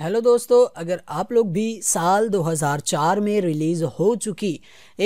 hello दोस्तों अगर आप लोग भी साल 2004 में रिलीज़ हो चुकी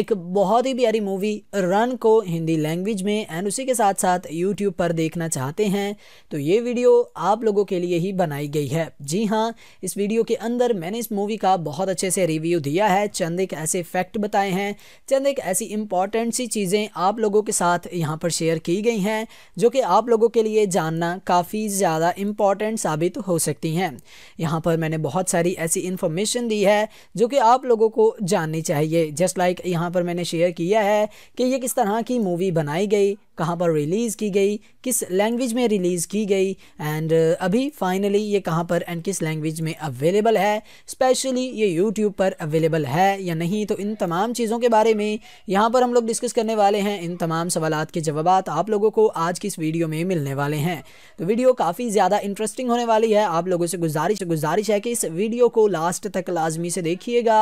एक बहुत ही प्यारी मूवी रन को हिंदी लैंग्वेज में एंड उसी के साथ साथ यूट्यूब पर देखना चाहते हैं तो ये वीडियो आप लोगों के लिए ही बनाई गई है जी हाँ इस वीडियो के अंदर मैंने इस मूवी का बहुत अच्छे से रिव्यू दिया है चंद एक ऐसे फैक्ट बताए हैं चंद एक ऐसी इम्पॉर्टेंट सी चीज़ें आप लोगों के साथ यहाँ पर शेयर की गई हैं जो कि आप लोगों के लिए जानना काफ़ी ज़्यादा इम्पॉर्टेंट साबित हो सकती हैं यहाँ पर मैंने बहुत सारी ऐसी इन्फॉर्मेशन दी है जो कि आप लोगों को जाननी चाहिए जस्ट लाइक यहाँ पर मैंने शेयर किया है कि ये किस तरह की मूवी बनाई गई कहाँ पर रिलीज़ की गई किस लैंग्वेज में रिलीज़ की गई एंड uh, अभी फाइनली ये कहाँ पर एंड किस लैंग्वेज में अवेलेबल है स्पेशली ये यूट्यूब पर अवेलेबल है या नहीं तो इन तमाम चीज़ों के बारे में यहाँ पर हम लोग डिस्कस करने वाले हैं इन तमाम सवाल के जवाब आप लोगों को आज की इस वीडियो में मिलने वाले हैं तो वीडियो काफ़ी ज़्यादा इंटरेस्टिंग होने वाली है आप लोगों से गुजारिश गुजारिश है कि इस वीडियो को लास्ट तक लाजमी से देखिएगा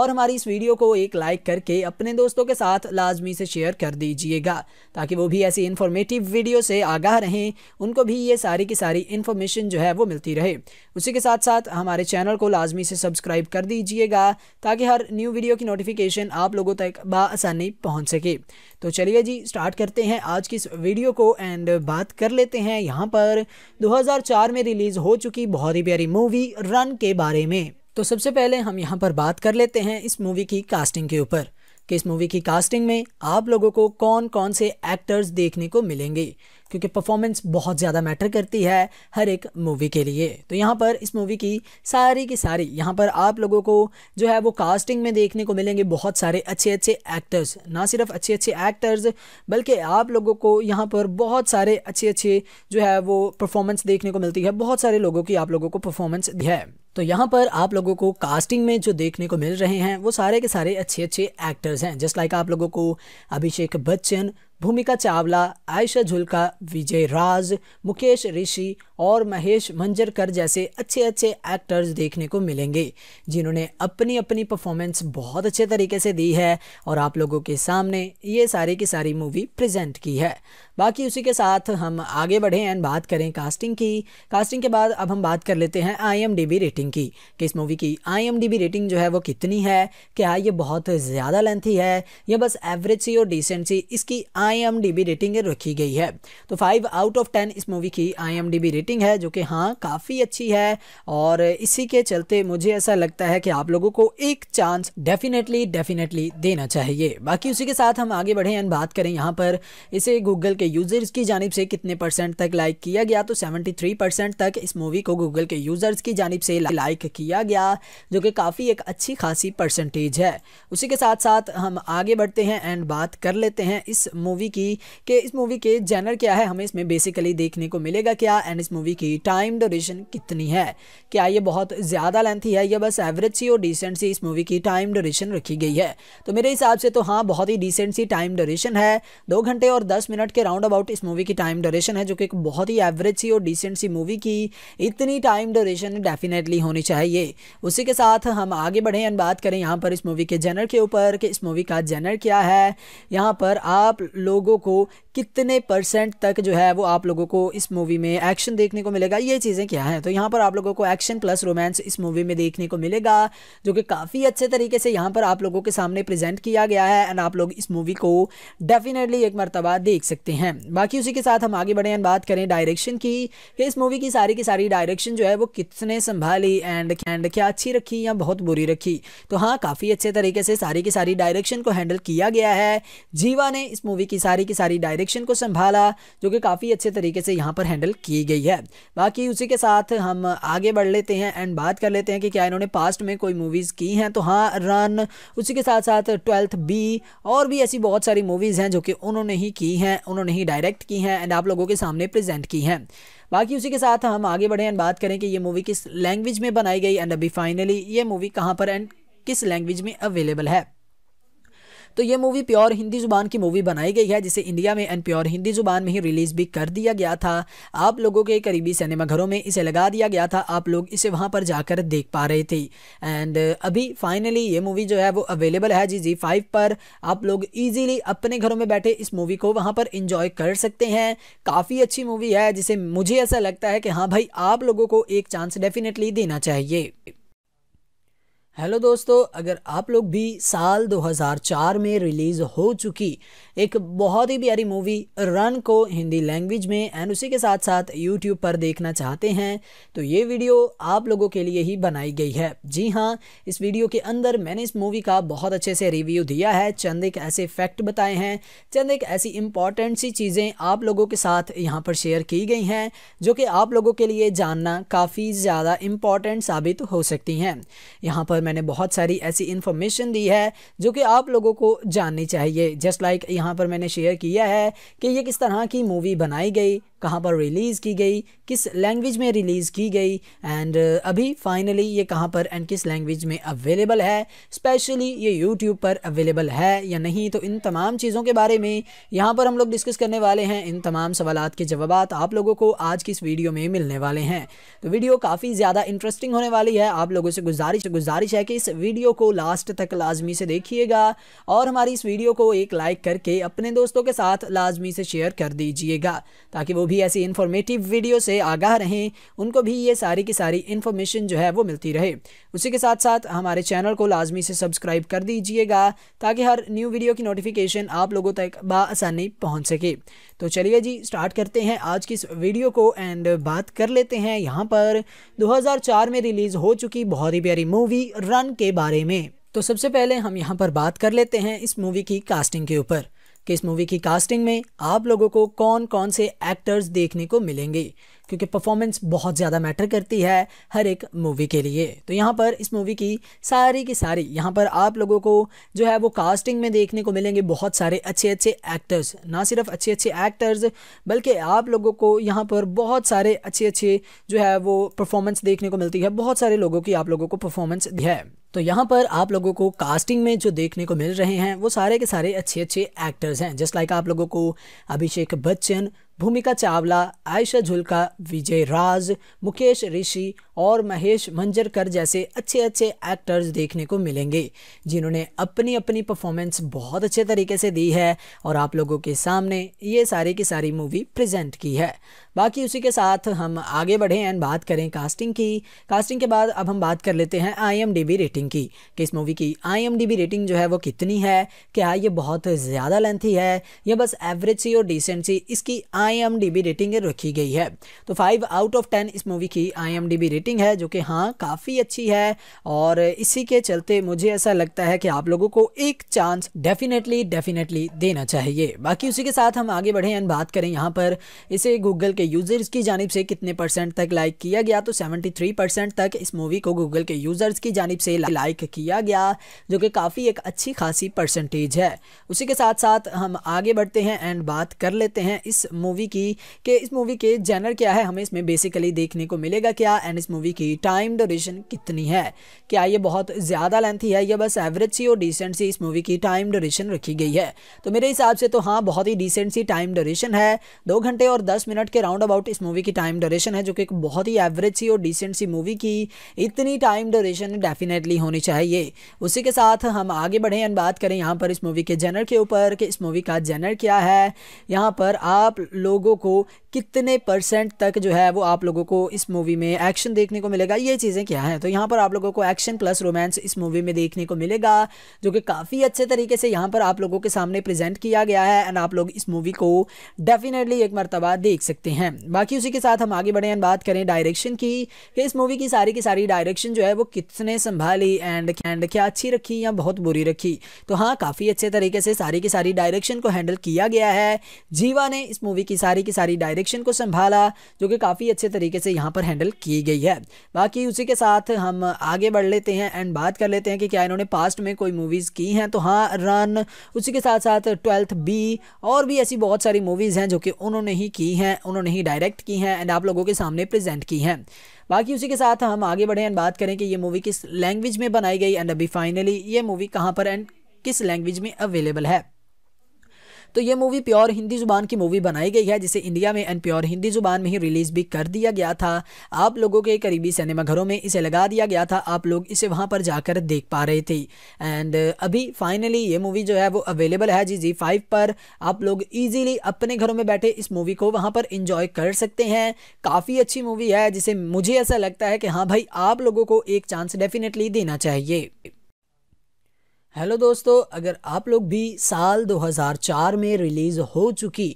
और हमारी इस वीडियो को एक लाइक करके अपने दोस्तों के साथ लाजमी से शेयर कर दीजिएगा ताकि वो भी ऐसी इन्फॉर्मेटिव वीडियो से आगाह रहें उनको भी ये सारी की सारी इन्फॉर्मेशन जो है वो मिलती रहे उसी के साथ साथ हमारे चैनल को लाजमी से सब्सक्राइब कर दीजिएगा ताकि हर न्यू वीडियो की नोटिफिकेशन आप लोगों तक बसानी पहुँच सके तो चलिए जी स्टार्ट करते हैं आज की इस वीडियो को एंड बात कर लेते हैं यहाँ पर दो में रिलीज़ हो चुकी बहुत ही प्यारी मूवी रन के बारे में तो सबसे पहले हम यहाँ पर बात कर लेते हैं इस मूवी की कास्टिंग के ऊपर कि इस मूवी की कास्टिंग में आप लोगों को कौन कौन से एक्टर्स देखने को मिलेंगे क्योंकि परफॉर्मेंस बहुत ज़्यादा मैटर करती है हर एक मूवी के लिए तो यहाँ पर इस मूवी की सारी की सारी यहाँ पर आप लोगों को जो है वो कास्टिंग में देखने को मिलेंगे बहुत सारे अच्छे अच्छे एक्टर्स ना सिर्फ अच्छे अच्छे एक्टर्स बल्कि आप लोगों को यहाँ पर बहुत सारे अच्छे अच्छे जो है वो परफॉर्मेंस देखने को मिलती है बहुत सारे लोगों की आप लोगों को परफॉर्मेंस है तो यहाँ पर आप लोगों को कास्टिंग में जो देखने को मिल रहे हैं वो सारे के सारे अच्छे अच्छे एक्टर्स हैं जस्ट लाइक आप लोगों को अभिषेक बच्चन भूमिका चावला आयशा झुलका विजय राज मुकेश ऋषि और महेश मंजरकर जैसे अच्छे अच्छे एक्टर्स देखने को मिलेंगे जिन्होंने अपनी अपनी परफॉर्मेंस बहुत अच्छे तरीके से दी है और आप लोगों के सामने ये सारी की सारी मूवी प्रेजेंट की है बाकी उसी के साथ हम आगे बढ़ें एंड बात करें कास्टिंग की कास्टिंग के बाद अब हम बात कर लेते हैं आई रेटिंग की कि इस मूवी की आई रेटिंग जो है वो कितनी है क्या ये बहुत ज़्यादा लेंथी है या बस एवरेज सी और डिसेंट सी इसकी आई रेटिंग रखी गई है तो फाइव आउट ऑफ टेन इस मूवी की आई रेटिंग है जो कि हाँ काफ़ी अच्छी है और इसी के चलते मुझे ऐसा लगता है कि आप लोगों को एक चांस डेफिनेटली डेफिनेटली देना चाहिए बाकी उसी के साथ हम आगे बढ़े एंड बात करें यहाँ पर इसे गूगल के यूज़र्स की जानब से कितने परसेंट तक लाइक किया गया तो सेवेंटी परसेंट तक इस मूवी को गूगल के यूज़र्स की जानब से लाइक किया गया जो कि काफ़ी एक अच्छी खासी परसेंटेज है उसी के साथ साथ हम आगे बढ़ते हैं एंड बात कर लेते हैं इस मूवी की कि इस मूवी के जैनर क्या है हमें इसमें बेसिकली देखने को मिलेगा क्या एंड इस मूवी की टाइम ड्यूरेशन कितनी है क्या ये बहुत ज़्यादा लेंथी है या बस एवरेज सी और डिसेंट सी इस मूवी की टाइम ड्यूरेशन रखी गई है तो मेरे हिसाब से तो हाँ बहुत ही डिसेंट सी टाइम ड्यूरेशन है दो घंटे और दस मिनट के राउंड अबाउट इस मूवी की टाइम ड्यूरेशन है जो कि एक बहुत ही एवरेज सी और डिसेंट सी मूवी की इतनी टाइम ड्यूरेशन डेफिनेटली होनी चाहिए उसी के साथ हम आगे बढ़ें और बात करें यहाँ पर इस मूवी के जेनर के ऊपर कि इस मूवी का जेनर क्या है यहाँ पर आप लोगों को कितने परसेंट तक जो है वो आप लोगों को इस मूवी में एक्शन देखने देखने को मिलेगा ये चीज़ें क्या हैं तो यहाँ पर आप लोगों को एक्शन प्लस रोमांस इस मूवी में देखने को मिलेगा जो कि काफ़ी अच्छे तरीके से यहाँ पर आप लोगों के सामने प्रेजेंट किया गया है एंड आप लोग इस मूवी को डेफिनेटली एक मरतबा देख सकते हैं बाकी उसी के साथ हम आगे बढ़े एंड बात करें डायरेक्शन की कि इस मूवी की सारी की सारी डायरेक्शन जो है वो कितने संभाली एंड एंड क्या अच्छी रखी या बहुत बुरी रखी तो हाँ काफ़ी अच्छे तरीके से सारी की सारी डायरेक्शन को हैंडल किया गया है जीवा ने इस मूवी की सारी की सारी डायरेक्शन को संभाला जो कि काफ़ी अच्छे तरीके से यहाँ पर हैंडल की गई है है बाकी उसी के साथ हम आगे बढ़ लेते हैं एंड बात कर लेते हैं कि क्या इन्होंने पास्ट में कोई मूवीज़ की हैं तो हाँ रन उसी के साथ साथ ट्वेल्थ बी और भी ऐसी बहुत सारी मूवीज़ हैं जो कि उन्होंने ही की हैं उन्होंने ही डायरेक्ट की हैं एंड आप लोगों के सामने प्रजेंट की हैं बाकी उसी के साथ हम आगे बढ़ें एंड बात करें कि ये मूवी किस लैंग्वेज में बनाई गई एंड अभी फाइनली ये मूवी कहाँ पर एंड किस लैंग्वेज में अवेलेबल है तो ये मूवी प्योर हिंदी ज़ुबान की मूवी बनाई गई है जिसे इंडिया में एंड प्योर हिंदी ज़ुबान में ही रिलीज़ भी कर दिया गया था आप लोगों के करीबी सिनेमाघरों में इसे लगा दिया गया था आप लोग इसे वहाँ पर जाकर देख पा रहे थे एंड uh, अभी फाइनली ये मूवी जो है वो अवेलेबल है जी जी फाइव पर आप लोग ईजिली अपने घरों में बैठे इस मूवी को वहाँ पर इंजॉय कर सकते हैं काफ़ी अच्छी मूवी है जिसे मुझे ऐसा लगता है कि हाँ भाई आप लोगों को एक चांस डेफिनेटली देना चाहिए हेलो दोस्तों अगर आप लोग भी साल 2004 में रिलीज़ हो चुकी एक बहुत ही प्यारी मूवी रन को हिंदी लैंग्वेज में एंड उसी के साथ साथ यूट्यूब पर देखना चाहते हैं तो ये वीडियो आप लोगों के लिए ही बनाई गई है जी हाँ इस वीडियो के अंदर मैंने इस मूवी का बहुत अच्छे से रिव्यू दिया है चंद एक ऐसे फैक्ट बताए हैं चंद एक ऐसी इंपॉर्टेंट सी चीज़ें आप लोगों के साथ यहाँ पर शेयर की गई हैं जो कि आप लोगों के लिए जानना काफ़ी ज़्यादा इम्पॉर्टेंट साबित हो सकती हैं यहाँ पर मैंने बहुत सारी ऐसी इन्फॉर्मेशन दी है जो कि आप लोगों को जाननी चाहिए जस्ट लाइक like यहाँ पर मैंने शेयर किया है कि ये किस तरह की मूवी बनाई गई कहाँ पर रिलीज़ की गई किस लैंग्वेज में रिलीज़ की गई एंड uh, अभी फाइनली ये कहाँ पर एंड किस लैंग्वेज में अवेलेबल है स्पेशली ये यूट्यूब पर अवेलेबल है या नहीं तो इन तमाम चीज़ों के बारे में यहाँ पर हम लोग डिस्कस करने वाले हैं इन तमाम सवाल के जवाब आप लोगों को आज की इस वीडियो में मिलने वाले हैं तो वीडियो काफ़ी ज़्यादा इंटरेस्टिंग होने वाली है आप लोगों से गुजारिश गुजारिश है कि इस वीडियो को लास्ट तक लाजमी से देखिएगा और हमारी इस वीडियो को एक लाइक करके अपने दोस्तों के साथ लाजमी से शेयर कर दीजिएगा ताकि वो भी ऐसी इन्फॉर्मेटिव वीडियो से आगाह रहें उनको भी ये सारी की सारी इन्फॉर्मेशन जो है वो मिलती रहे उसी के साथ साथ हमारे चैनल को लाजमी से सब्सक्राइब कर दीजिएगा ताकि हर न्यू वीडियो की नोटिफिकेशन आप लोगों तक बसानी पहुँच सके तो चलिए जी स्टार्ट करते हैं आज की इस वीडियो को एंड बात कर लेते हैं यहाँ पर दो में रिलीज़ हो चुकी बहुत ही प्यारी मूवी रन के बारे में तो सबसे पहले हम यहाँ पर बात कर लेते हैं इस मूवी की कास्टिंग के ऊपर कि इस मूवी की कास्टिंग में आप लोगों को कौन कौन से एक्टर्स देखने को मिलेंगे क्योंकि परफॉर्मेंस बहुत ज़्यादा मैटर करती है हर एक मूवी के लिए तो यहाँ पर इस मूवी की सारी की सारी यहाँ पर आप लोगों को जो है वो कास्टिंग में देखने को मिलेंगे बहुत सारे अच्छे अच्छे एक्टर्स ना सिर्फ अच्छे अच्छे एक्टर्स बल्कि आप लोगों को यहाँ पर बहुत सारे अच्छे अच्छे जो है वो परफॉर्मेंस देखने को मिलती है बहुत सारे लोगों की आप लोगों को परफॉर्मेंस है तो यहाँ पर आप लोगों को कास्टिंग में जो देखने को मिल रहे हैं वो सारे के सारे अच्छे अच्छे एक्टर्स हैं जस्ट लाइक आप लोगों को अभिषेक बच्चन भूमिका चावला आयशा झुलका विजय राज मुकेश ऋषि और महेश मंजरकर जैसे अच्छे अच्छे एक्टर्स देखने को मिलेंगे जिन्होंने अपनी अपनी परफॉर्मेंस बहुत अच्छे तरीके से दी है और आप लोगों के सामने ये सारी की सारी मूवी प्रेजेंट की है बाकी उसी के साथ हम आगे बढ़ें एंड बात करें कास्टिंग की कास्टिंग के बाद अब हम बात कर लेते हैं आई रेटिंग की कि इस मूवी की आई रेटिंग जो है वो कितनी है क्या ये बहुत ज़्यादा लेंथी है या बस एवरेज सी और डिसेंट सी इसकी आई रेटिंग रखी गई है तो फाइव आउट ऑफ टेन इस मूवी की आई रेटिंग है जो कि हाँ काफ़ी अच्छी है और इसी के चलते मुझे ऐसा लगता है कि आप लोगों को एक चांस डेफिनेटली डेफिनेटली देना चाहिए बाकी उसी के साथ हम आगे बढ़ें एंड बात करें यहाँ पर इसे गूगल के यूजर्स की जानब से कितने परसेंट तक लाइक किया गया तो 73 परसेंट तक इस मूवी को गूगल के यूजर्स की जानब से लाइक किया गया जो कि काफ़ी एक अच्छी खासी परसेंटेज है उसी के साथ साथ हम आगे बढ़ते हैं एंड बात कर लेते हैं इस मूवी की कि इस मूवी के जैनर क्या है हमें इसमें बेसिकली देखने को मिलेगा क्या एंड इस मूवी की टाइम ड्यूरेशन कितनी है क्या ये बहुत ज़्यादा लेंथी है या बस एवरेज सी और डिसेंट सी इस मूवी की टाइम ड्यूरेशन रखी गई है तो मेरे हिसाब से तो हाँ बहुत ही डिसेंट सी टाइम ड्यूरेशन है दो घंटे और दस मिनट के राउंड अबाउट इस मूवी की टाइम ड्यूरेशन है जो कि एक बहुत ही एवरेज सी और डिसेंट सी मूवी की इतनी टाइम ड्यूरेशन डेफिनेटली होनी चाहिए उसी के साथ हम आगे बढ़े एंड बात करें यहाँ पर इस मूवी के जेनर के ऊपर कि इस मूवी का जेनर क्या है यहाँ पर आप लोगों को कितने परसेंट तक जो है वो आप लोगों को इस मूवी में एक्शन देखने को मिलेगा ये चीज़ें क्या हैं तो यहाँ पर आप लोगों को एक्शन प्लस रोमांस इस मूवी में देखने को मिलेगा जो कि काफ़ी अच्छे तरीके से यहाँ पर आप लोगों के सामने प्रेजेंट किया गया है एंड आप लोग इस मूवी को डेफिनेटली एक मरतबा देख सकते हैं बाकी उसी के साथ हम आगे बढ़े एंड बात करें डायरेक्शन की कि इस मूवी की सारी की सारी डायरेक्शन जो है वो कितने संभाली एंड एंड क्या अच्छी रखी या बहुत बुरी रखी तो हाँ काफ़ी अच्छे तरीके से सारी की सारी डायरेक्शन को हैंडल किया गया है जीवा ने इस मूवी की सारी की सारी डायरेक्शन डायरेक्शन को संभाला जो कि काफ़ी अच्छे तरीके से यहाँ पर हैंडल की गई है बाकी उसी के साथ हम आगे बढ़ लेते हैं एंड बात कर लेते हैं कि क्या इन्होंने पास्ट में कोई मूवीज़ की हैं तो हाँ रन उसी के साथ साथ ट्वेल्थ बी और भी ऐसी बहुत सारी मूवीज़ हैं जो कि उन्होंने ही की हैं उन्होंने ही डायरेक्ट की हैं एंड आप लोगों के सामने प्रेजेंट की हैं बाकी उसी के साथ हम आगे बढ़े एंड बात करें कि ये मूवी किस लैंग्वेज में बनाई गई एंड अभी फाइनली ये मूवी कहाँ पर एंड किस लैंग्वेज में अवेलेबल है तो ये मूवी प्योर हिंदी ज़ुबान की मूवी बनाई गई है जिसे इंडिया में एंड प्योर हिंदी ज़ुबान में ही रिलीज़ भी कर दिया गया था आप लोगों के करीबी सिनेमाघरों में इसे लगा दिया गया था आप लोग इसे वहाँ पर जाकर देख पा रहे थे एंड uh, अभी फाइनली ये मूवी जो है वो अवेलेबल है जी जी फाइव पर आप लोग ईजिली अपने घरों में बैठे इस मूवी को वहाँ पर इंजॉय कर सकते हैं काफ़ी अच्छी मूवी है जिसे मुझे ऐसा लगता है कि हाँ भाई आप लोगों को एक चांस डेफिनेटली देना चाहिए हेलो दोस्तों अगर आप लोग भी साल 2004 में रिलीज़ हो चुकी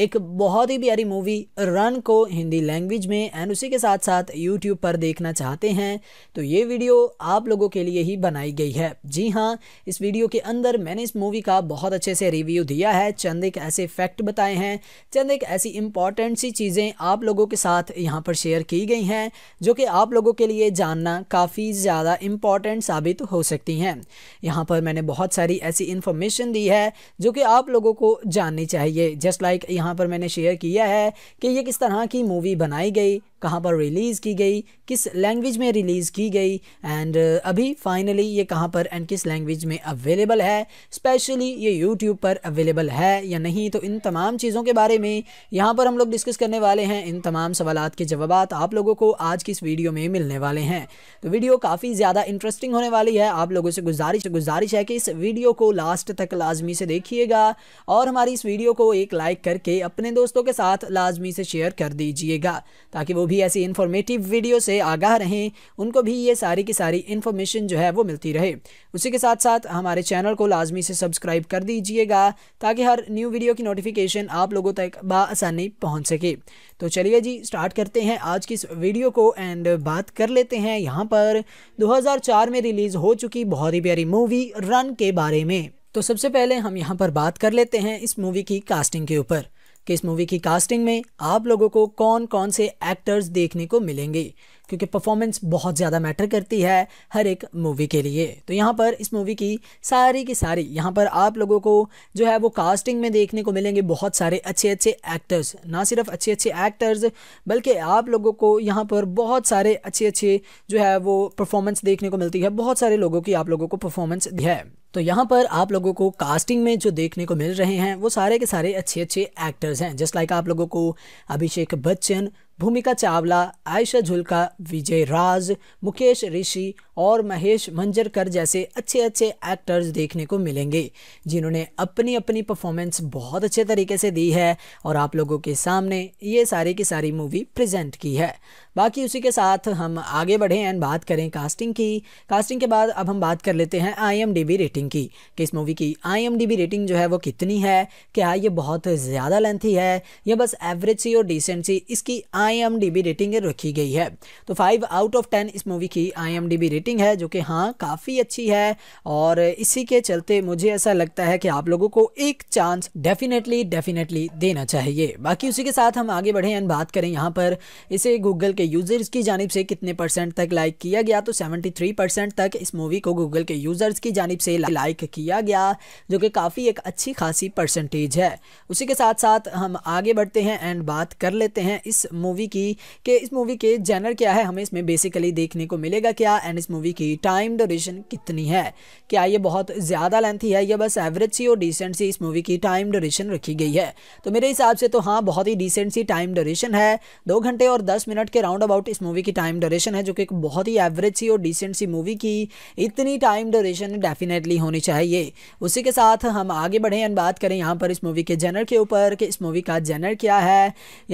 एक बहुत ही प्यारी मूवी रन को हिंदी लैंग्वेज में एंड उसी के साथ साथ यूट्यूब पर देखना चाहते हैं तो ये वीडियो आप लोगों के लिए ही बनाई गई है जी हाँ इस वीडियो के अंदर मैंने इस मूवी का बहुत अच्छे से रिव्यू दिया है चंद एक ऐसे फैक्ट बताए हैं चंद एक ऐसी इंपॉर्टेंट सी चीज़ें आप लोगों के साथ यहाँ पर शेयर की गई हैं जो कि आप लोगों के लिए जानना काफ़ी ज़्यादा इम्पॉर्टेंट साबित हो सकती हैं यहाँ पर मैंने बहुत सारी ऐसी इन्फॉर्मेशन दी है जो कि आप लोगों को जाननी चाहिए जस्ट लाइक like यहाँ यहाँ पर मैंने शेयर किया है कि ये किस तरह की मूवी बनाई गई कहाँ पर रिलीज़ की गई किस लैंग्वेज में रिलीज़ की गई एंड uh, अभी फाइनली ये कहाँ पर एंड किस लैंग्वेज में अवेलेबल है स्पेशली ये यूट्यूब पर अवेलेबल है या नहीं तो इन तमाम चीज़ों के बारे में यहाँ पर हम लोग डिस्कस करने वाले हैं इन तमाम सवाल के जवाब आप लोगों को आज की इस वीडियो में मिलने वाले हैं तो वीडियो काफ़ी ज़्यादा इंटरेस्टिंग होने वाली है आप लोगों से गुजारिश गुजारिश है कि इस वीडियो को लास्ट तक लाजमी से देखिएगा और हमारी इस वीडियो को एक लाइक करके अपने दोस्तों के साथ लाजमी से शेयर कर दीजिएगा ताकि वो भी ऐसी इन्फॉर्मेटिव वीडियो से आगाह रहें उनको भी ये सारी की सारी इन्फॉर्मेशन जो है वो मिलती रहे उसी के साथ साथ हमारे चैनल को लाजमी से सब्सक्राइब कर दीजिएगा ताकि हर न्यू वीडियो की नोटिफिकेशन आप लोगों तक बसानी पहुँच सके तो चलिए जी स्टार्ट करते हैं आज की इस वीडियो को एंड बात कर लेते हैं यहाँ पर दो में रिलीज़ हो चुकी बहुत ही प्यारी मूवी रन के बारे में तो सबसे पहले हम यहाँ पर बात कर लेते हैं इस मूवी की कास्टिंग के ऊपर कि इस मूवी की कास्टिंग में आप लोगों को कौन कौन से एक्टर्स देखने को मिलेंगे क्योंकि परफॉर्मेंस बहुत ज़्यादा मैटर करती है हर एक मूवी के लिए तो यहाँ पर इस मूवी की सारी की सारी यहाँ पर आप लोगों को जो है वो कास्टिंग में देखने को मिलेंगे बहुत सारे अच्छे अच्छे एक्टर्स ना सिर्फ अच्छे अच्छे एक्टर्स बल्कि आप लोगों को यहाँ पर बहुत सारे अच्छे अच्छे जो है वो परफॉर्मेंस देखने को मिलती है बहुत सारे लोगों की आप लोगों को परफॉर्मेंस है तो यहाँ पर आप लोगों को कास्टिंग में जो देखने को मिल रहे हैं वो सारे के सारे अच्छे अच्छे एक्टर्स हैं जस्ट लाइक आप लोगों को अभिषेक बच्चन भूमिका चावला आयशा झुलका विजय राज मुकेश ऋषि और महेश मंजरकर जैसे अच्छे अच्छे एक्टर्स देखने को मिलेंगे जिन्होंने अपनी अपनी परफॉर्मेंस बहुत अच्छे तरीके से दी है और आप लोगों के सामने ये सारी की सारी मूवी प्रेजेंट की है बाकी उसी के साथ हम आगे बढ़ें एंड बात करें कास्टिंग की कास्टिंग के बाद अब हम बात कर लेते हैं आईएमडीबी रेटिंग की कि इस मूवी की आईएमडीबी रेटिंग जो है वो कितनी है क्या ये बहुत ज़्यादा लेंथी है या बस एवरेज सी और डिसेंट सी इसकी आईएमडीबी रेटिंग रखी गई है तो फाइव आउट ऑफ टेन इस मूवी की आई रेटिंग रेटिंग है जो कि हाँ काफ़ी अच्छी है और इसी के चलते मुझे ऐसा लगता है कि आप लोगों को एक चांस डेफिनेटली डेफिनेटली देना चाहिए बाकी उसी के साथ हम आगे बढ़े एंड बात करें यहाँ पर इसे गूगल के यूज़र्स की जानब से कितने परसेंट तक लाइक किया गया तो सेवेंटी तक इस मूवी को गूगल के यूज़र्स की जानब से लाइक किया गया जो कि काफ़ी एक अच्छी खासी परसेंटेज है उसी के साथ साथ हम आगे बढ़ते हैं एंड बात कर लेते हैं इस मूवी की कि इस मूवी के जैनर क्या है हमें इसमें बेसिकली देखने को मिलेगा क्या एंड इस मूवी मूवी की टाइम ड्यूरेशन कितनी है क्या ये बहुत ज़्यादा लेंथी है या बस एवरेज सी और डिसेंट सी इस मूवी की टाइम ड्यूरेशन रखी गई है तो मेरे हिसाब से तो हाँ बहुत ही डिसेंट सी टाइम ड्यूरेशन है दो घंटे और दस मिनट के राउंड अबाउट इस मूवी की टाइम ड्यूरेशन है जो कि बहुत ही एवरेज सी और डिसेंट सी मूवी की इतनी टाइम ड्यूरेशन डेफिनेटली होनी चाहिए उसी के साथ हम आगे बढ़ें एंड बात करें यहाँ पर इस मूवी के जेनर के ऊपर कि इस मूवी का जेनर क्या है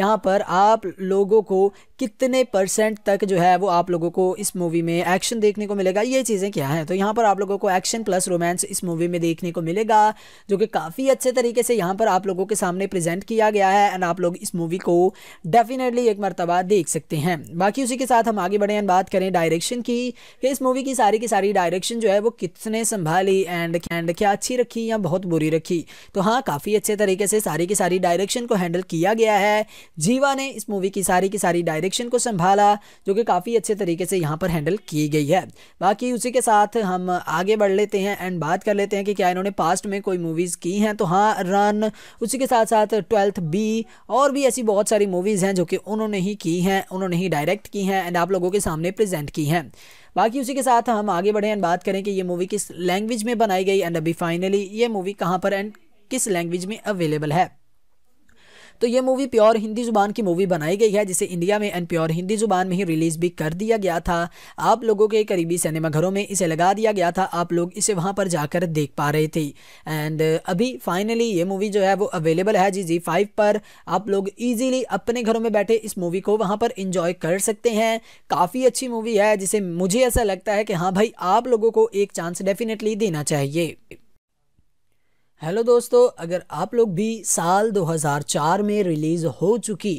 यहाँ पर आप लोगों को कितने परसेंट तक जो है वो आप लोगों को इस मूवी में एक्शन देखने को मिलेगा ये चीज़ें क्या हैं तो यहाँ पर आप लोगों को एक्शन प्लस रोमांस इस मूवी में देखने को मिलेगा जो कि काफ़ी अच्छे तरीके से यहाँ पर आप लोगों के सामने प्रेजेंट किया गया है एंड आप लोग इस मूवी को डेफिनेटली एक मरतबा देख सकते हैं बाकी उसी के साथ हम आगे बढ़े एंड बात करें डायरेक्शन की कि इस मूवी की सारी की सारी डायरेक्शन जो है वो किसने संभाली एंड एंड क्या अच्छी रखी या बहुत बुरी रखी तो हाँ काफ़ी अच्छे तरीके से सारी की सारी डायरेक्शन को हैंडल किया गया है जीवा ने इस मूवी की सारी की सारी डायरेक्शन को संभाला जो कि काफ़ी अच्छे तरीके से यहाँ पर हैंडल की गई है है बाकी उसी के साथ हम आगे बढ़ लेते हैं एंड बात कर लेते हैं कि क्या इन्होंने पास्ट में कोई मूवीज़ की हैं तो हाँ रन उसी के साथ साथ ट्वेल्थ बी और भी ऐसी बहुत सारी मूवीज़ हैं जो कि उन्होंने ही की हैं उन्होंने ही डायरेक्ट की हैं एंड आप लोगों के सामने प्रेजेंट की हैं बाकी उसी के साथ हम आगे बढ़ें एंड बात करें कि ये मूवी किस लैंग्वेज में बनाई गई एंड अभी फाइनली ये मूवी कहाँ पर एंड किस लैंग्वेज में अवेलेबल है तो ये मूवी प्योर हिंदी ज़ुबान की मूवी बनाई गई है जिसे इंडिया में एंड प्योर हिंदी ज़ुबान में ही रिलीज़ भी कर दिया गया था आप लोगों के करीबी सिनेमाघरों में इसे लगा दिया गया था आप लोग इसे वहाँ पर जाकर देख पा रहे थे एंड uh, अभी फाइनली ये मूवी जो है वो अवेलेबल है जी जी फाइव पर आप लोग ईजिली अपने घरों में बैठे इस मूवी को वहाँ पर इंजॉय कर सकते हैं काफ़ी अच्छी मूवी है जिसे मुझे ऐसा लगता है कि हाँ भाई आप लोगों को एक चांस डेफिनेटली देना चाहिए हेलो दोस्तों अगर आप लोग भी साल 2004 में रिलीज़ हो चुकी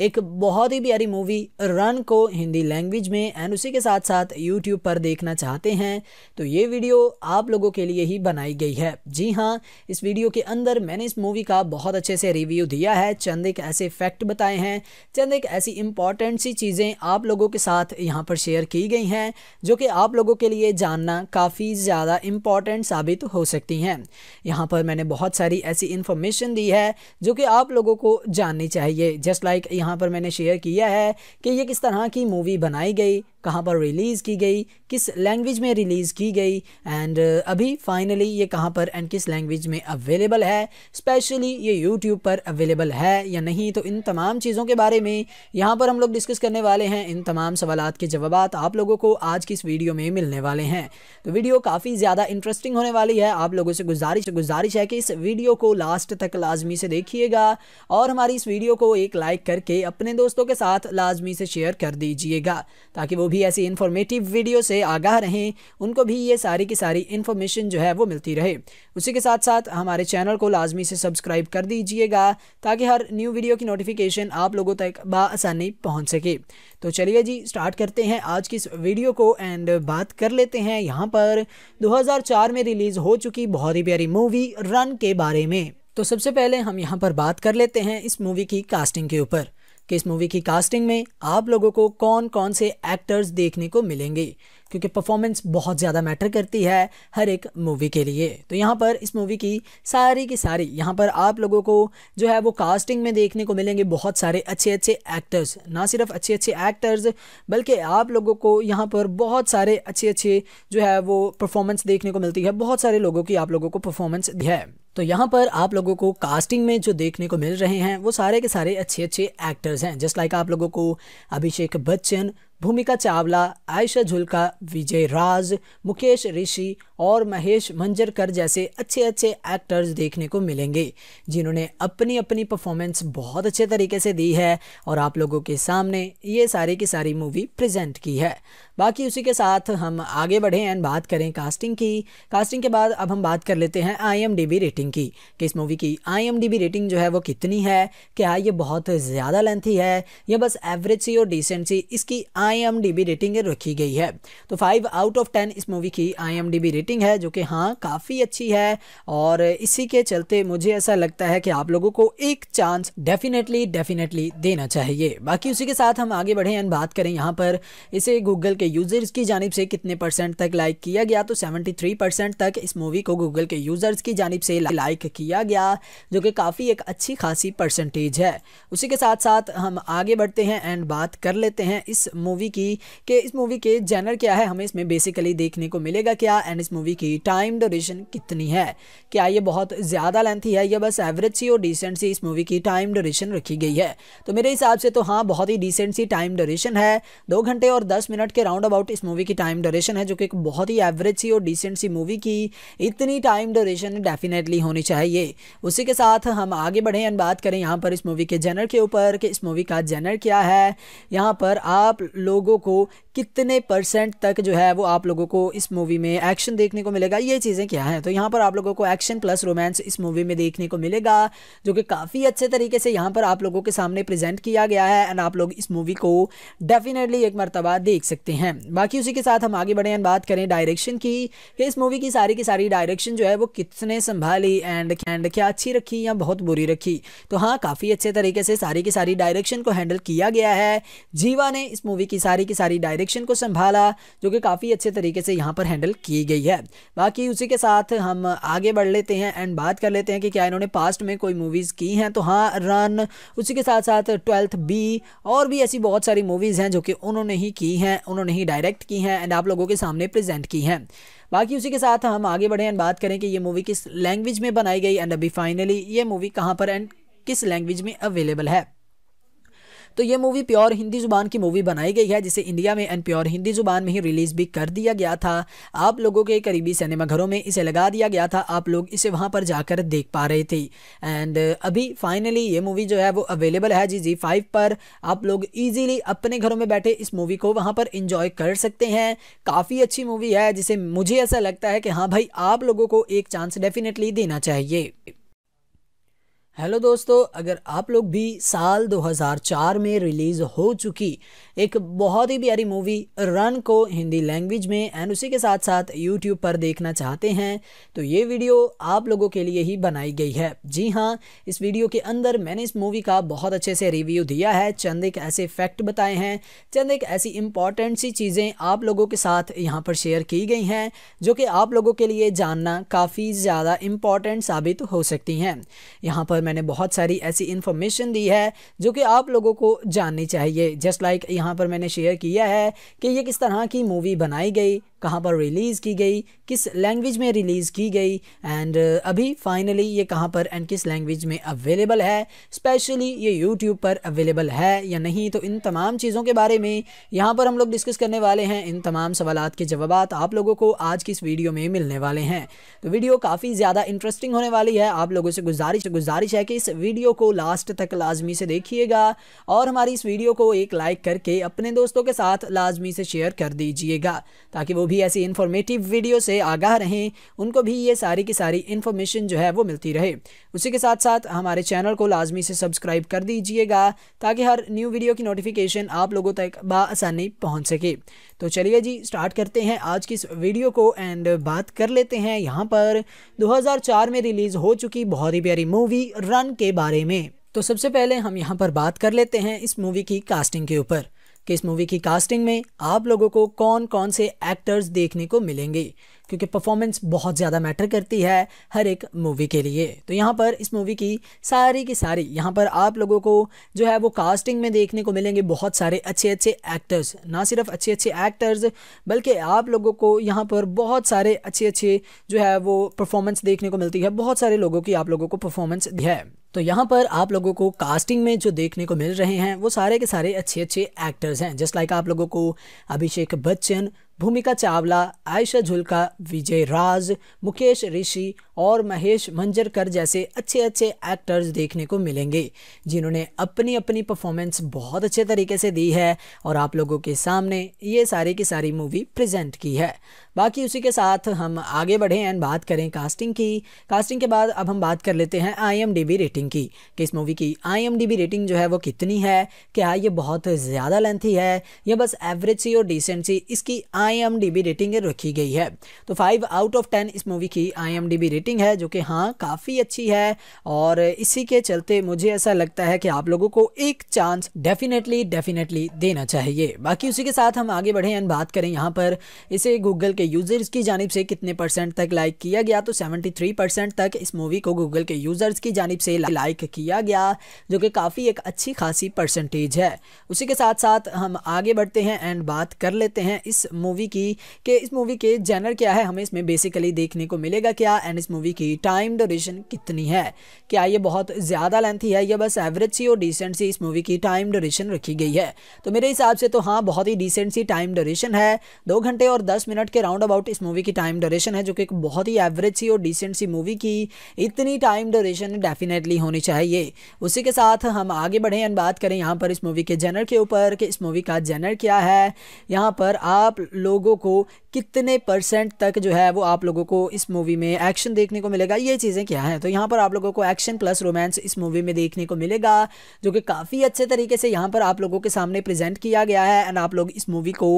एक बहुत ही प्यारी मूवी रन को हिंदी लैंग्वेज में एंड उसी के साथ साथ यूट्यूब पर देखना चाहते हैं तो ये वीडियो आप लोगों के लिए ही बनाई गई है जी हाँ इस वीडियो के अंदर मैंने इस मूवी का बहुत अच्छे से रिव्यू दिया है चंद एक ऐसे फैक्ट बताए हैं चंद एक ऐसी इंपॉर्टेंट सी चीज़ें आप लोगों के साथ यहाँ पर शेयर की गई हैं जो कि आप लोगों के लिए जानना काफ़ी ज़्यादा इम्पॉर्टेंट साबित हो सकती हैं यहाँ पर मैंने बहुत सारी ऐसी इन्फॉर्मेशन दी है जो कि आप लोगों को जाननी चाहिए जस्ट लाइक like यहाँ पर मैंने शेयर किया है कि ये किस तरह की मूवी बनाई गई कहाँ पर रिलीज़ की गई किस लैंग्वेज में रिलीज़ की गई एंड uh, अभी फाइनली ये कहाँ पर एंड किस लैंग्वेज में अवेलेबल है स्पेशली ये यूट्यूब पर अवेलेबल है या नहीं तो इन तमाम चीज़ों के बारे में यहाँ पर हम लोग डिस्कस करने वाले हैं इन तमाम सवाल के जवाब आप लोगों को आज की इस वीडियो में मिलने वाले हैं तो वीडियो काफ़ी ज़्यादा इंटरेस्टिंग होने वाली है आप लोगों से गुजारिश गुजारिश गुजारिश है कि इस वीडियो को लास्ट तक लाजमी से देखिएगा और हमारी इस वीडियो को एक लाइक करके अपने दोस्तों के साथ लाजमी से शेयर कर दीजिएगा ताकि वो भी ऐसी इन्फॉर्मेटिव वीडियो से आगाह रहें उनको भी ये सारी की सारी इन्फॉर्मेशन जो है वो मिलती रहे उसी के साथ साथ हमारे चैनल को लाजमी से सब्सक्राइब कर दीजिएगा ताकि हर न्यू वीडियो की नोटिफिकेशन आप लोगों तक बसानी पहुँच सके तो चलिए जी स्टार्ट करते हैं आज की इस वीडियो को एंड बात कर लेते हैं यहाँ पर 2004 में रिलीज़ हो चुकी बहुत ही प्यारी मूवी रन के बारे में तो सबसे पहले हम यहाँ पर बात कर लेते हैं इस मूवी की कास्टिंग के ऊपर कि इस मूवी की कास्टिंग में आप लोगों को कौन कौन से एक्टर्स देखने को मिलेंगे क्योंकि परफॉर्मेंस बहुत ज़्यादा मैटर करती है हर एक मूवी के लिए तो यहाँ पर इस मूवी की सारी की सारी यहाँ पर आप लोगों को जो है वो कास्टिंग में देखने को मिलेंगे बहुत सारे अच्छे अच्छे एक्टर्स ना सिर्फ अच्छे अच्छे एक्टर्स बल्कि आप लोगों को यहाँ पर बहुत सारे अच्छे अच्छे जो है वो परफॉर्मेंस देखने को मिलती है बहुत सारे लोगों की आप लोगों को परफॉर्मेंस है तो यहाँ पर आप लोगों को कास्टिंग में जो देखने को मिल रहे हैं वो सारे के सारे अच्छे अच्छे एक्टर्स हैं जस्ट लाइक आप लोगों को अभिषेक बच्चन भूमिका चावला आयशा झुलका विजय राज मुकेश ऋषि और महेश मंजरकर जैसे अच्छे अच्छे एक्टर्स देखने को मिलेंगे जिन्होंने अपनी अपनी परफॉर्मेंस बहुत अच्छे तरीके से दी है और आप लोगों के सामने ये सारी की सारी मूवी प्रेजेंट की है बाकी उसी के साथ हम आगे बढ़ें एंड बात करें कास्टिंग की कास्टिंग के बाद अब हम बात कर लेते हैं आई रेटिंग की कि इस मूवी की आई रेटिंग जो है वो कितनी है क्या ये बहुत ज़्यादा लेंथी है या बस एवरेज सी और डिसेंट सी इसकी आई रेटिंग रखी गई है तो फाइव आउट ऑफ टेन इस मूवी की आई रेटिंग रेटिंग है जो कि हाँ काफ़ी अच्छी है और इसी के चलते मुझे ऐसा लगता है कि आप लोगों को एक चांस डेफिनेटली डेफिनेटली देना चाहिए बाकी उसी के साथ हम आगे बढ़े एंड बात करें यहाँ पर इसे गूगल के यूज़र्स की जानब से कितने परसेंट तक लाइक किया गया तो 73 परसेंट तक इस मूवी को गूगल के यूज़र्स की जानब से लाइक किया गया जो कि काफ़ी एक अच्छी खासी परसेंटेज है उसी के साथ साथ हम आगे बढ़ते हैं एंड बात कर लेते हैं इस मूवी की कि इस मूवी के जैनर क्या है हमें इसमें बेसिकली देखने को मिलेगा क्या एंड इस मूवी की टाइम ड्यूरेशन कितनी है क्या ये बहुत ज़्यादा लेंथी है या बस एवरेज सी और डिसेंट सी इस मूवी की टाइम ड्यूरेशन रखी गई है तो मेरे हिसाब से तो हाँ बहुत ही डिसेंट सी टाइम ड्यूरेशन है दो घंटे और दस मिनट के राउंड अबाउट इस मूवी की टाइम ड्यूरेशन है जो कि बहुत ही एवरेज सी और डिसेंट सी मूवी की इतनी टाइम ड्यूरेशन डेफिनेटली होनी चाहिए उसी के साथ हम आगे बढ़ें एंड बात करें यहाँ पर इस मूवी के जेनर के ऊपर कि इस मूवी का जेनर क्या है यहाँ पर आप लोगों को कितने परसेंट तक जो है वो आप लोगों को इस मूवी में एक्शन देखने को मिलेगा ये चीज़ें क्या हैं तो यहाँ पर आप लोगों को एक्शन प्लस रोमांस इस मूवी में देखने को मिलेगा जो कि काफ़ी अच्छे तरीके से यहाँ पर आप लोगों के सामने प्रेजेंट किया गया है एंड आप लोग इस मूवी को डेफिनेटली एक मरतबा देख सकते हैं बाकी उसी के साथ हम आगे बढ़े एंड बात करें डायरेक्शन की कि इस मूवी की सारी की सारी डायरेक्शन जो है वो कितने संभाली एंड एंड क्या अच्छी रखी या बहुत बुरी रखी तो हाँ काफ़ी अच्छे तरीके से सारी की सारी डायरेक्शन को हैंडल किया गया है जीवा ने इस मूवी की सारी की सारी डायरेक्शन एडिक्शन को संभाला जो कि काफ़ी अच्छे तरीके से यहाँ पर हैंडल की गई है बाकी उसी के साथ हम आगे बढ़ लेते हैं एंड बात कर लेते हैं कि क्या इन्होंने पास्ट में कोई मूवीज़ की हैं तो हाँ रन उसी के साथ साथ ट्वेल्थ बी और भी ऐसी बहुत सारी मूवीज़ हैं जो कि उन्होंने ही की हैं उन्होंने ही डायरेक्ट की हैं एंड आप लोगों के सामने प्रेजेंट की हैं बाकी उसी के साथ हम आगे बढ़े एंड बात करें कि ये मूवी किस लैंग्वेज में बनाई गई एंड अभी फाइनली ये मूवी कहाँ पर एंड किस लैंग्वेज में अवेलेबल है तो ये मूवी प्योर हिंदी ज़ुबान की मूवी बनाई गई है जिसे इंडिया में एंड प्योर हिंदी ज़ुबान में ही रिलीज़ भी कर दिया गया था आप लोगों के करीबी सिनेमाघरों में इसे लगा दिया गया था आप लोग इसे वहाँ पर जाकर देख पा रहे थे एंड अभी फाइनली ये मूवी जो है वो अवेलेबल है जी जी फाइव पर आप लोग ईजिली अपने घरों में बैठे इस मूवी को वहाँ पर इंजॉय कर सकते हैं काफ़ी अच्छी मूवी है जिसे मुझे ऐसा लगता है कि हाँ भाई आप लोगों को एक चांस डेफिनेटली देना चाहिए हेलो दोस्तों अगर आप लोग भी साल 2004 में रिलीज़ हो चुकी एक बहुत ही प्यारी मूवी रन को हिंदी लैंग्वेज में एंड उसी के साथ साथ यूट्यूब पर देखना चाहते हैं तो ये वीडियो आप लोगों के लिए ही बनाई गई है जी हाँ इस वीडियो के अंदर मैंने इस मूवी का बहुत अच्छे से रिव्यू दिया है चंद एक ऐसे फैक्ट बताए हैं चंद एक ऐसी इम्पॉर्टेंट सी चीज़ें आप लोगों के साथ यहाँ पर शेयर की गई हैं जो कि आप लोगों के लिए जानना काफ़ी ज़्यादा इम्पॉर्टेंट साबित हो सकती हैं यहाँ पर मैंने बहुत सारी ऐसी इन्फॉर्मेशन दी है जो कि आप लोगों को जाननी चाहिए जस्ट लाइक यहाँ पर मैंने शेयर किया है कि ये किस तरह की मूवी बनाई गई कहाँ पर रिलीज़ की गई किस लैंग्वेज में रिलीज़ की गई एंड uh, अभी फाइनली ये कहाँ पर एंड किस लैंग्वेज में अवेलेबल है स्पेशली ये यूट्यूब पर अवेलेबल है या नहीं तो इन तमाम चीज़ों के बारे में यहाँ पर हम लोग डिस्कस करने वाले हैं इन तमाम सवाल के जवाब आप लोगों को आज की इस वीडियो में मिलने वाले हैं तो वीडियो काफ़ी ज़्यादा इंटरेस्टिंग होने वाली है आप लोगों से गुजारिश गुजारिश है कि इस वीडियो को लास्ट तक लाजमी से देखिएगा और हमारी इस वीडियो को एक लाइक करके अपने दोस्तों के साथ लाजमी से शेयर कर दीजिएगा ताकि वो भी भी ऐसी इन्फॉर्मेटिव वीडियो से आगाह रहें उनको भी ये सारी की सारी इन्फॉर्मेशन जो है वो मिलती रहे उसी के साथ साथ हमारे चैनल को लाजमी से सब्सक्राइब कर दीजिएगा ताकि हर न्यू वीडियो की नोटिफिकेशन आप लोगों तक बसानी पहुँच सके तो चलिए जी स्टार्ट करते हैं आज की इस वीडियो को एंड बात कर लेते हैं यहाँ पर दो में रिलीज़ हो चुकी बहुत ही प्यारी मूवी रन के बारे में तो सबसे पहले हम यहाँ पर बात कर लेते हैं इस मूवी की कास्टिंग के ऊपर कि इस मूवी की कास्टिंग में आप लोगों को कौन कौन से एक्टर्स देखने को मिलेंगे क्योंकि परफॉर्मेंस बहुत ज़्यादा मैटर करती है हर एक मूवी के लिए तो यहाँ पर इस मूवी की सारी की सारी यहाँ पर आप लोगों को जो है वो कास्टिंग में देखने को मिलेंगे बहुत सारे अच्छे अच्छे एक्टर्स ना सिर्फ अच्छे अच्छे एक्टर्स बल्कि आप लोगों को यहाँ पर बहुत सारे अच्छे अच्छे जो है वो परफॉर्मेंस देखने को मिलती है बहुत सारे लोगों की आप लोगों को परफॉर्मेंस है तो यहाँ पर आप लोगों को कास्टिंग में जो देखने को मिल रहे हैं वो सारे के सारे अच्छे अच्छे एक्टर्स हैं जस्ट लाइक आप लोगों को अभिषेक बच्चन भूमिका चावला आयशा झुलका विजय राज मुकेश ऋषि और महेश मंजरकर जैसे अच्छे अच्छे एक्टर्स देखने को मिलेंगे जिन्होंने अपनी अपनी परफॉर्मेंस बहुत अच्छे तरीके से दी है और आप लोगों के सामने ये सारी की सारी मूवी प्रजेंट की है बाकी उसी के साथ हम आगे बढ़ें एंड बात करें कास्टिंग की कास्टिंग के बाद अब हम बात कर लेते हैं आई रेटिंग की कि इस मूवी की आई रेटिंग जो है वो कितनी है क्या ये बहुत ज़्यादा लेंथी है या बस एवरेज सी और डिसेंट सी इसकी आई रेटिंग रखी गई है तो फाइव आउट ऑफ टेन इस मूवी की आई रेटिंग है जो कि हाँ काफ़ी अच्छी है और इसी के चलते मुझे ऐसा लगता है कि आप लोगों को एक चांस डेफिनेटली डेफिनेटली देना चाहिए बाकी उसी के साथ हम आगे बढ़ें एंड बात करें यहाँ पर इसे गूगल के के यूज़र्स की जानब से कितने परसेंट तक लाइक किया गया तो 73 परसेंट तक इस मूवी को गूगल के यूज़र्स की जानब से लाइक किया गया जो कि काफ़ी एक अच्छी खासी परसेंटेज है उसी के साथ साथ हम आगे बढ़ते हैं एंड बात कर लेते हैं इस मूवी की कि इस मूवी के जैनर क्या है हमें इसमें बेसिकली देखने को मिलेगा क्या एंड इस मूवी की टाइम ड्यूरेशन कितनी है क्या ये बहुत ज़्यादा लेंथी है या बस एवरेज सी और डिसेंट सी इस मूवी की टाइम ड्यूरेशन रखी गई है तो मेरे हिसाब से तो हाँ बहुत ही डिसेंट सी टाइम ड्यूरेशन है दो घंटे और दस मिनट के राउंड राउंड अबाउट इस मूवी की टाइम ड्यूरेशन है जो कि एक बहुत ही एवरेज सी और डिसेंट सी मूवी की इतनी टाइम ड्यूरेशन डेफिनेटली होनी चाहिए उसी के साथ हम आगे बढ़े एंड बात करें यहाँ पर इस मूवी के जेनर के ऊपर कि इस मूवी का जेनर क्या है यहाँ पर आप लोगों को कितने परसेंट तक जो है वो आप लोगों को इस मूवी में एक्शन देखने को मिलेगा ये चीज़ें क्या हैं तो यहाँ पर आप लोगों को एक्शन प्लस रोमांस इस मूवी में देखने को मिलेगा जो कि काफ़ी अच्छे तरीके से यहाँ पर आप लोगों के सामने प्रेजेंट किया गया है एंड आप लोग इस मूवी को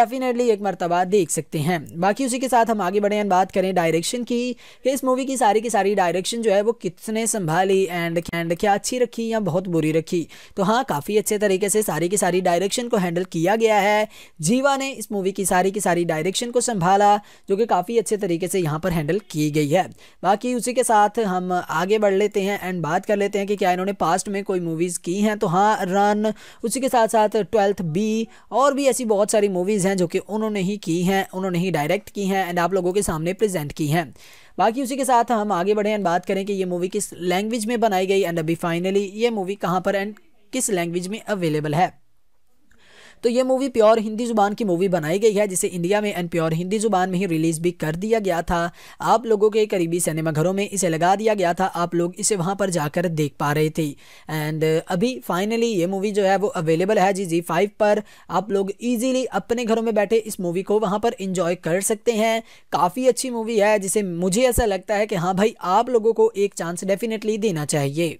डेफिनेटली एक मरतबा देख सकते हैं हैं बाकी उसी के साथ हम आगे बढ़े एंड बात करें डायरेक्शन की कि इस मूवी की सारी की सारी डायरेक्शन जो है वो कितने संभाली एंड एंड क्या अच्छी रखी या बहुत बुरी रखी तो हाँ काफ़ी अच्छे तरीके से सारी की सारी डायरेक्शन को हैंडल किया गया है जीवा ने इस मूवी की सारी की सारी डायरेक्शन को संभाला जो कि काफ़ी अच्छे तरीके से यहाँ पर हैंडल की गई है बाकी उसी के साथ हम आगे बढ़ लेते हैं एंड बात कर लेते हैं कि क्या इन्होंने पास्ट में कोई मूवीज़ की हैं तो हाँ रन उसी के साथ साथ ट्वेल्थ बी और भी ऐसी बहुत सारी मूवीज़ हैं जो कि उन्होंने ही की हैं उन्होंने नहीं डायरेक्ट की हैं एंड आप लोगों के सामने प्रेजेंट की हैं बाकी उसी के साथ हम आगे बढ़ें एंड बात करें कि ये मूवी किस लैंग्वेज में बनाई गई एंड अभी फाइनली ये मूवी कहाँ पर एंड किस लैंग्वेज में अवेलेबल है तो ये मूवी प्योर हिंदी ज़ुबान की मूवी बनाई गई है जिसे इंडिया में एंड प्योर हिंदी ज़ुबान में ही रिलीज़ भी कर दिया गया था आप लोगों के करीबी सिनेमाघरों में इसे लगा दिया गया था आप लोग इसे वहाँ पर जाकर देख पा रहे थे एंड अभी फाइनली ये मूवी जो है वो अवेलेबल है जी जी फाइव पर आप लोग ईजिली अपने घरों में बैठे इस मूवी को वहाँ पर इंजॉय कर सकते हैं काफ़ी अच्छी मूवी है जिसे मुझे ऐसा लगता है कि हाँ भाई आप लोगों को एक चांस डेफिनेटली देना चाहिए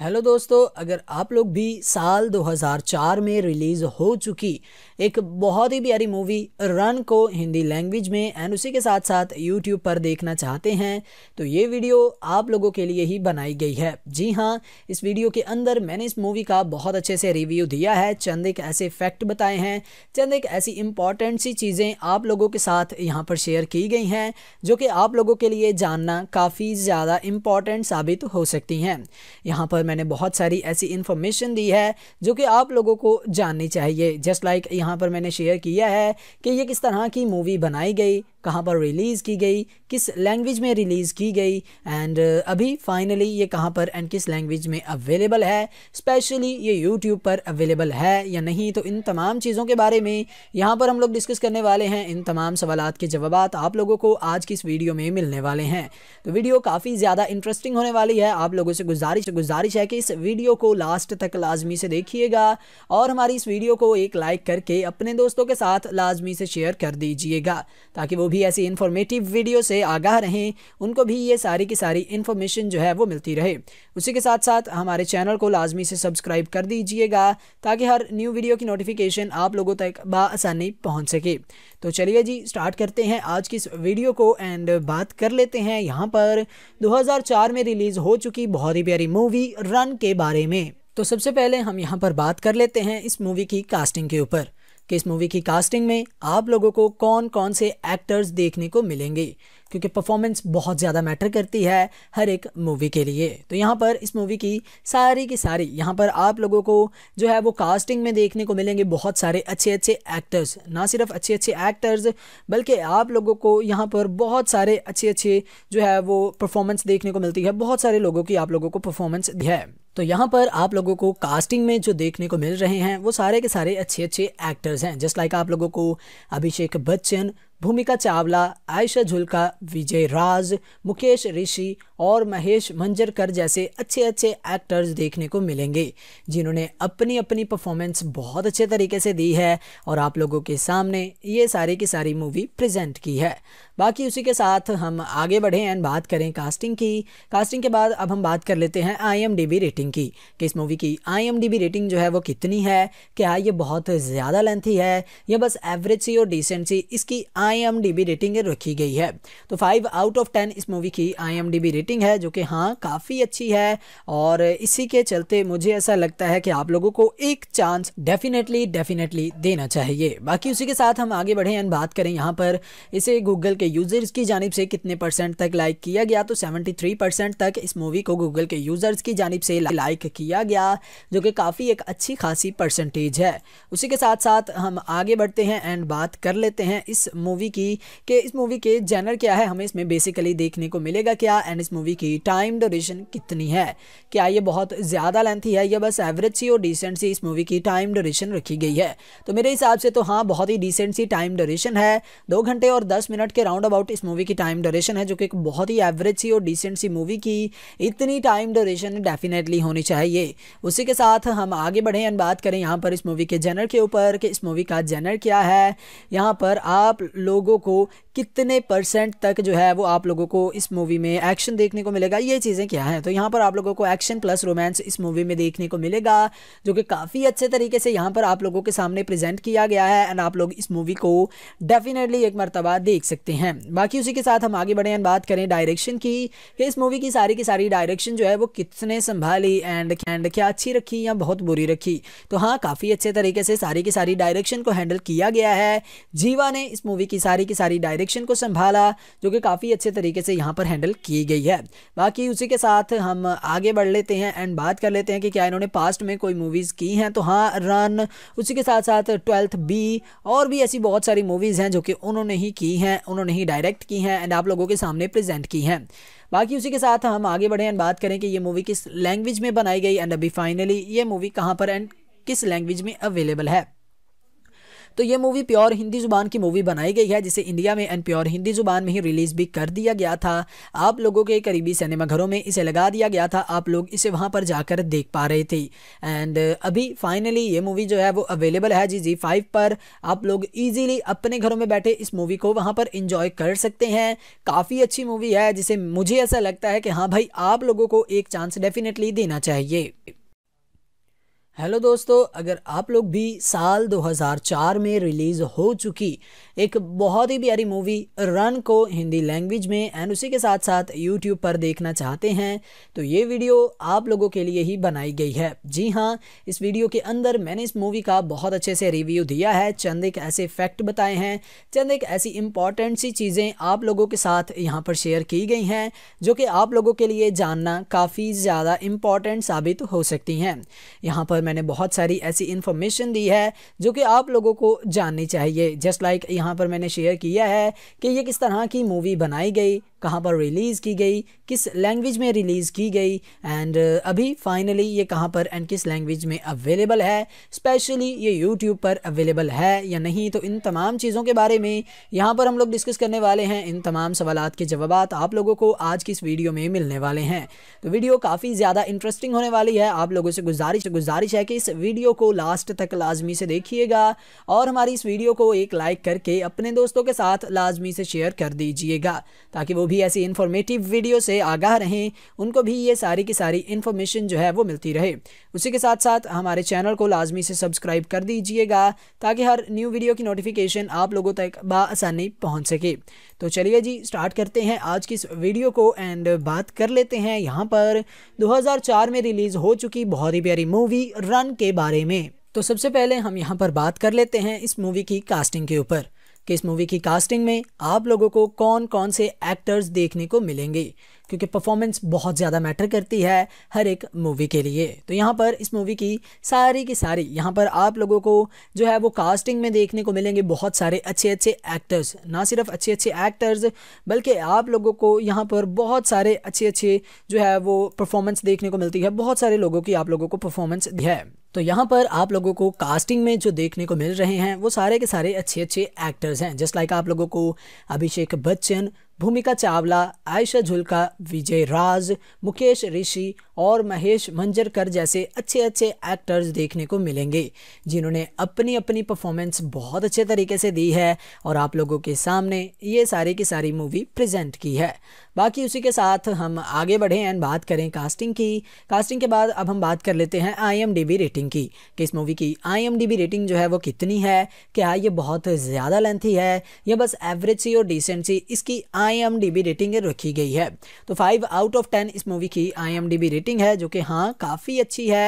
हेलो दोस्तों अगर आप लोग भी साल 2004 में रिलीज़ हो चुकी एक बहुत ही प्यारी मूवी रन को हिंदी लैंग्वेज में एंड उसी के साथ साथ यूट्यूब पर देखना चाहते हैं तो ये वीडियो आप लोगों के लिए ही बनाई गई है जी हाँ इस वीडियो के अंदर मैंने इस मूवी का बहुत अच्छे से रिव्यू दिया है चंद एक ऐसे फैक्ट बताए हैं चंद एक ऐसी इंपॉर्टेंट सी चीज़ें आप लोगों के साथ यहाँ पर शेयर की गई हैं जो कि आप लोगों के लिए जानना काफ़ी ज़्यादा इम्पॉर्टेंट साबित हो सकती हैं यहाँ पर मैंने बहुत सारी ऐसी इन्फॉर्मेशन दी है जो कि आप लोगों को जाननी चाहिए जस्ट लाइक like यहाँ यहाँ पर मैंने शेयर किया है कि ये किस तरह की मूवी बनाई गई कहाँ पर रिलीज़ की गई किस लैंग्वेज में रिलीज़ की गई एंड uh, अभी फाइनली ये कहाँ पर एंड किस लैंग्वेज में अवेलेबल है स्पेशली ये यूट्यूब पर अवेलेबल है या नहीं तो इन तमाम चीज़ों के बारे में यहाँ पर हम लोग डिस्कस करने वाले हैं इन तमाम सवाल के जवाब आप लोगों को आज की इस वीडियो में मिलने वाले हैं तो वीडियो काफ़ी ज़्यादा इंटरेस्टिंग होने वाली है आप लोगों से गुजारिश गुजारिश है कि इस वीडियो को लास्ट तक लाजमी से देखिएगा और हमारी इस वीडियो को एक लाइक करके अपने दोस्तों के साथ लाजमी से शेयर कर दीजिएगा ताकि वो भी ऐसी इन्फॉर्मेटिव वीडियो से आगाह रहें उनको भी ये सारी की सारी इन्फॉर्मेशन जो है वो मिलती रहे उसी के साथ साथ हमारे चैनल को लाजमी से सब्सक्राइब कर दीजिएगा ताकि हर न्यू वीडियो की नोटिफिकेशन आप लोगों तक बसानी पहुँच सके तो चलिए जी स्टार्ट करते हैं आज की इस वीडियो को एंड बात कर लेते हैं यहाँ पर दो में रिलीज़ हो चुकी बहुत ही प्यारी मूवी रन के बारे में तो सबसे पहले हम यहाँ पर बात कर लेते हैं इस मूवी की कास्टिंग के ऊपर कि इस मूवी की कास्टिंग में आप लोगों को कौन कौन से एक्टर्स देखने को मिलेंगे क्योंकि परफॉर्मेंस बहुत ज़्यादा मैटर करती है हर एक मूवी के लिए तो यहाँ पर इस मूवी की सारी की सारी यहाँ पर आप लोगों को जो है वो कास्टिंग में देखने को मिलेंगे बहुत सारे अच्छे अच्छे एक्टर्स ना सिर्फ अच्छे अच्छे एक्टर्स बल्कि आप लोगों को यहाँ पर बहुत सारे अच्छे अच्छे जो है वो परफॉर्मेंस देखने को मिलती है बहुत सारे लोगों की आप लोगों को परफॉर्मेंस है तो यहाँ पर आप लोगों को कास्टिंग में जो देखने को मिल रहे हैं वो सारे के सारे अच्छे अच्छे एक्टर्स हैं जस्ट लाइक आप लोगों को अभिषेक बच्चन भूमिका चावला आयशा झुलका विजय राज मुकेश ऋषि और महेश मंजरकर जैसे अच्छे अच्छे एक्टर्स देखने को मिलेंगे जिन्होंने अपनी अपनी परफॉर्मेंस बहुत अच्छे तरीके से दी है और आप लोगों के सामने ये सारी की सारी मूवी प्रेजेंट की है बाकी उसी के साथ हम आगे बढ़ें एंड बात करें कास्टिंग की कास्टिंग के बाद अब हम बात कर लेते हैं आई रेटिंग की कि इस मूवी की आई रेटिंग जो है वो कितनी है क्या ये बहुत ज़्यादा लेंथी है या बस एवरेज सी और डिसेंट सी इसकी आई रेटिंग रखी गई है तो फाइव आउट ऑफ टेन इस मूवी की आई रेटिंग रेटिंग है जो कि हाँ काफ़ी अच्छी है और इसी के चलते मुझे ऐसा लगता है कि आप लोगों को एक चांस डेफिनेटली डेफिनेटली देना चाहिए बाकी उसी के साथ हम आगे बढ़े एंड बात करें यहाँ पर इसे गूगल के यूज़र्स की जानब से कितने परसेंट तक लाइक किया गया तो सेवेंटी परसेंट तक इस मूवी को गूगल के यूज़र्स की जानब से लाइक किया गया जो कि काफ़ी एक अच्छी खासी परसेंटेज है उसी के साथ साथ हम आगे बढ़ते हैं एंड बात कर लेते हैं इस मूवी की कि इस मूवी के जैनर क्या है हमें इसमें बेसिकली देखने को मिलेगा क्या एंड इस मूवी की टाइम ड्यूरेशन कितनी है क्या ये बहुत ज़्यादा लेंथी है या बस एवरेज सी और डिसेंट सी इस मूवी की टाइम ड्यूरेशन रखी गई है तो मेरे हिसाब से तो हाँ बहुत ही डिसेंट सी टाइम ड्यूरेशन है दो घंटे और दस मिनट के राउंड अबाउट इस मूवी की टाइम ड्यूरेशन है जो कि एक बहुत ही एवरेज सी और डिसेंट सी मूवी की इतनी टाइम ड्यूरेशन डेफिनेटली होनी चाहिए उसी के साथ हम आगे बढ़ें एंड बात करें यहाँ पर इस मूवी के जनर के ऊपर कि इस मूवी का जनर क्या है यहाँ पर आप लोगों को कितने परसेंट तक जो है वो आप लोगों को इस मूवी में एक्शन देखने को मिलेगा ये चीज़ें क्या हैं तो यहाँ पर आप लोगों को एक्शन प्लस रोमांस इस मूवी में देखने को मिलेगा जो कि काफ़ी अच्छे तरीके से यहाँ पर आप लोगों के सामने प्रेजेंट किया गया है एंड आप लोग इस मूवी को डेफिनेटली एक मरतबा देख सकते हैं बाकी उसी के साथ हम आगे बढ़े एंड बात करें डायरेक्शन की कि इस मूवी की सारी की सारी डायरेक्शन जो है वो कितने संभाली एंड एंड क्या अच्छी रखी या बहुत बुरी रखी तो हाँ काफ़ी अच्छे तरीके से सारी की सारी डायरेक्शन को हैंडल किया गया है जीवा ने इस मूवी की सारी की सारी डायरेक्शन को संभाला जो कि काफ़ी अच्छे तरीके से यहाँ पर हैंडल की गई है है बाकी उसी के साथ हम आगे बढ़ लेते हैं एंड बात कर लेते हैं कि क्या इन्होंने पास्ट में कोई मूवीज़ की हैं तो हाँ रन उसी के साथ साथ ट्वेल्थ बी और भी ऐसी बहुत सारी मूवीज़ हैं जो कि उन्होंने ही की हैं उन्होंने ही डायरेक्ट की हैं एंड आप लोगों के सामने प्रजेंट की हैं बाकी उसी के साथ हम आगे बढ़ें एंड बात करें कि ये मूवी किस लैंग्वेज में बनाई गई एंड अभी फाइनली ये मूवी कहाँ पर एंड किस लैंग्वेज में अवेलेबल है तो ये मूवी प्योर हिंदी ज़ुबान की मूवी बनाई गई है जिसे इंडिया में एंड प्योर हिंदी ज़ुबान में ही रिलीज़ भी कर दिया गया था आप लोगों के करीबी सिनेमाघरों में इसे लगा दिया गया था आप लोग इसे वहाँ पर जाकर देख पा रहे थे एंड uh, अभी फाइनली ये मूवी जो है वो अवेलेबल है जी जी फाइव पर आप लोग ईजिली अपने घरों में बैठे इस मूवी को वहाँ पर इंजॉय कर सकते हैं काफ़ी अच्छी मूवी है जिसे मुझे ऐसा लगता है कि हाँ भाई आप लोगों को एक चांस डेफिनेटली देना चाहिए हेलो दोस्तों अगर आप लोग भी साल 2004 में रिलीज़ हो चुकी एक बहुत ही प्यारी मूवी रन को हिंदी लैंग्वेज में एंड उसी के साथ साथ यूट्यूब पर देखना चाहते हैं तो ये वीडियो आप लोगों के लिए ही बनाई गई है जी हाँ इस वीडियो के अंदर मैंने इस मूवी का बहुत अच्छे से रिव्यू दिया है चंद एक ऐसे फैक्ट बताए हैं चंद एक ऐसी इम्पॉर्टेंट सी चीज़ें आप लोगों के साथ यहाँ पर शेयर की गई हैं जो कि आप लोगों के लिए जानना काफ़ी ज़्यादा इम्पॉर्टेंट साबित हो सकती हैं यहाँ पर मैंने बहुत सारी ऐसी इन्फॉर्मेशन दी है जो कि आप लोगों को जाननी चाहिए जस्ट लाइक यहाँ पर मैंने शेयर किया है कि ये किस तरह की मूवी बनाई गई कहाँ पर रिलीज़ की गई किस लैंग्वेज में रिलीज़ की गई एंड uh, अभी फाइनली ये कहाँ पर एंड किस लैंग्वेज में अवेलेबल है स्पेशली ये यूट्यूब पर अवेलेबल है या नहीं तो इन तमाम चीज़ों के बारे में यहाँ पर हम लोग डिस्कस करने वाले हैं इन तमाम सवाल के जवाब आप लोगों को आज की इस वीडियो में मिलने वाले हैं तो वीडियो काफ़ी ज़्यादा इंटरेस्टिंग होने वाली है आप लोगों से गुजारिश गुजारिश है कि इस वीडियो को लास्ट तक लाजमी से देखिएगा और हमारी इस वीडियो को एक लाइक करके अपने दोस्तों के साथ लाजमी से शेयर कर दीजिएगा ताकि वो भी ऐसी इन्फॉर्मेटिव वीडियो से आगाह रहें उनको भी ये सारी की सारी इन्फॉर्मेशन जो है वो मिलती रहे उसी के साथ साथ हमारे चैनल को लाजमी से सब्सक्राइब कर दीजिएगा ताकि हर न्यू वीडियो की नोटिफिकेशन आप लोगों तक बसानी पहुँच सके तो चलिए जी स्टार्ट करते हैं आज की इस वीडियो को एंड बात कर लेते हैं यहाँ पर दो में रिलीज़ हो चुकी बहुत ही प्यारी मूवी रन के बारे में तो सबसे पहले हम यहाँ पर बात कर लेते हैं इस मूवी की कास्टिंग के ऊपर कि इस मूवी की कास्टिंग में आप लोगों को कौन कौन से एक्टर्स देखने को मिलेंगे क्योंकि परफॉर्मेंस बहुत ज़्यादा मैटर करती है हर एक मूवी के लिए तो यहाँ पर इस मूवी की सारी की सारी यहाँ पर आप लोगों को जो है वो कास्टिंग में देखने को मिलेंगे बहुत सारे अच्छे अच्छे एक्टर्स ना सिर्फ अच्छे अच्छे एक्टर्स बल्कि आप लोगों को यहाँ पर बहुत सारे अच्छे अच्छे जो है वो परफॉर्मेंस देखने को मिलती है बहुत सारे लोगों की आप लोगों को परफॉर्मेंस है तो यहाँ पर आप लोगों को कास्टिंग में जो देखने को मिल रहे हैं वो सारे के सारे अच्छे अच्छे एक्टर्स हैं जस्ट लाइक आप लोगों को अभिषेक बच्चन भूमिका चावला आयशा झुलका विजय राज मुकेश ऋषि और महेश मंजरकर जैसे अच्छे अच्छे एक्टर्स देखने को मिलेंगे जिन्होंने अपनी अपनी परफॉर्मेंस बहुत अच्छे तरीके से दी है और आप लोगों के सामने ये सारी की सारी मूवी प्रेजेंट की है बाकी उसी के साथ हम आगे बढ़ें एंड बात करें कास्टिंग की कास्टिंग के बाद अब हम बात कर लेते हैं आई रेटिंग की कि इस मूवी की आई रेटिंग जो है वो कितनी है क्या ये बहुत ज़्यादा लेंथी है या बस एवरेज सी और डिसेंट सी इसकी आ आई रेटिंग रखी गई है तो फाइव आउट ऑफ टेन इस मूवी की आई रेटिंग है जो कि हाँ काफ़ी अच्छी है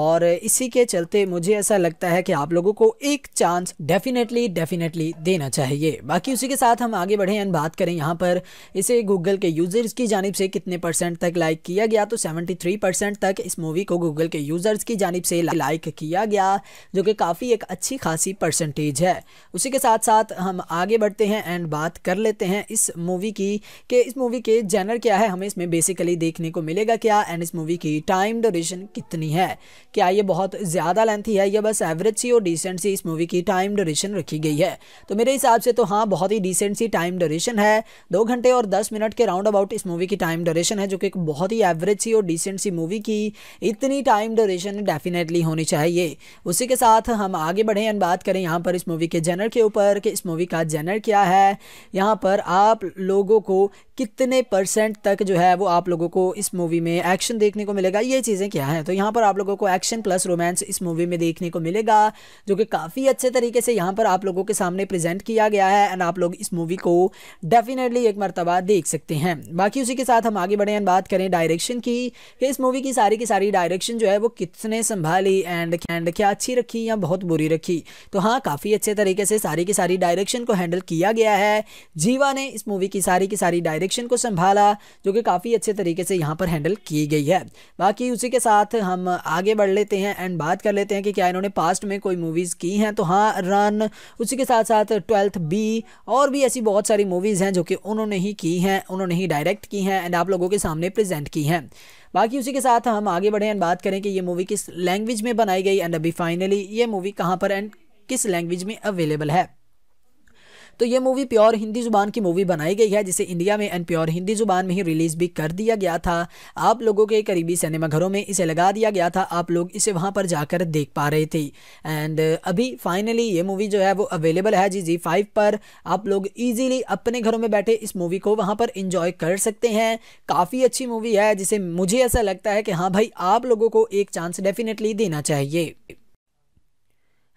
और इसी के चलते मुझे ऐसा लगता है कि आप लोगों को एक चांस डेफिनेटली डेफिनेटली देना चाहिए बाकी उसी के साथ हम आगे बढ़े एंड बात करें यहाँ पर इसे गूगल के यूजर्स की जानब से कितने परसेंट तक लाइक किया गया तो 73 परसेंट तक इस मूवी को गूगल के यूजर्स की जानब से लाइक किया गया जो कि काफ़ी एक अच्छी खासी परसेंटेज है उसी के साथ साथ हम आगे बढ़ते हैं एंड बात कर लेते हैं इस मूवी मूवी की कि इस मूवी के जैनर क्या है हमें इसमें बेसिकली देखने को मिलेगा क्या एंड इस मूवी की टाइम ड्यूरेशन कितनी है क्या ये बहुत ज़्यादा लेंथी है या बस एवरेज सी और डिसेंट सी इस मूवी की टाइम ड्यूरेशन रखी गई है तो मेरे हिसाब से तो हाँ बहुत ही डिसेंट सी टाइम ड्यूरेशन है दो घंटे और दस मिनट के राउंड अबाउट इस मूवी की टाइम ड्यूरेशन है जो कि एक बहुत ही एवरेज सी और डिसेंट सी मूवी की इतनी टाइम ड्यूरेशन डेफिनेटली होनी चाहिए उसी के साथ हम आगे बढ़ें एंड बात करें यहाँ पर इस मूवी के जैनर के ऊपर कि इस मूवी का जैनर क्या है यहाँ पर आप लोगों को कितने परसेंट तक जो है वो आप लोगों को इस मूवी में एक्शन देखने को मिलेगा ये चीज़ें क्या हैं तो यहाँ पर आप लोगों को एक्शन प्लस रोमांस इस मूवी में देखने को मिलेगा जो कि काफ़ी अच्छे तरीके से यहाँ पर आप लोगों के सामने प्रेजेंट किया गया है एंड आप लोग इस मूवी को डेफिनेटली एक मरतबा देख सकते हैं बाकी उसी के साथ हम आगे बढ़े एंड बात करें डायरेक्शन की कि इस मूवी की सारी की सारी डायरेक्शन जो है वो कितने संभाली एंड एंड क्या अच्छी रखी या बहुत बुरी रखी तो हाँ काफ़ी अच्छे तरीके से सारी की सारी डायरेक्शन को हैंडल किया गया है जीवा ने इस मूवी की सारी की सारी एडिक्शन को संभाला जो कि काफ़ी अच्छे तरीके से यहाँ पर हैंडल की गई है बाकी उसी के साथ हम आगे बढ़ लेते हैं एंड बात कर लेते हैं कि क्या इन्होंने पास्ट में कोई मूवीज़ की हैं तो हाँ रन उसी के साथ साथ ट्वेल्थ बी और भी ऐसी बहुत सारी मूवीज़ हैं जो कि उन्होंने ही की हैं उन्होंने ही डायरेक्ट की हैं एंड आप लोगों के सामने प्रेजेंट की हैं बाकी उसी के साथ हम आगे बढ़े एंड बात करें कि ये मूवी किस लैंग्वेज में बनाई गई एंड अभी फाइनली ये मूवी कहाँ पर एंड किस लैंग्वेज में अवेलेबल है तो ये मूवी प्योर हिंदी ज़ुबान की मूवी बनाई गई है जिसे इंडिया में एंड प्योर हिंदी ज़ुबान में ही रिलीज़ भी कर दिया गया था आप लोगों के करीबी सिनेमाघरों में इसे लगा दिया गया था आप लोग इसे वहाँ पर जाकर देख पा रहे थे एंड uh, अभी फाइनली ये मूवी जो है वो अवेलेबल है जी जी फाइव पर आप लोग ईजिली अपने घरों में बैठे इस मूवी को वहाँ पर इंजॉय कर सकते हैं काफ़ी अच्छी मूवी है जिसे मुझे ऐसा लगता है कि हाँ भाई आप लोगों को एक चांस डेफिनेटली देना चाहिए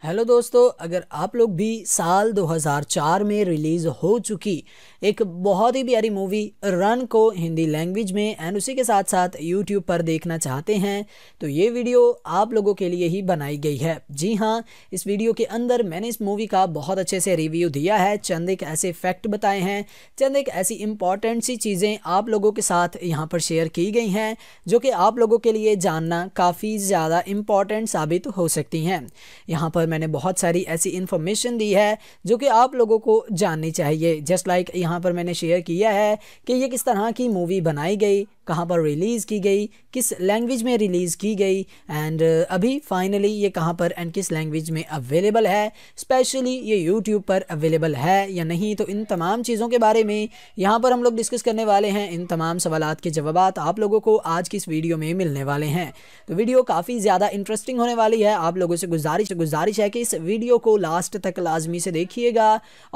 हेलो दोस्तों अगर आप लोग भी साल 2004 में रिलीज़ हो चुकी एक बहुत ही प्यारी मूवी रन को हिंदी लैंग्वेज में एंड उसी के साथ साथ यूट्यूब पर देखना चाहते हैं तो ये वीडियो आप लोगों के लिए ही बनाई गई है जी हाँ इस वीडियो के अंदर मैंने इस मूवी का बहुत अच्छे से रिव्यू दिया है चंद एक ऐसे फैक्ट बताए हैं चंद एक ऐसी इंपॉर्टेंट सी चीज़ें आप लोगों के साथ यहाँ पर शेयर की गई हैं जो कि आप लोगों के लिए जानना काफ़ी ज़्यादा इम्पॉर्टेंट साबित हो सकती हैं यहाँ पर मैंने बहुत सारी ऐसी इन्फॉर्मेशन दी है जो कि आप लोगों को जाननी चाहिए जस्ट लाइक like यहाँ यहाँ पर मैंने शेयर किया है कि ये किस तरह की मूवी बनाई गई कहाँ पर रिलीज़ की गई किस लैंग्वेज में रिलीज़ की गई एंड uh, अभी फाइनली ये कहाँ पर एंड किस लैंग्वेज में अवेलेबल है स्पेशली ये यूट्यूब पर अवेलेबल है या नहीं तो इन तमाम चीज़ों के बारे में यहाँ पर हम लोग डिस्कस करने वाले हैं इन तमाम सवाल के जवाब आप लोगों को आज की इस वीडियो में मिलने वाले हैं तो वीडियो काफ़ी ज़्यादा इंटरेस्टिंग होने वाली है आप लोगों से गुजारिश गुजारिश है कि इस वीडियो को लास्ट तक लाजमी से देखिएगा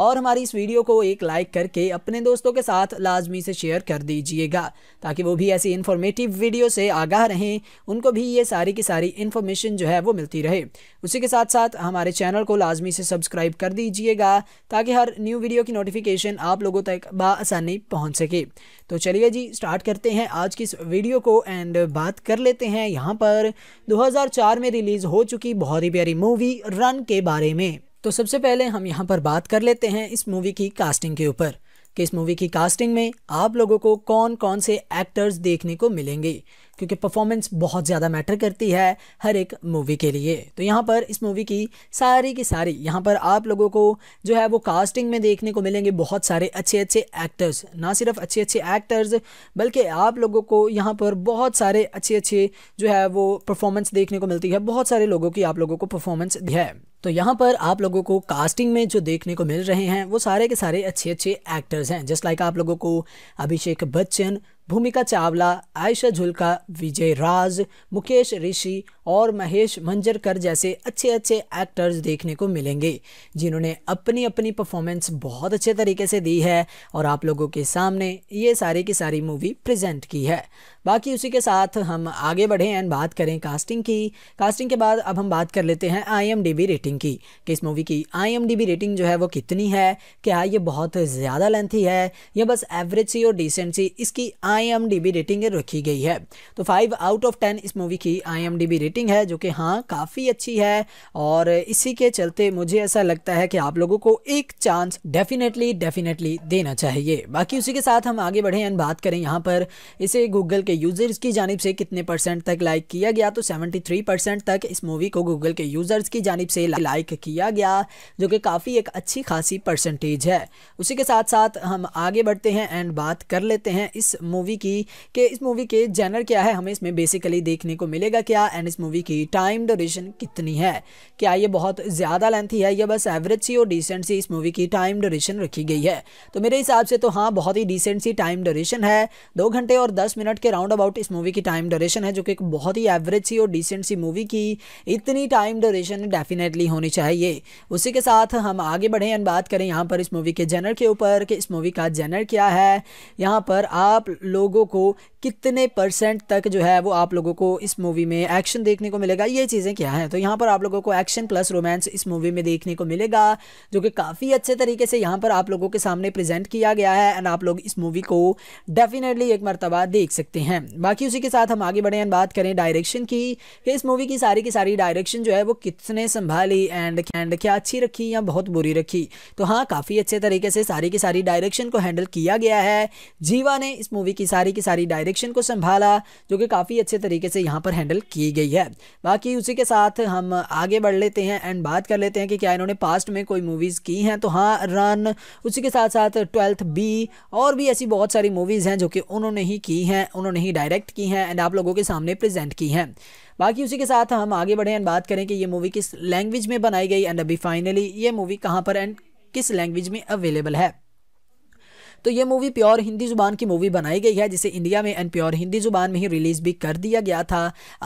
और हमारी इस वीडियो को एक लाइक करके अपने दोस्तों के साथ लाजमी से शेयर कर दीजिएगा ताकि वो भी ऐसी इन्फॉर्मेटिव वीडियो से आगाह रहें उनको भी ये सारी की सारी इन्फॉर्मेशन जो है वो मिलती रहे उसी के साथ साथ हमारे चैनल को लाजमी से सब्सक्राइब कर दीजिएगा ताकि हर न्यू वीडियो की नोटिफिकेशन आप लोगों तक बसानी पहुँच सके तो चलिए जी स्टार्ट करते हैं आज की इस वीडियो को एंड बात कर लेते हैं यहाँ पर दो में रिलीज़ हो चुकी बहुत ही प्यारी मूवी रन के बारे में तो सबसे पहले हम यहाँ पर बात कर लेते हैं इस मूवी की कास्टिंग के ऊपर कि इस मूवी की कास्टिंग में आप लोगों को कौन कौन से एक्टर्स देखने को मिलेंगे क्योंकि परफॉर्मेंस बहुत ज़्यादा मैटर करती है हर एक मूवी के लिए तो यहाँ पर इस मूवी की सारी की सारी यहाँ पर आप लोगों को जो है वो कास्टिंग में देखने को मिलेंगे बहुत सारे अच्छे अच्छे एक्टर्स ना सिर्फ अच्छे अच्छे एक्टर्स बल्कि आप लोगों को यहाँ पर बहुत सारे अच्छे अच्छे जो है वो परफॉर्मेंस देखने को मिलती है बहुत सारे लोगों की आप लोगों को परफॉर्मेंस है तो यहाँ पर आप लोगों को कास्टिंग में जो देखने को मिल रहे हैं वो सारे के सारे अच्छे अच्छे एक्टर्स हैं जस्ट लाइक आप लोगों को अभिषेक बच्चन भूमिका चावला आयशा झुलका विजय राज मुकेश ऋषि और महेश मंजरकर जैसे अच्छे अच्छे एक्टर्स देखने को मिलेंगे जिन्होंने अपनी अपनी परफॉर्मेंस बहुत अच्छे तरीके से दी है और आप लोगों के सामने ये सारी की सारी मूवी प्रेजेंट की है बाकी उसी के साथ हम आगे बढ़ें एंड बात करें कास्टिंग की कास्टिंग के बाद अब हम बात कर लेते हैं आईएमडीबी रेटिंग की कि इस मूवी की आईएमडीबी रेटिंग जो है वो कितनी है क्या ये बहुत ज़्यादा लेंथी है या बस एवरेज सी और डिसेंट सी इसकी आईएमडीबी रेटिंग रखी गई है तो फाइव आउट ऑफ टेन इस मूवी की आई रेटिंग रेटिंग है जो कि हाँ काफ़ी अच्छी है और इसी के चलते मुझे ऐसा लगता है कि आप लोगों को एक चांस डेफिनेटली डेफिनेटली देना चाहिए बाकी उसी के साथ हम आगे बढ़े एंड बात करें यहाँ पर इसे गूगल के यूज़र्स की जानब से कितने परसेंट तक लाइक किया गया तो सेवेंटी तक इस मूवी को गूगल के यूज़र्स की जानब से लाइक किया गया जो कि काफ़ी एक अच्छी खासी परसेंटेज है उसी के साथ साथ हम आगे बढ़ते हैं एंड बात कर लेते हैं इस मूवी की कि इस मूवी के जेनर क्या है हमें इसमें बेसिकली देखने को मिलेगा क्या एंड इस मूवी की टाइम ड्यूरेशन कितनी है क्या ये बहुत ज़्यादा लेंथी है या बस एवरेज सी और डिसेंट सी इस मूवी की टाइम ड्यूरेशन रखी गई है तो मेरे हिसाब से तो हाँ बहुत ही डिसेंट सी टाइम ड्यूरेशन है दो घंटे और दस मिनट के राउंड अबाउट इस मूवी की टाइम ड्यूरेशन है जो कि बहुत ही एवरेज सी और डिसेंट सी मूवी की इतनी टाइम ड्यूरेशन डेफिनेटली होनी चाहिए उसी के साथ हम आगे बढ़ें एंड बात करें यहाँ पर इस मूवी के जेनर के ऊपर कि इस मूवी का जेनर क्या है यहाँ पर आप लोगों को कितने परसेंट तक जो है वो आप लोगों को इस मूवी में एक्शन देखने को मिलेगा ये चीज़ें क्या हैं तो यहाँ पर आप लोगों को एक्शन प्लस रोमांस इस मूवी में देखने को मिलेगा जो कि काफ़ी अच्छे तरीके से यहाँ पर आप लोगों के सामने प्रेजेंट किया गया है एंड आप लोग इस मूवी को डेफिनेटली एक मरतबा देख सकते हैं बाकी उसी के साथ हम आगे बढ़े एंड बात करें डायरेक्शन की कि इस मूवी की सारी की सारी डायरेक्शन जो है वो कितने संभाली एंड एंड क्या अच्छी रखी या बहुत बुरी रखी तो हाँ काफ़ी अच्छे तरीके से सारी की सारी डायरेक्शन को हैंडल किया गया है जीवा ने इस मूवी की सारी की सारी डायरेक्शन को संभाला जो कि काफ़ी अच्छे तरीके से यहाँ पर हैंडल की गई है है बाकी उसी के साथ हम आगे बढ़ लेते हैं एंड बात कर लेते हैं कि क्या इन्होंने पास्ट में कोई मूवीज़ की हैं तो हाँ रन उसी के साथ साथ ट्वेल्थ बी और भी ऐसी बहुत सारी मूवीज़ हैं जो कि उन्होंने ही की हैं उन्होंने ही डायरेक्ट की हैं एंड आप लोगों के सामने प्रेजेंट की हैं बाकी उसी के साथ हम आगे बढ़ें एंड बात करें कि ये मूवी किस लैंग्वेज में बनाई गई एंड अभी फाइनली ये मूवी कहाँ पर एंड किस लैंग्वेज में अवेलेबल है तो ये मूवी प्योर हिंदी ज़ुबान की मूवी बनाई गई है जिसे इंडिया में एंड प्योर हिंदी ज़ुबान में ही रिलीज़ भी कर दिया गया था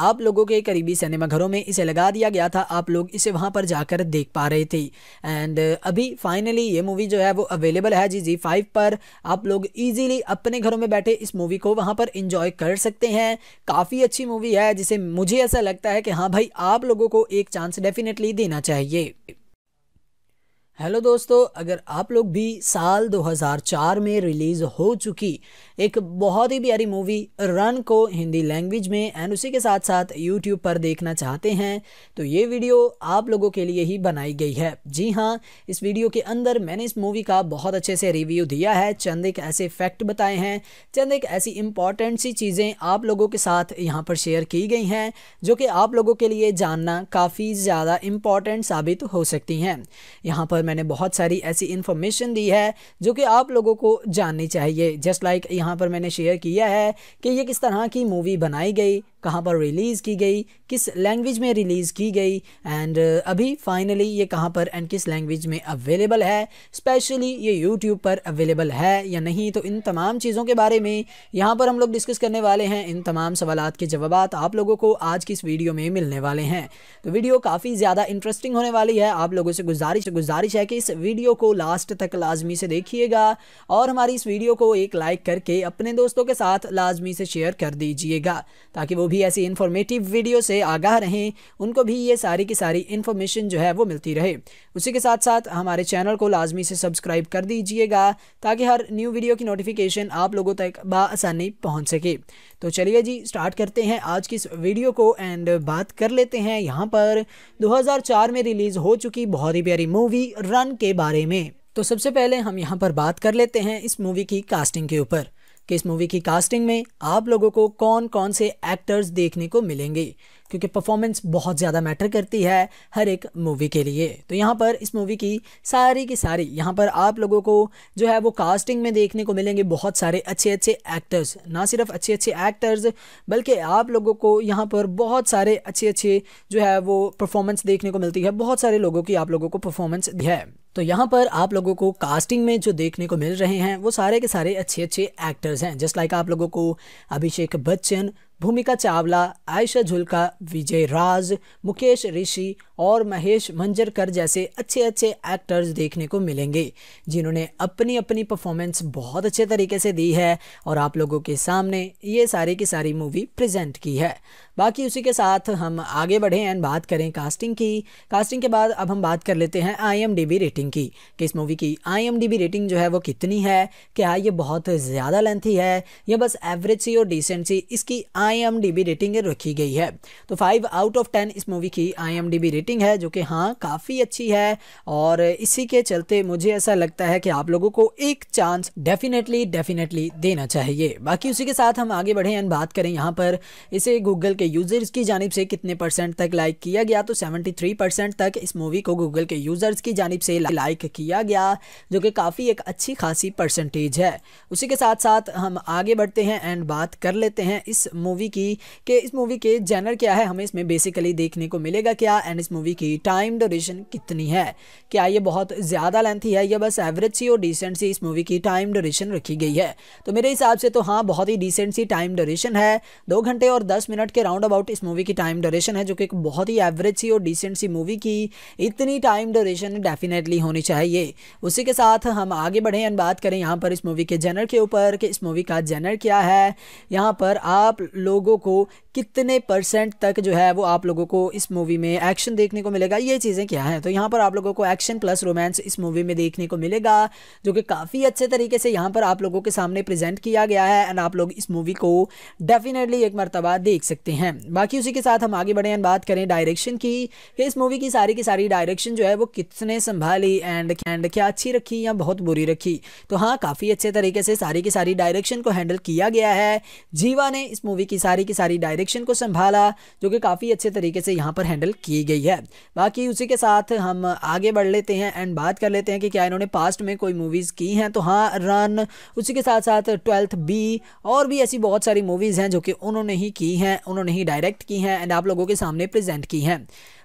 आप लोगों के करीबी सिनेमाघरों में इसे लगा दिया गया था आप लोग इसे वहाँ पर जाकर देख पा रहे थे एंड अभी फाइनली ये मूवी जो है वो अवेलेबल है जी जी फाइव पर आप लोग ईजिली अपने घरों में बैठे इस मूवी को वहाँ पर इंजॉय कर सकते हैं काफ़ी अच्छी मूवी है जिसे मुझे ऐसा लगता है कि हाँ भाई आप लोगों को एक चांस डेफिनेटली देना चाहिए हेलो दोस्तों अगर आप लोग भी साल 2004 में रिलीज़ हो चुकी एक बहुत ही प्यारी मूवी रन को हिंदी लैंग्वेज में एंड उसी के साथ साथ यूट्यूब पर देखना चाहते हैं तो ये वीडियो आप लोगों के लिए ही बनाई गई है जी हाँ इस वीडियो के अंदर मैंने इस मूवी का बहुत अच्छे से रिव्यू दिया है चंद एक ऐसे फैक्ट बताए हैं चंद एक ऐसी इंपॉर्टेंट सी चीज़ें आप लोगों के साथ यहाँ पर शेयर की गई हैं जो कि आप लोगों के लिए जानना काफ़ी ज़्यादा इम्पॉर्टेंट साबित हो सकती हैं यहाँ पर पर मैंने बहुत सारी ऐसी इन्फॉर्मेशन दी है जो कि आप लोगों को जाननी चाहिए जस्ट लाइक like यहाँ पर मैंने शेयर किया है कि ये किस तरह की मूवी बनाई गई कहाँ पर रिलीज़ की गई किस लैंग्वेज में रिलीज़ की गई एंड uh, अभी फाइनली ये कहाँ पर एंड किस लैंग्वेज में अवेलेबल है स्पेशली ये यूट्यूब पर अवेलेबल है या नहीं तो इन तमाम चीज़ों के बारे में यहाँ पर हम लोग डिस्कस करने वाले हैं इन तमाम सवाल के जवाब आप लोगों को आज की इस वीडियो में मिलने वाले हैं तो वीडियो काफ़ी ज़्यादा इंटरेस्टिंग होने वाली है आप लोगों से गुजारिश गुजारिश है कि इस वीडियो को लास्ट तक लाजमी से देखिएगा और हमारी इस वीडियो को एक लाइक करके अपने दोस्तों के साथ लाजमी से शेयर कर दीजिएगा ताकि वो भी ऐसी इन्फॉर्मेटिव वीडियो से आगाह रहें उनको भी ये सारी की सारी इन्फॉर्मेशन जो है वो मिलती रहे उसी के साथ साथ हमारे चैनल को लाजमी से सब्सक्राइब कर दीजिएगा ताकि हर न्यू वीडियो की नोटिफिकेशन आप लोगों तक बसानी पहुँच सके तो चलिए जी स्टार्ट करते हैं आज की इस वीडियो को एंड बात कर लेते हैं यहाँ पर दो में रिलीज़ हो चुकी बहुत ही प्यारी मूवी रन के बारे में तो सबसे पहले हम यहाँ पर बात कर लेते हैं इस मूवी की कास्टिंग के ऊपर कि इस मूवी की कास्टिंग में आप लोगों को कौन कौन से एक्टर्स देखने को मिलेंगे क्योंकि परफॉर्मेंस बहुत ज़्यादा मैटर करती है हर एक मूवी के लिए तो यहाँ पर इस मूवी की सारी की सारी यहाँ पर आप लोगों को जो है वो कास्टिंग में देखने को मिलेंगे बहुत सारे अच्छे अच्छे एक्टर्स ना सिर्फ अच्छे अच्छे एक्टर्स बल्कि आप लोगों को यहाँ पर बहुत सारे अच्छे अच्छे जो है वो परफॉर्मेंस देखने को मिलती है बहुत सारे लोगों की आप लोगों को परफॉर्मेंस है तो यहाँ पर आप लोगों को कास्टिंग में जो देखने को मिल रहे हैं वो सारे के सारे अच्छे अच्छे एक्टर्स हैं जस्ट लाइक आप लोगों को अभिषेक बच्चन भूमिका चावला आयशा झुलका विजय राज मुकेश ऋषि और महेश मंजरकर जैसे अच्छे अच्छे एक्टर्स देखने को मिलेंगे जिन्होंने अपनी अपनी परफॉर्मेंस बहुत अच्छे तरीके से दी है और आप लोगों के सामने ये सारी की सारी मूवी प्रेजेंट की है बाकी उसी के साथ हम आगे बढ़ें एंड बात करें कास्टिंग की कास्टिंग के बाद अब हम बात कर लेते हैं आई रेटिंग की कि इस मूवी की आई रेटिंग जो है वो कितनी है क्या ये बहुत ज़्यादा लेंथी है या बस एवरेज सी और डिसेंट सी इसकी आई रेटिंग रखी गई है तो फाइव आउट ऑफ टेन इस मूवी की आई रेटिंग है जो कि हाँ काफ़ी अच्छी है और इसी के चलते मुझे ऐसा लगता है कि आप लोगों को एक चांस डेफिनेटली डेफिनेटली देना चाहिए बाकी उसी के साथ हम आगे बढ़े एंड बात करें यहाँ पर इसे गूगल के यूज़र्स की जानब से कितने परसेंट तक लाइक किया गया तो सेवेंटी तक इस मूवी को गूगल के यूज़र्स की जानब से लाइक किया गया जो कि काफ़ी एक अच्छी खासी परसेंटेज है उसी के साथ साथ हम आगे बढ़ते हैं एंड बात कर लेते हैं इस मूवी की कि इस मूवी के जैनर क्या है हमें इसमें बेसिकली देखने को मिलेगा क्या एंड इस मूवी की टाइम ड्यूरेशन कितनी है क्या ये बहुत ज़्यादा लेंथी है या बस एवरेज सी और डिसेंट सी इस मूवी की टाइम ड्यूरेशन रखी गई है तो मेरे हिसाब से तो हाँ बहुत ही डिसेंट सी टाइम ड्यूरेशन है दो घंटे और दस मिनट के राउंड अबाउट इस मूवी की टाइम ड्यूरेशन है जो कि बहुत ही एवरेज सी और डिसेंट सी मूवी की इतनी टाइम ड्यूरेशन डेफिनेटली होनी चाहिए उसी के साथ हम आगे बढ़ें एंड बात करें यहाँ पर इस मूवी के जेनर के ऊपर कि इस मूवी का जेनर क्या है यहाँ पर आप लोगों को कितने परसेंट तक जो है वो आप लोगों को इस मूवी में एक्शन देखने को मिलेगा ये चीज़ें क्या हैं तो यहाँ पर आप लोगों को एक्शन प्लस रोमांस इस मूवी में देखने को मिलेगा जो कि काफ़ी अच्छे तरीके से यहाँ पर आप लोगों के सामने प्रेजेंट किया गया है एंड आप लोग इस मूवी को डेफिनेटली एक मरतबा देख सकते हैं बाकी उसी के साथ हम आगे बढ़े एंड बात करें डायरेक्शन की कि इस मूवी की सारी की सारी डायरेक्शन जो है वो कितने संभाली एंड एंड क्या अच्छी रखी या बहुत बुरी रखी तो हाँ काफ़ी अच्छे तरीके से सारी की सारी डायरेक्शन को हैंडल किया गया है जीवा ने इस मूवी की सारी की सारी डायरेक्शन एडिक्शन को संभाला जो कि काफ़ी अच्छे तरीके से यहाँ पर हैंडल की गई है बाकी उसी के साथ हम आगे बढ़ लेते हैं एंड बात कर लेते हैं कि क्या इन्होंने पास्ट में कोई मूवीज़ की हैं तो हाँ रन उसी के साथ साथ ट्वेल्थ बी और भी ऐसी बहुत सारी मूवीज़ हैं जो कि उन्होंने ही की हैं उन्होंने ही डायरेक्ट की हैं एंड आप लोगों के सामने प्रेजेंट की हैं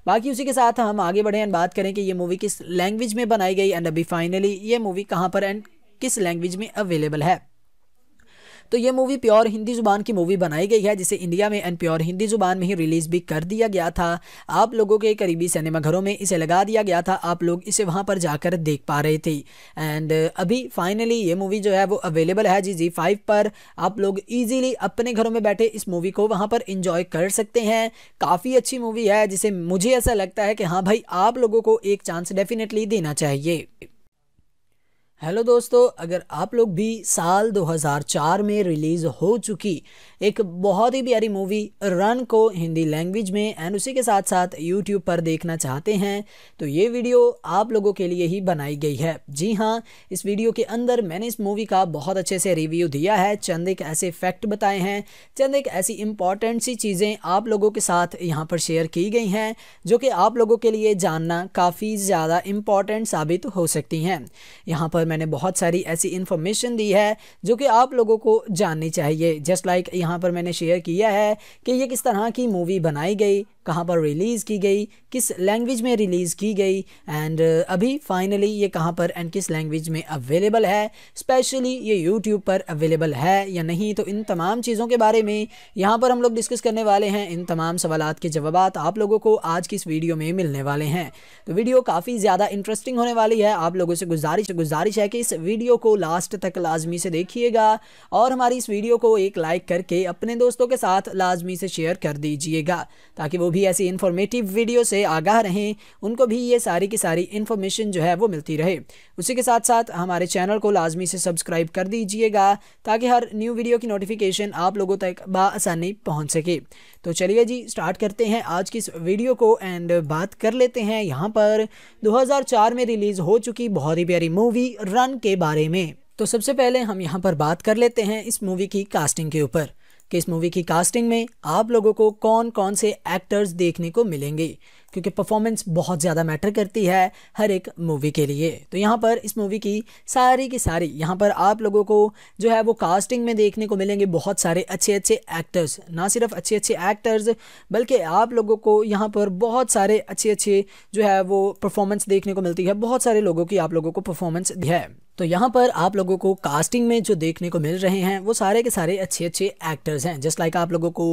बाकी उसी के साथ हम आगे बढ़े एंड बात करें कि ये मूवी किस लैंग्वेज में बनाई गई एंड अभी फाइनली ये मूवी कहाँ पर एंड किस लैंग्वेज में अवेलेबल है तो ये मूवी प्योर हिंदी ज़ुबान की मूवी बनाई गई है जिसे इंडिया में एंड प्योर हिंदी ज़ुबान में ही रिलीज़ भी कर दिया गया था आप लोगों के करीबी सिनेमाघरों में इसे लगा दिया गया था आप लोग इसे वहाँ पर जाकर देख पा रहे थे एंड अभी फाइनली ये मूवी जो है वो अवेलेबल है जी जी फाइव पर आप लोग ईजिली अपने घरों में बैठे इस मूवी को वहाँ पर इंजॉय कर सकते हैं काफ़ी अच्छी मूवी है जिसे मुझे ऐसा लगता है कि हाँ भाई आप लोगों को एक चांस डेफिनेटली देना चाहिए हेलो दोस्तों अगर आप लोग भी साल 2004 में रिलीज़ हो चुकी एक बहुत ही प्यारी मूवी रन को हिंदी लैंग्वेज में एंड उसी के साथ साथ यूट्यूब पर देखना चाहते हैं तो ये वीडियो आप लोगों के लिए ही बनाई गई है जी हाँ इस वीडियो के अंदर मैंने इस मूवी का बहुत अच्छे से रिव्यू दिया है चंद एक ऐसे फैक्ट बताए हैं चंद एक ऐसी इम्पॉर्टेंट सी चीज़ें आप लोगों के साथ यहाँ पर शेयर की गई हैं जो कि आप लोगों के लिए जानना काफ़ी ज़्यादा इम्पॉर्टेंट साबित हो सकती हैं यहाँ पर मैंने बहुत सारी ऐसी इन्फॉर्मेशन दी है जो कि आप लोगों को जाननी चाहिए जस्ट लाइक यहाँ पर मैंने शेयर किया है कि ये किस तरह की मूवी बनाई गई कहाँ पर रिलीज़ की गई किस लैंग्वेज में रिलीज़ की गई एंड uh, अभी फाइनली ये कहाँ पर एंड किस लैंग्वेज में अवेलेबल है स्पेशली ये यूट्यूब पर अवेलेबल है या नहीं तो इन तमाम चीज़ों के बारे में यहाँ पर हम लोग डिस्कस करने वाले हैं इन तमाम सवाल के जवाब आप लोगों को आज की इस वीडियो में मिलने वाले हैं तो वीडियो काफ़ी ज़्यादा इंटरेस्टिंग होने वाली है आप लोगों से गुजारिश गुजारिश है कि इस वीडियो को लास्ट तक लाजमी से देखिएगा और हमारी इस वीडियो को एक लाइक करके अपने दोस्तों के साथ लाजमी से शेयर कर दीजिएगा ताकि वो भी भी ऐसी इन्फॉर्मेटिव वीडियो से आगाह रहें उनको भी ये सारी की सारी इन्फॉर्मेशन जो है वो मिलती रहे उसी के साथ साथ हमारे चैनल को लाजमी से सब्सक्राइब कर दीजिएगा ताकि हर न्यू वीडियो की नोटिफिकेशन आप लोगों तक बसानी पहुँच सके तो चलिए जी स्टार्ट करते हैं आज की इस वीडियो को एंड बात कर लेते हैं यहाँ पर दो में रिलीज़ हो चुकी बहुत ही प्यारी मूवी रन के बारे में तो सबसे पहले हम यहाँ पर बात कर लेते हैं इस मूवी की कास्टिंग के ऊपर कि इस मूवी की कास्टिंग में आप लोगों को कौन कौन से एक्टर्स देखने को मिलेंगे क्योंकि परफॉर्मेंस बहुत ज़्यादा मैटर करती है हर एक मूवी के लिए तो यहाँ पर इस मूवी की सारी की सारी यहाँ पर आप लोगों को जो है वो कास्टिंग में देखने को मिलेंगे बहुत सारे अच्छे अच्छे एक्टर्स ना सिर्फ अच्छे अच्छे एक्टर्स बल्कि आप लोगों को यहाँ पर बहुत सारे अच्छे अच्छे जो है वो परफॉर्मेंस देखने को मिलती है बहुत सारे लोगों की आप लोगों को परफॉर्मेंस है तो यहाँ पर आप लोगों को कास्टिंग में जो देखने को मिल रहे हैं वो सारे के सारे अच्छे अच्छे एक्टर्स हैं जस्ट लाइक आप लोगों को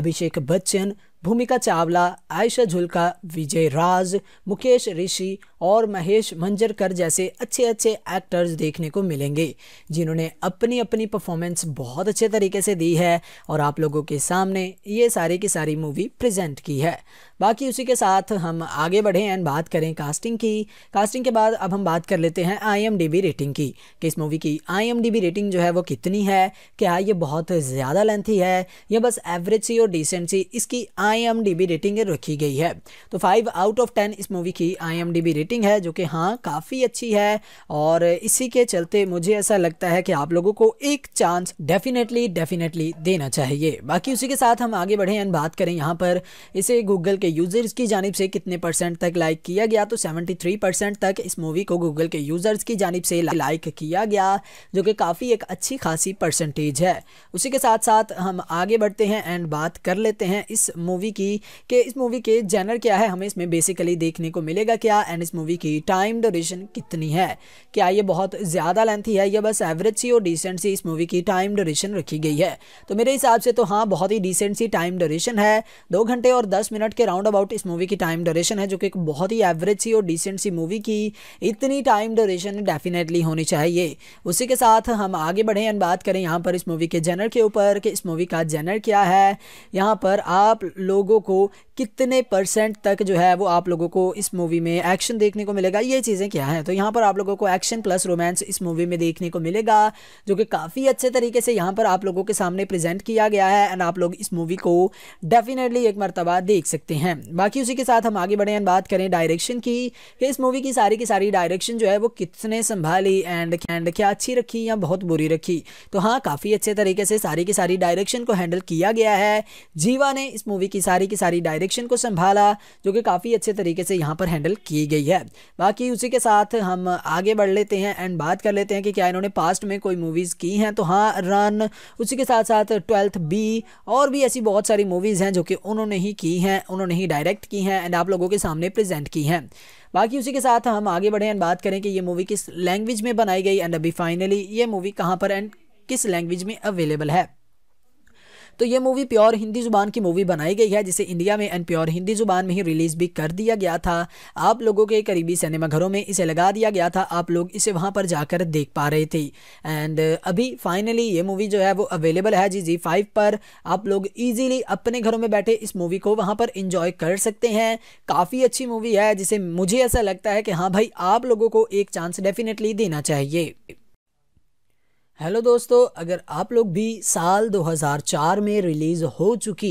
अभिषेक बच्चन भूमिका चावला आयशा झुलका विजय राज मुकेश ऋषि और महेश मंजरकर जैसे अच्छे अच्छे एक्टर्स देखने को मिलेंगे जिन्होंने अपनी अपनी परफॉर्मेंस बहुत अच्छे तरीके से दी है और आप लोगों के सामने ये सारी की सारी मूवी प्रेजेंट की है बाकी उसी के साथ हम आगे बढ़ें एंड बात करें कास्टिंग की कास्टिंग के बाद अब हम बात कर लेते हैं आई रेटिंग की कि इस मूवी की आई रेटिंग जो है वो कितनी है क्या ये बहुत ज़्यादा लेंथी है या बस एवरेज सी और डिसेंट सी इसकी आई रेटिंग रखी गई है तो फाइव आउट ऑफ टेन इस मूवी की आई रेटिंग रेटिंग है जो कि हाँ काफ़ी अच्छी है और इसी के चलते मुझे ऐसा लगता है कि आप लोगों को एक चांस डेफिनेटली डेफिनेटली देना चाहिए बाकी उसी के साथ हम आगे बढ़े एंड बात करें यहाँ पर इसे गूगल के यूज़र्स की जानब से कितने परसेंट तक लाइक किया गया तो 73 परसेंट तक इस मूवी को गूगल के यूज़र्स की जानब से लाइक किया गया जो कि काफ़ी एक अच्छी खासी परसेंटेज है उसी के साथ साथ हम आगे बढ़ते हैं एंड बात कर लेते हैं इस मूवी की कि इस मूवी के जेनर क्या है हमें इसमें बेसिकली देखने को मिलेगा क्या एंड इस मूवी की टाइम ड्यूरेशन कितनी है क्या ये बहुत ज़्यादा लेंथी है या बस एवरेज सी और डिसेंट सी इस मूवी की टाइम ड्यूरेशन रखी गई है तो मेरे हिसाब से तो हाँ बहुत ही डिसेंट सी टाइम ड्यूरेशन है दो घंटे और दस मिनट के राउंड अबाउट इस मूवी की टाइम ड्यूरेशन है जो कि एक बहुत ही एवरेज सी और डिसेंट सी मूवी की इतनी टाइम ड्यूरेशन डेफिनेटली होनी चाहिए उसी के साथ हम आगे बढ़ें एंड बात करें यहाँ पर इस मूवी के जेनर के ऊपर कि इस मूवी का जेनर क्या है यहाँ पर आप लोगों को कितने परसेंट तक जो है वो आप लोगों को इस मूवी में एक्शन देखने को मिलेगा ये चीज़ें क्या हैं तो यहाँ पर आप लोगों को एक्शन प्लस रोमांस इस मूवी में देखने को मिलेगा जो कि काफ़ी अच्छे तरीके से यहाँ पर आप लोगों के सामने प्रेजेंट किया गया है एंड आप लोग इस मूवी को डेफिनेटली एक मरतबा देख सकते हैं बाकी उसी के साथ हम आगे बढ़े एंड बात करें डायरेक्शन की कि इस मूवी की सारी की सारी डायरेक्शन जो है वो कितने संभाली एंड एंड क्या अच्छी रखी या बहुत बुरी रखी तो हाँ काफ़ी अच्छे तरीके से सारी की सारी डायरेक्शन को हैंडल किया गया है जीवा ने इस मूवी की सारी की सारी डायरेक्शन सेक्शन को संभाला जो कि काफ़ी अच्छे तरीके से यहाँ पर हैंडल की गई है बाकी उसी के साथ हम आगे बढ़ लेते हैं एंड बात कर लेते हैं कि क्या इन्होंने पास्ट में कोई मूवीज़ की हैं तो हाँ रन उसी के साथ साथ ट्वेल्थ बी और भी ऐसी बहुत सारी मूवीज़ हैं जो कि उन्होंने ही की हैं उन्होंने ही डायरेक्ट की हैं एंड आप लोगों के सामने प्रजेंट की हैं बाकी उसी के साथ हम आगे बढ़ें एंड बात करें कि ये मूवी किस लैंग्वेज में बनाई गई एंड अभी फाइनली ये मूवी कहाँ पर एंड किस लैंग्वेज में अवेलेबल है तो ये मूवी प्योर हिंदी ज़ुबान की मूवी बनाई गई है जिसे इंडिया में एंड प्योर हिंदी ज़ुबान में ही रिलीज़ भी कर दिया गया था आप लोगों के करीबी सिनेमाघरों में इसे लगा दिया गया था आप लोग इसे वहाँ पर जाकर देख पा रहे थे एंड अभी फाइनली ये मूवी जो है वो अवेलेबल है जी जी फाइव पर आप लोग ईजिली अपने घरों में बैठे इस मूवी को वहाँ पर इंजॉय कर सकते हैं काफ़ी अच्छी मूवी है जिसे मुझे ऐसा लगता है कि हाँ भाई आप लोगों को एक चांस डेफिनेटली देना चाहिए हेलो दोस्तों अगर आप लोग भी साल 2004 में रिलीज़ हो चुकी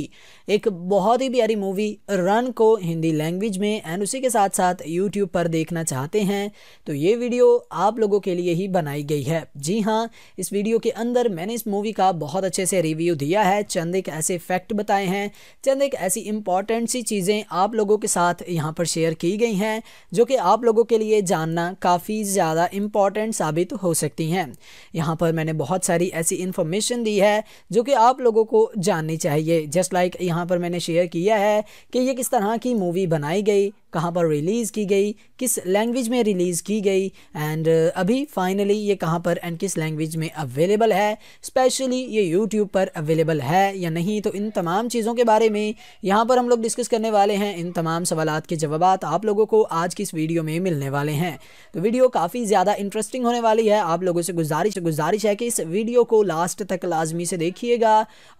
एक बहुत ही प्यारी मूवी रन को हिंदी लैंग्वेज में एंड उसी के साथ साथ यूट्यूब पर देखना चाहते हैं तो ये वीडियो आप लोगों के लिए ही बनाई गई है जी हाँ इस वीडियो के अंदर मैंने इस मूवी का बहुत अच्छे से रिव्यू दिया है चंद एक ऐसे फैक्ट बताए हैं चंद एक ऐसी इम्पॉर्टेंट सी चीज़ें आप लोगों के साथ यहाँ पर शेयर की गई हैं जो कि आप लोगों के लिए जानना काफ़ी ज़्यादा इम्पॉर्टेंट साबित हो सकती हैं यहाँ पर मैंने बहुत सारी ऐसी इन्फॉर्मेशन दी है जो कि आप लोगों को जाननी चाहिए जस्ट लाइक यहाँ पर मैंने शेयर किया है कि ये किस तरह की मूवी बनाई गई कहाँ पर रिलीज़ की गई किस लैंग्वेज में रिलीज़ की गई एंड uh, अभी फाइनली ये कहाँ पर एंड किस लैंग्वेज में अवेलेबल है स्पेशली ये यूट्यूब पर अवेलेबल है या नहीं तो इन तमाम चीज़ों के बारे में यहाँ पर हम लोग डिस्कस करने वाले हैं इन तमाम सवाल के जवाब आप लोगों को आज की इस वीडियो में मिलने वाले हैं तो वीडियो काफ़ी ज़्यादा इंटरेस्टिंग होने वाली है आप लोगों से गुजारिश गुजारिश है कि इस वीडियो को लास्ट तक लाजमी से देखिएगा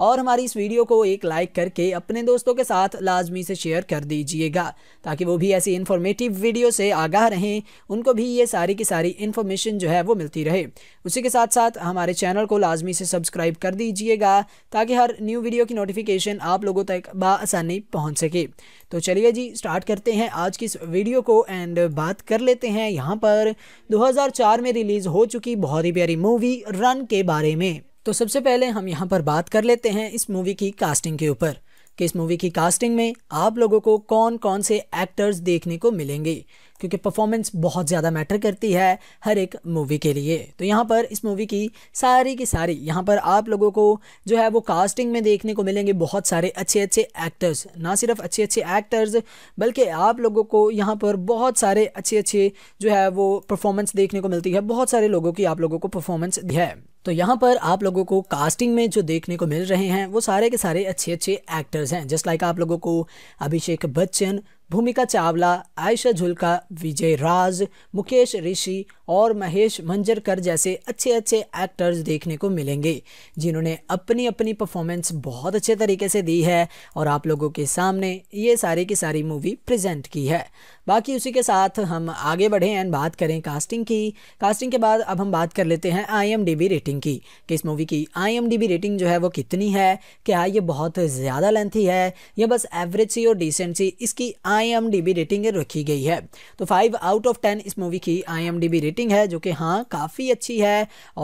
और हमारी इस वीडियो को एक लाइक करके अपने दोस्तों के साथ लाजमी से शेयर कर दीजिएगा ताकि वो भी ऐसी इन्फॉर्मेटिव वीडियो से आगाह रहें उनको भी ये सारी की सारी इन्फॉर्मेशन जो है वो मिलती रहे उसी के साथ साथ हमारे चैनल को लाजमी से सब्सक्राइब कर दीजिएगा ताकि हर न्यू वीडियो की नोटिफिकेशन आप लोगों तक बसानी पहुँच सके तो चलिए जी स्टार्ट करते हैं आज की इस वीडियो को एंड बात कर लेते हैं यहाँ पर दो में रिलीज़ हो चुकी बहुत ही प्यारी मूवी रन के बारे में तो सबसे पहले हम यहाँ पर बात कर लेते हैं इस मूवी की कास्टिंग के ऊपर कि इस मूवी की कास्टिंग में आप लोगों को कौन कौन से एक्टर्स देखने को मिलेंगे क्योंकि परफॉर्मेंस बहुत ज़्यादा मैटर करती है हर एक मूवी के लिए तो यहाँ पर इस मूवी की सारी की सारी यहाँ पर आप लोगों को जो है वो कास्टिंग में देखने को मिलेंगे बहुत सारे अच्छे अच्छे एक्टर्स ना सिर्फ अच्छे अच्छे एक्टर्स बल्कि आप लोगों को यहाँ पर बहुत सारे अच्छे अच्छे जो है वो परफॉर्मेंस देखने को मिलती है बहुत सारे लोगों की आप लोगों को परफॉर्मेंस है तो यहाँ पर आप लोगों को कास्टिंग में जो देखने को मिल रहे हैं वो सारे के सारे अच्छे अच्छे एक्टर्स हैं जस्ट लाइक आप लोगों को अभिषेक बच्चन भूमिका चावला आयशा झुलका विजय राज मुकेश ऋषि और महेश मंजरकर जैसे अच्छे अच्छे एक्टर्स देखने को मिलेंगे जिन्होंने अपनी अपनी परफॉर्मेंस बहुत अच्छे तरीके से दी है और आप लोगों के सामने ये सारी की सारी मूवी प्रेजेंट की है बाकी उसी के साथ हम आगे बढ़ें एंड बात करें कास्टिंग की कास्टिंग के बाद अब हम बात कर लेते हैं आई रेटिंग की कि इस मूवी की आई रेटिंग जो है वो कितनी है क्या ये बहुत ज़्यादा लेंथी है या बस एवरेज सी और डिसेंट सी इसकी आई रेटिंग रखी गई है तो फाइव आउट ऑफ टेन इस मूवी की आई रेटिंग है जो कि हाँ काफ़ी अच्छी है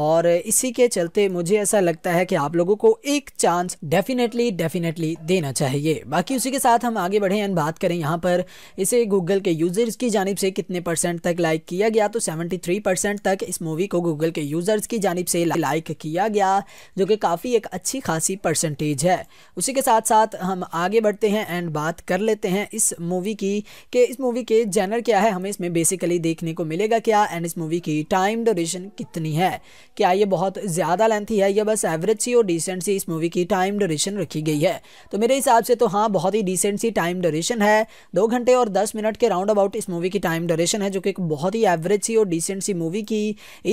और इसी के चलते मुझे ऐसा लगता है कि आप लोगों को एक चांस डेफिनेटली डेफिनेटली देना चाहिए बाकी उसी के साथ हम आगे बढ़ें एंड बात करें यहाँ पर इसे गूगल के यूज़र्स की जानब से कितने परसेंट तक लाइक किया गया तो 73 परसेंट तक इस मूवी को गूगल के यूज़र्स की जानब से लाइक किया गया जो कि काफ़ी एक अच्छी खासी परसेंटेज है उसी के साथ साथ हम आगे बढ़ते हैं एंड बात कर लेते हैं इस मूवी की कि इस मूवी के जैनर क्या है हमें इसमें बेसिकली देखने को मिलेगा क्या एंड इस मूवी की टाइम ड्यूरेशन कितनी है क्या ये बहुत ज़्यादा लेंथी है या बस एवरेज सी और डिसेंट सी इस मूवी की टाइम ड्यूरेशन रखी गई है तो मेरे हिसाब से तो हाँ बहुत ही डिसेंट सी टाइम ड्यूरेशन है दो घंटे और दस मिनट के राउंड राउंड अबाउट इस मूवी की टाइम ड्यूरेशन है जो कि एक बहुत ही एवरेज सी और डिसेंट सी मूवी की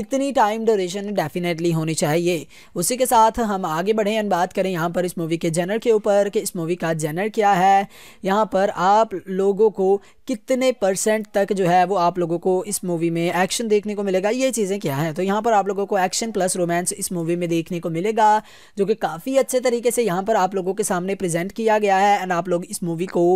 इतनी टाइम ड्यूरेशन डेफिनेटली होनी चाहिए उसी के साथ हम आगे बढ़ें एंड बात करें यहाँ पर इस मूवी के जेनर के ऊपर कि इस मूवी का जेनर क्या है यहाँ पर आप लोगों को कितने परसेंट तक जो है वो आप लोगों को इस मूवी में एक्शन देखने को मिलेगा ये चीज़ें क्या हैं तो यहाँ पर आप लोगों को एक्शन प्लस रोमांस इस मूवी में देखने को मिलेगा जो कि काफ़ी अच्छे तरीके से यहाँ पर आप लोगों के सामने प्रेजेंट किया गया है एंड आप लोग इस मूवी को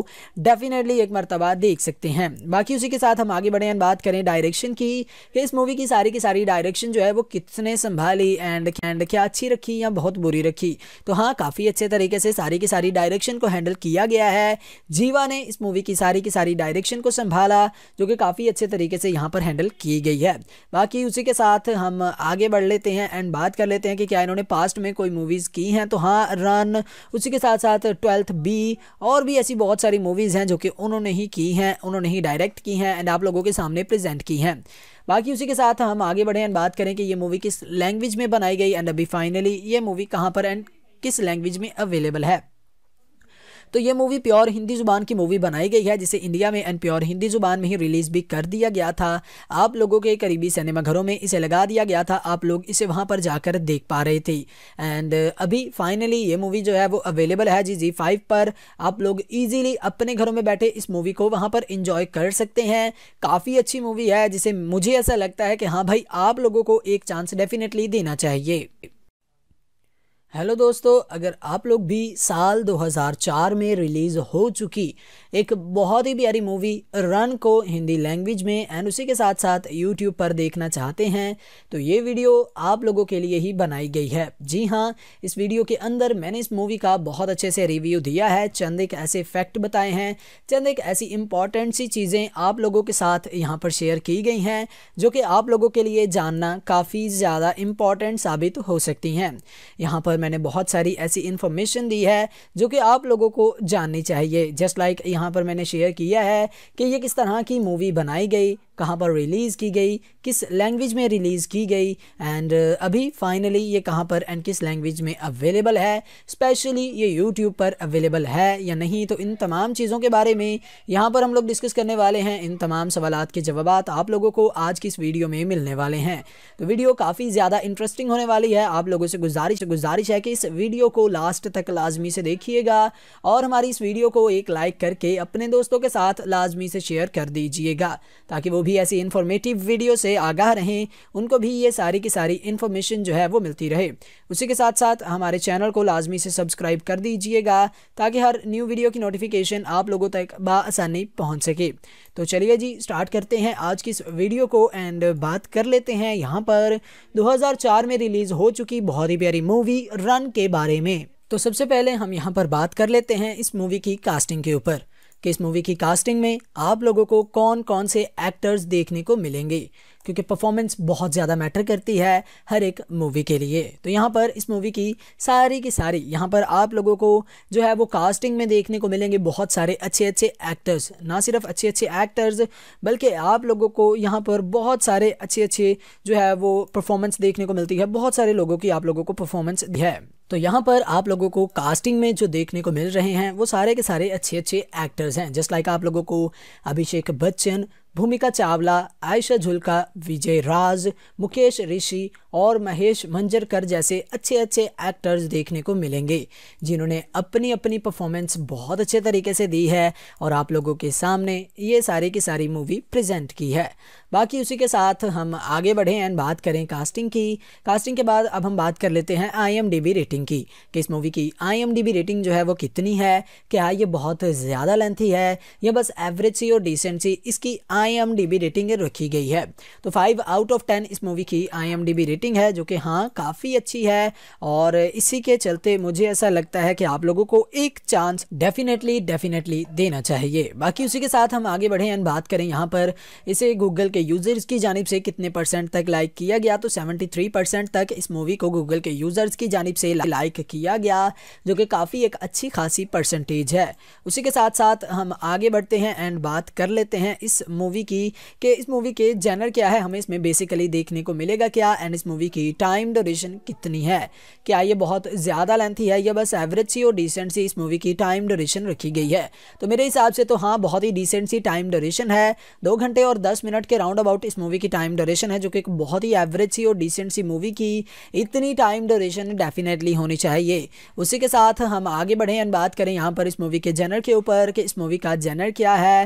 डेफिनेटली एक मरतबा देख सकते हैं हैं बाकी उसी के साथ हम आगे बढ़े एंड बात करें डायरेक्शन की कि इस मूवी की सारी की सारी डायरेक्शन जो है वो कितने संभाली एंड एंड क्या अच्छी रखी या बहुत बुरी रखी तो हाँ काफ़ी अच्छे तरीके से सारी की सारी डायरेक्शन को हैंडल किया गया है जीवा ने इस मूवी की सारी की सारी डायरेक्शन को संभाला जो कि काफ़ी अच्छे तरीके से यहाँ पर हैंडल की गई है बाकी उसी के साथ हम आगे बढ़ लेते हैं एंड बात कर लेते हैं कि क्या इन्होंने पास्ट में कोई मूवीज़ की हैं तो हाँ रन उसी के साथ साथ ट्वेल्थ बी और भी ऐसी बहुत सारी मूवीज़ हैं जो कि उन्होंने ही की हैं उन्होंने ही डायरेक्ट की हैं एंड आप लोगों के सामने प्रेजेंट की हैं बाकी उसी के साथ हम आगे बढ़े एंड बात करें कि ये मूवी किस लैंग्वेज में बनाई गई एंड अभी फाइनली ये मूवी कहाँ पर एंड किस लैंग्वेज में अवेलेबल है तो ये मूवी प्योर हिंदी ज़ुबान की मूवी बनाई गई है जिसे इंडिया में एंड प्योर हिंदी ज़ुबान में ही रिलीज़ भी कर दिया गया था आप लोगों के करीबी सिनेमाघरों में इसे लगा दिया गया था आप लोग इसे वहाँ पर जाकर देख पा रहे थे एंड uh, अभी फाइनली ये मूवी जो है वो अवेलेबल है जी जी फाइव पर आप लोग ईजिली अपने घरों में बैठे इस मूवी को वहाँ पर इंजॉय कर सकते हैं काफ़ी अच्छी मूवी है जिसे मुझे ऐसा लगता है कि हाँ भाई आप लोगों को एक चांस डेफिनेटली देना चाहिए हेलो दोस्तों अगर आप लोग भी साल 2004 में रिलीज़ हो चुकी एक बहुत ही प्यारी मूवी रन को हिंदी लैंग्वेज में एंड उसी के साथ साथ यूट्यूब पर देखना चाहते हैं तो ये वीडियो आप लोगों के लिए ही बनाई गई है जी हाँ इस वीडियो के अंदर मैंने इस मूवी का बहुत अच्छे से रिव्यू दिया है चंद एक ऐसे फैक्ट बताए हैं चंद एक ऐसी इंपॉर्टेंट सी चीज़ें आप लोगों के साथ यहाँ पर शेयर की गई हैं जो कि आप लोगों के लिए जानना काफ़ी ज़्यादा इम्पॉर्टेंट साबित हो सकती हैं यहाँ पर मैंने बहुत सारी ऐसी इन्फॉर्मेशन दी है जो कि आप लोगों को जाननी चाहिए जस्ट लाइक like यहाँ यहाँ पर मैंने शेयर किया है कि ये किस तरह की मूवी बनाई गई कहाँ पर रिलीज़ की गई किस लैंग्वेज में रिलीज़ की गई एंड uh, अभी फाइनली ये कहाँ पर एंड किस लैंग्वेज में अवेलेबल है स्पेशली ये यूट्यूब पर अवेलेबल है या नहीं तो इन तमाम चीज़ों के बारे में यहाँ पर हम लोग डिस्कस करने वाले हैं इन तमाम सवाल के जवाब आप लोगों को आज की इस वीडियो में मिलने वाले हैं तो वीडियो काफ़ी ज़्यादा इंटरेस्टिंग होने वाली है आप लोगों से गुजारिश गुजारिश है कि इस वीडियो को लास्ट तक लाजमी से देखिएगा और हमारी इस वीडियो को एक लाइक करके अपने दोस्तों के साथ लाजमी से शेयर कर दीजिएगा ताकि वो भी ऐसी इन्फॉर्मेटिव वीडियो से आगाह रहें उनको भी ये सारी की सारी इन्फॉर्मेशन जो है वो मिलती रहे उसी के साथ साथ हमारे चैनल को लाजमी से सब्सक्राइब कर दीजिएगा ताकि हर न्यू वीडियो की नोटिफिकेशन आप लोगों तक बसानी पहुँच सके तो चलिए जी स्टार्ट करते हैं आज की इस वीडियो को एंड बात कर लेते हैं यहाँ पर दो में रिलीज़ हो चुकी बहुत ही प्यारी मूवी रन के बारे में तो सबसे पहले हम यहाँ पर बात कर लेते हैं इस मूवी की कास्टिंग के ऊपर कि इस मूवी की कास्टिंग में आप लोगों को कौन कौन से एक्टर्स देखने को मिलेंगे क्योंकि परफॉर्मेंस बहुत ज़्यादा मैटर करती है हर एक मूवी के लिए तो यहाँ पर इस मूवी की सारी की सारी यहाँ पर आप लोगों को जो है वो कास्टिंग में देखने को मिलेंगे बहुत सारे अच्छे अच्छे एक्टर्स ना सिर्फ अच्छे अच्छे एक्टर्स बल्कि आप लोगों को यहाँ पर बहुत सारे अच्छे अच्छे जो है वो परफॉर्मेंस देखने को मिलती है बहुत सारे लोगों की आप लोगों को परफॉर्मेंस है तो यहाँ पर आप लोगों को कास्टिंग में जो देखने को मिल रहे हैं वो सारे के सारे अच्छे अच्छे एक्टर्स हैं जस्ट लाइक आप लोगों को अभिषेक बच्चन भूमिका चावला आयशा झुलका विजय राज मुकेश ऋषि और महेश मंजरकर जैसे अच्छे अच्छे एक्टर्स देखने को मिलेंगे जिन्होंने अपनी अपनी परफॉर्मेंस बहुत अच्छे तरीके से दी है और आप लोगों के सामने ये सारी की सारी मूवी प्रेजेंट की है बाकी उसी के साथ हम आगे बढ़ें एंड बात करें कास्टिंग की कास्टिंग के बाद अब हम बात कर लेते हैं आई रेटिंग की कि इस मूवी की आई रेटिंग जो है वो कितनी है क्या ये बहुत ज़्यादा लेंथी है या बस एवरेज सी और डिसेंट सी इसकी आई रेटिंग रखी गई है तो फाइव आउट ऑफ टेन इस मूवी की आई रेटिंग है जो कि हाँ काफ़ी अच्छी है और इसी के चलते मुझे ऐसा लगता है कि आप लोगों को एक चांस डेफिनेटली डेफिनेटली देना चाहिए बाकी उसी के साथ हम आगे बढ़े एंड बात करें यहाँ पर इसे गूगल के यूज़र्स की जानब से कितने परसेंट तक लाइक किया गया तो सेवेंटी परसेंट तक इस मूवी को गूगल के यूज़र्स की जानब से लाइक किया गया जो कि काफ़ी एक अच्छी खासी परसेंटेज है उसी के साथ साथ हम आगे बढ़ते हैं एंड बात कर लेते हैं इस मूवी की कि इस मूवी के जैनर क्या है हमें इसमें बेसिकली देखने को मिलेगा क्या एंड इस मूवी की टाइम ड्यूरेशन कितनी है क्या ये बहुत ज़्यादा लेंथी है या बस एवरेज सी और डिसेंट सी इस मूवी की टाइम ड्यूरेशन रखी गई है तो मेरे हिसाब से तो हाँ बहुत ही डिसेंट सी टाइम ड्यूरेशन है दो घंटे और दस मिनट के राउंड अबाउट इस मूवी की टाइम ड्यूरेशन है जो कि बहुत ही एवरेज सी और डिसेंट सी मूवी की इतनी टाइम ड्यूरेशन डेफिनेटली होनी चाहिए उसी के साथ हम आगे बढ़ें एंड बात करें यहाँ पर इस मूवी के जेनर के ऊपर कि इस मूवी का जेनर क्या है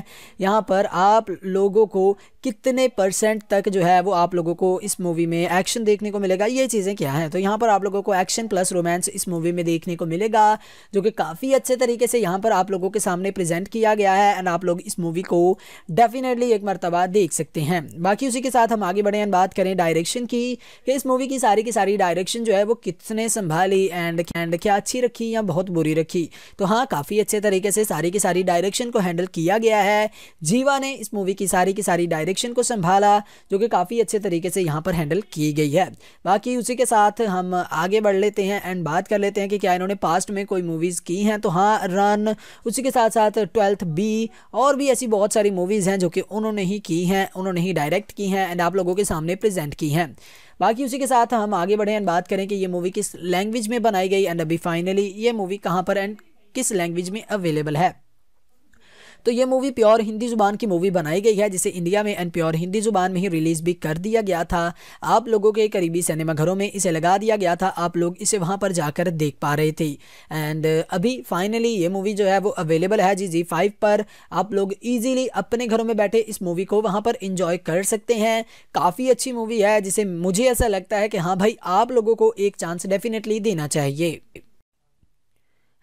यहाँ पर आप लोगों को कितने परसेंट तक जो है वो आप लोगों को इस मूवी में एक्शन देख देखने को मिलेगा ये चीज़ें क्या हैं तो यहाँ पर आप लोगों को एक्शन प्लस रोमांस इस मूवी में देखने को मिलेगा जो कि काफ़ी अच्छे तरीके से यहाँ पर आप लोगों के सामने प्रेजेंट किया गया है एंड आप लोग इस मूवी को डेफिनेटली एक मरतबा देख सकते हैं बाकी उसी के साथ हम आगे बढ़े एंड बात करें डायरेक्शन की कि इस मूवी की सारी की सारी डायरेक्शन जो है वो कितने संभाली एंड एंड क्या अच्छी रखी या बहुत बुरी रखी तो हाँ काफ़ी अच्छे तरीके से सारी की सारी डायरेक्शन को हैंडल किया गया है जीवा ने इस मूवी की सारी की सारी डायरेक्शन को संभाला जो कि काफ़ी अच्छे तरीके से यहाँ पर हैंडल की गई है है बाकी उसी के साथ हम आगे बढ़ लेते हैं एंड बात कर लेते हैं कि क्या इन्होंने पास्ट में कोई मूवीज़ की हैं तो हाँ रन उसी के साथ साथ ट्वेल्थ बी और भी ऐसी बहुत सारी मूवीज़ हैं जो कि उन्होंने ही की हैं उन्होंने ही डायरेक्ट की हैं एंड आप लोगों के सामने प्रेजेंट की हैं बाकी उसी के साथ हम आगे बढ़े एंड बात करें कि ये मूवी किस लैंग्वेज में बनाई गई एंड अभी फाइनली ये मूवी कहाँ पर एंड किस लैंग्वेज में अवेलेबल है तो ये मूवी प्योर हिंदी ज़ुबान की मूवी बनाई गई है जिसे इंडिया में एंड प्योर हिंदी ज़ुबान में ही रिलीज़ भी कर दिया गया था आप लोगों के करीबी सिनेमाघरों में इसे लगा दिया गया था आप लोग इसे वहाँ पर जाकर देख पा रहे थे एंड uh, अभी फाइनली ये मूवी जो है वो अवेलेबल है जी जी फाइव पर आप लोग ईजिली अपने घरों में बैठे इस मूवी को वहाँ पर इंजॉय कर सकते हैं काफ़ी अच्छी मूवी है जिसे मुझे ऐसा लगता है कि हाँ भाई आप लोगों को एक चांस डेफिनेटली देना चाहिए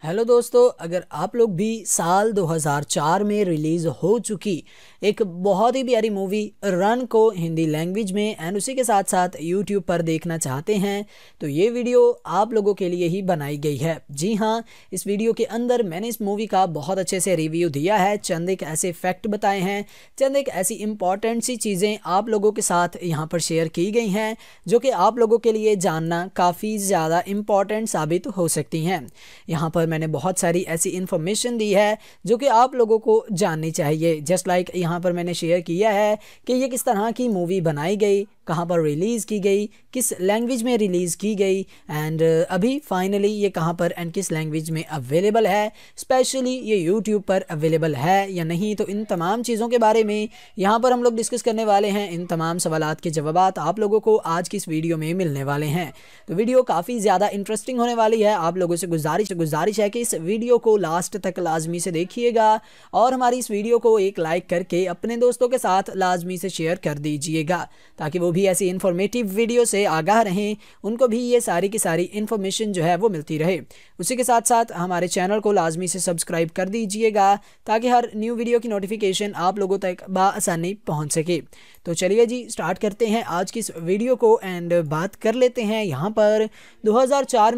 हेलो दोस्तों अगर आप लोग भी साल 2004 में रिलीज़ हो चुकी एक बहुत ही प्यारी मूवी रन को हिंदी लैंग्वेज में एंड उसी के साथ साथ यूट्यूब पर देखना चाहते हैं तो ये वीडियो आप लोगों के लिए ही बनाई गई है जी हाँ इस वीडियो के अंदर मैंने इस मूवी का बहुत अच्छे से रिव्यू दिया है चंद एक ऐसे फैक्ट बताए हैं चंद एक ऐसी इंपॉर्टेंट सी चीज़ें आप लोगों के साथ यहाँ पर शेयर की गई हैं जो कि आप लोगों के लिए जानना काफ़ी ज़्यादा इम्पॉर्टेंट साबित हो सकती हैं यहाँ पर पर मैंने बहुत सारी ऐसी इन्फॉर्मेशन दी है जो कि आप लोगों को जाननी चाहिए जस्ट लाइक यहाँ पर मैंने शेयर किया है कि ये किस तरह की मूवी बनाई गई कहाँ पर रिलीज़ की गई किस लैंग्वेज में रिलीज़ की गई एंड uh, अभी फाइनली ये कहाँ पर एंड किस लैंग्वेज में अवेलेबल है स्पेशली ये यूट्यूब पर अवेलेबल है या नहीं तो इन तमाम चीज़ों के बारे में यहाँ पर हम लोग डिस्कस करने वाले हैं इन तमाम सवाल के जवाब आप लोगों को आज की इस वीडियो में मिलने वाले हैं तो वीडियो काफ़ी ज़्यादा इंटरेस्टिंग होने वाली है आप लोगों से गुजारिश गुजारिश है कि इस वीडियो को लास्ट तक लाजमी से देखिएगा और हमारी इस वीडियो को एक लाइक करके अपने दोस्तों के साथ लाजमी से शेयर कर दीजिएगा ताकि वो भी ऐसी इन्फॉर्मेटिव वीडियो से आगाह रहें उनको भी ये सारी की सारी इन्फॉर्मेशन जो है वो मिलती रहे उसी के साथ साथ हमारे चैनल को लाजमी से सब्सक्राइब कर दीजिएगा ताकि हर न्यू वीडियो की नोटिफिकेशन आप लोगों तक बसानी पहुँच सके तो चलिए जी स्टार्ट करते हैं आज की इस वीडियो को एंड बात कर लेते हैं यहाँ पर दो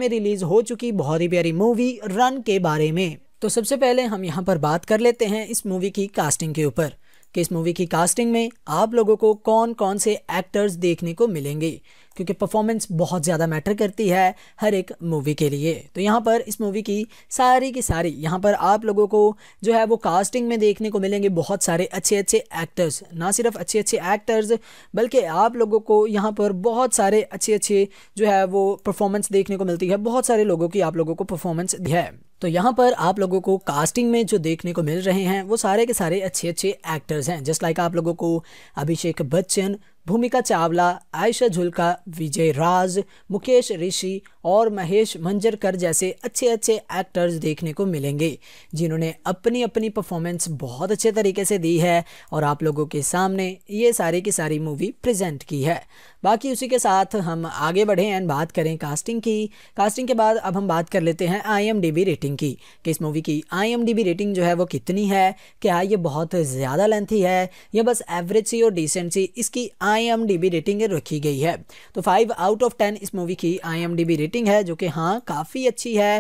में रिलीज़ हो चुकी बहुत ही प्यारी मूवी रन के बारे में तो सबसे पहले हम यहाँ पर बात कर लेते हैं इस मूवी की कास्टिंग के ऊपर कि इस मूवी की कास्टिंग में आप लोगों को कौन कौन से एक्टर्स देखने को मिलेंगे क्योंकि परफॉर्मेंस बहुत ज़्यादा मैटर करती है हर एक मूवी के लिए तो यहाँ पर इस मूवी की सारी की सारी यहाँ पर आप लोगों को जो है वो कास्टिंग में देखने को मिलेंगे बहुत सारे अच्छे अच्छे एक्टर्स ना सिर्फ अच्छे अच्छे एक्टर्स बल्कि आप लोगों को यहाँ पर बहुत सारे अच्छे अच्छे जो है वो परफॉर्मेंस देखने को मिलती है बहुत सारे लोगों की आप लोगों को परफॉर्मेंस है तो यहाँ पर आप लोगों को कास्टिंग में जो देखने को मिल रहे हैं वो सारे के सारे अच्छे अच्छे एक्टर्स हैं जस्ट लाइक आप लोगों को अभिषेक बच्चन भूमिका चावला आयशा झुल्का विजय राज मुकेश ऋषि और महेश मंजरकर जैसे अच्छे अच्छे एक्टर्स देखने को मिलेंगे जिन्होंने अपनी अपनी परफॉर्मेंस बहुत अच्छे तरीके से दी है और आप लोगों के सामने ये सारी की सारी मूवी प्रेजेंट की है बाकी उसी के साथ हम आगे बढ़ें एंड बात करें कास्टिंग की कास्टिंग के बाद अब हम बात कर लेते हैं आई रेटिंग की कि इस मूवी की आई रेटिंग जो है वो कितनी है क्या ये बहुत ज़्यादा लेंथी है या बस एवरेज सी और डिसेंट सी इसकी आई रेटिंग रखी गई है तो फाइव आउट ऑफ टेन इस मूवी की आई रेटिंग है जो कि हाँ काफ़ी अच्छी है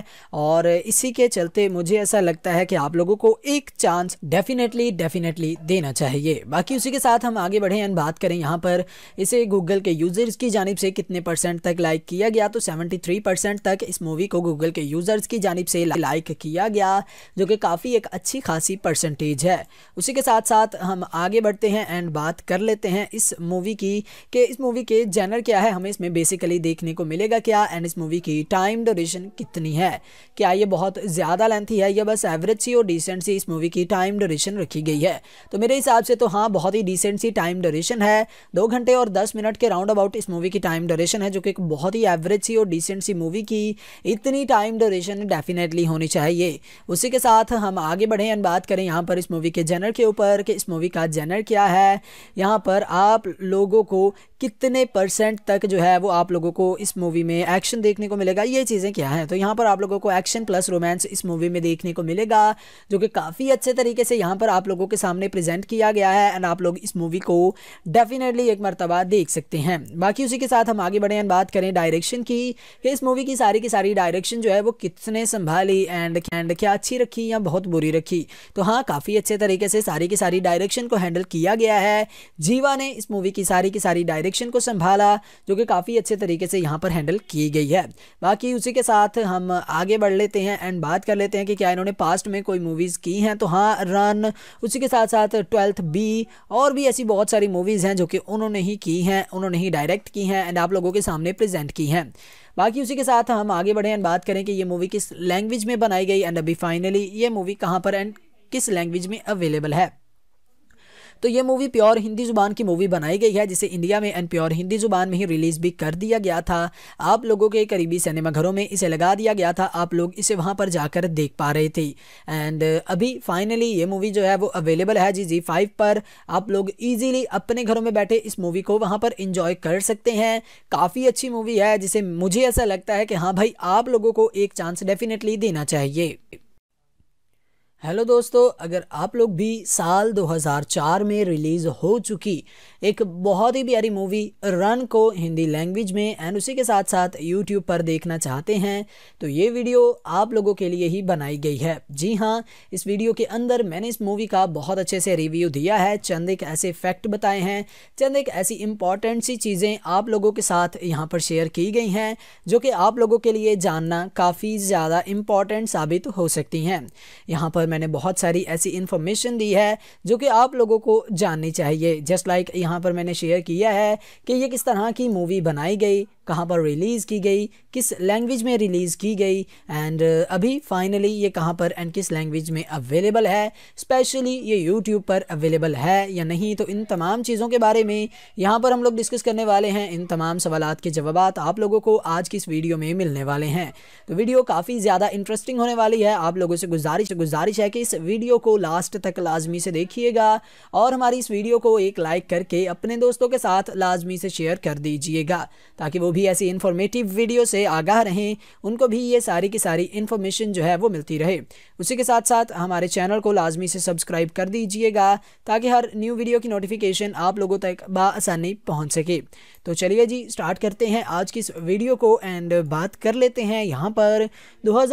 और इसी के चलते मुझे ऐसा लगता है कि आप लोगों को एक चांस डेफिनेटली डेफिनेटली देना चाहिए बाकी उसी के साथ हम आगे बढ़ें एंड बात करें यहाँ पर इसे गूगल के यूज़र्स की जानब से कितने परसेंट तक लाइक किया गया तो 73 परसेंट तक इस मूवी को गूगल के यूज़र्स की जानब से लाइक किया गया जो कि काफ़ी एक अच्छी खासी परसेंटेज है उसी के साथ साथ हम आगे बढ़ते हैं एंड बात कर लेते हैं इस मूवी की कि इस मूवी के जैनर क्या है हमें इसमें बेसिकली देखने को मिलेगा क्या एंड इस मूवी की टाइम ड्यूरेशन कितनी है क्या ये बहुत ज़्यादा लेंथी है या बस एवरेज सी और डिसेंट सी इस मूवी की टाइम ड्यूरेशन रखी गई है तो मेरे हिसाब से तो हाँ बहुत ही डिसेंट सी टाइम ड्यूरेशन है दो घंटे और दस मिनट के राउंड अबाउट इस मूवी की टाइम ड्यूरेशन है जो कि एक बहुत ही एवरेज सी और डिसेंट सी मूवी की इतनी टाइम ड्यूरेशन डेफिनेटली होनी चाहिए उसी के साथ हम आगे बढ़ें एंड बात करें यहाँ पर इस मूवी के जेनर के ऊपर कि इस मूवी का जेनर क्या है यहाँ पर आप लोगों को कितने परसेंट तक जो है वो आप लोगों को इस मूवी में एक्शन देखने को मिलेगा ये चीज़ें क्या हैं तो यहाँ पर आप लोगों को एक्शन प्लस रोमांस इस मूवी में देखने को मिलेगा जो कि काफ़ी अच्छे तरीके से यहाँ पर आप लोगों के सामने प्रेजेंट किया गया है एंड आप लोग इस मूवी को डेफिनेटली एक मरतबा देख सकते हैं हैं बाकी उसी के साथ हम आगे बढ़े एंड बात करें डायरेक्शन की कि इस मूवी की सारी की सारी डायरेक्शन जो है वो किसने संभाली एंड एंड क्या अच्छी रखी या बहुत बुरी रखी तो हाँ काफ़ी अच्छे तरीके से सारी की सारी डायरेक्शन को हैंडल किया गया है जीवा ने इस मूवी की सारी की सारी डायरेक्शन को संभाला जो कि काफ़ी अच्छे तरीके से यहाँ पर हैंडल की गई है बाकी उसी के साथ हम आगे बढ़ लेते हैं एंड बात कर लेते हैं कि क्या इन्होंने पास्ट में कोई मूवीज़ की हैं तो हाँ रन उसी के साथ साथ ट्वेल्थ बी और भी ऐसी बहुत सारी मूवीज़ हैं जो कि उन्होंने ही की हैं उन्होंने नहीं डायरेक्ट की हैं एंड आप लोगों के सामने प्रेजेंट की हैं बाकी उसी के साथ हम आगे बढ़े एंड बात करें कि ये मूवी किस लैंग्वेज में बनाई गई एंड अभी फाइनली ये मूवी कहाँ पर एंड किस लैंग्वेज में अवेलेबल है तो ये मूवी प्योर हिंदी ज़ुबान की मूवी बनाई गई है जिसे इंडिया में एंड प्योर हिंदी ज़ुबान में ही रिलीज़ भी कर दिया गया था आप लोगों के करीबी सिनेमाघरों में इसे लगा दिया गया था आप लोग इसे वहाँ पर जाकर देख पा रहे थे एंड अभी फाइनली ये मूवी जो है वो अवेलेबल है जी जी फाइव पर आप लोग ईजिली अपने घरों में बैठे इस मूवी को वहाँ पर इंजॉय कर सकते हैं काफ़ी अच्छी मूवी है जिसे मुझे ऐसा लगता है कि हाँ भाई आप लोगों को एक चांस डेफिनेटली देना चाहिए हेलो दोस्तों अगर आप लोग भी साल 2004 में रिलीज़ हो चुकी एक बहुत ही प्यारी मूवी रन को हिंदी लैंग्वेज में एंड उसी के साथ साथ यूट्यूब पर देखना चाहते हैं तो ये वीडियो आप लोगों के लिए ही बनाई गई है जी हाँ इस वीडियो के अंदर मैंने इस मूवी का बहुत अच्छे से रिव्यू दिया है चंद एक ऐसे फैक्ट बताए हैं चंद एक ऐसी इंपॉर्टेंट सी चीज़ें आप लोगों के साथ यहाँ पर शेयर की गई हैं जो कि आप लोगों के लिए जानना काफ़ी ज़्यादा इम्पॉर्टेंट साबित हो सकती हैं यहाँ पर मैंने बहुत सारी ऐसी इन्फॉर्मेशन दी है जो कि आप लोगों को जाननी चाहिए जस्ट लाइक like यहाँ पर मैंने शेयर किया है कि ये किस तरह की मूवी बनाई गई कहाँ पर रिलीज़ की गई किस लैंग्वेज में रिलीज़ की गई एंड uh, अभी फाइनली ये कहाँ पर एंड किस लैंग्वेज में अवेलेबल है स्पेशली ये यूट्यूब पर अवेलेबल है या नहीं तो इन तमाम चीज़ों के बारे में यहाँ पर हम लोग डिस्कस करने वाले हैं इन तमाम सवाल के जवाब आप लोगों को आज की इस वीडियो में मिलने वाले हैं तो वीडियो काफ़ी ज़्यादा इंटरेस्टिंग होने वाली है आप लोगों से गुजारिश गुजारिश है कि इस वीडियो को लास्ट तक लाजमी से देखिएगा और हमारी इस वीडियो को एक लाइक करके अपने दोस्तों के साथ लाजमी से शेयर कर दीजिएगा ताकि वो भी ऐसी इन्फॉर्मेटिव वीडियो से आगाह रहें उनको भी ये सारी की सारी इन्फॉर्मेशन जो है वो मिलती रहे उसी के साथ साथ हमारे चैनल को लाजमी से सब्सक्राइब कर दीजिएगा ताकि हर न्यू वीडियो की नोटिफिकेशन आप लोगों तक बसानी पहुँच सके तो चलिए जी स्टार्ट करते हैं आज की इस वीडियो को एंड बात कर लेते हैं यहाँ पर दो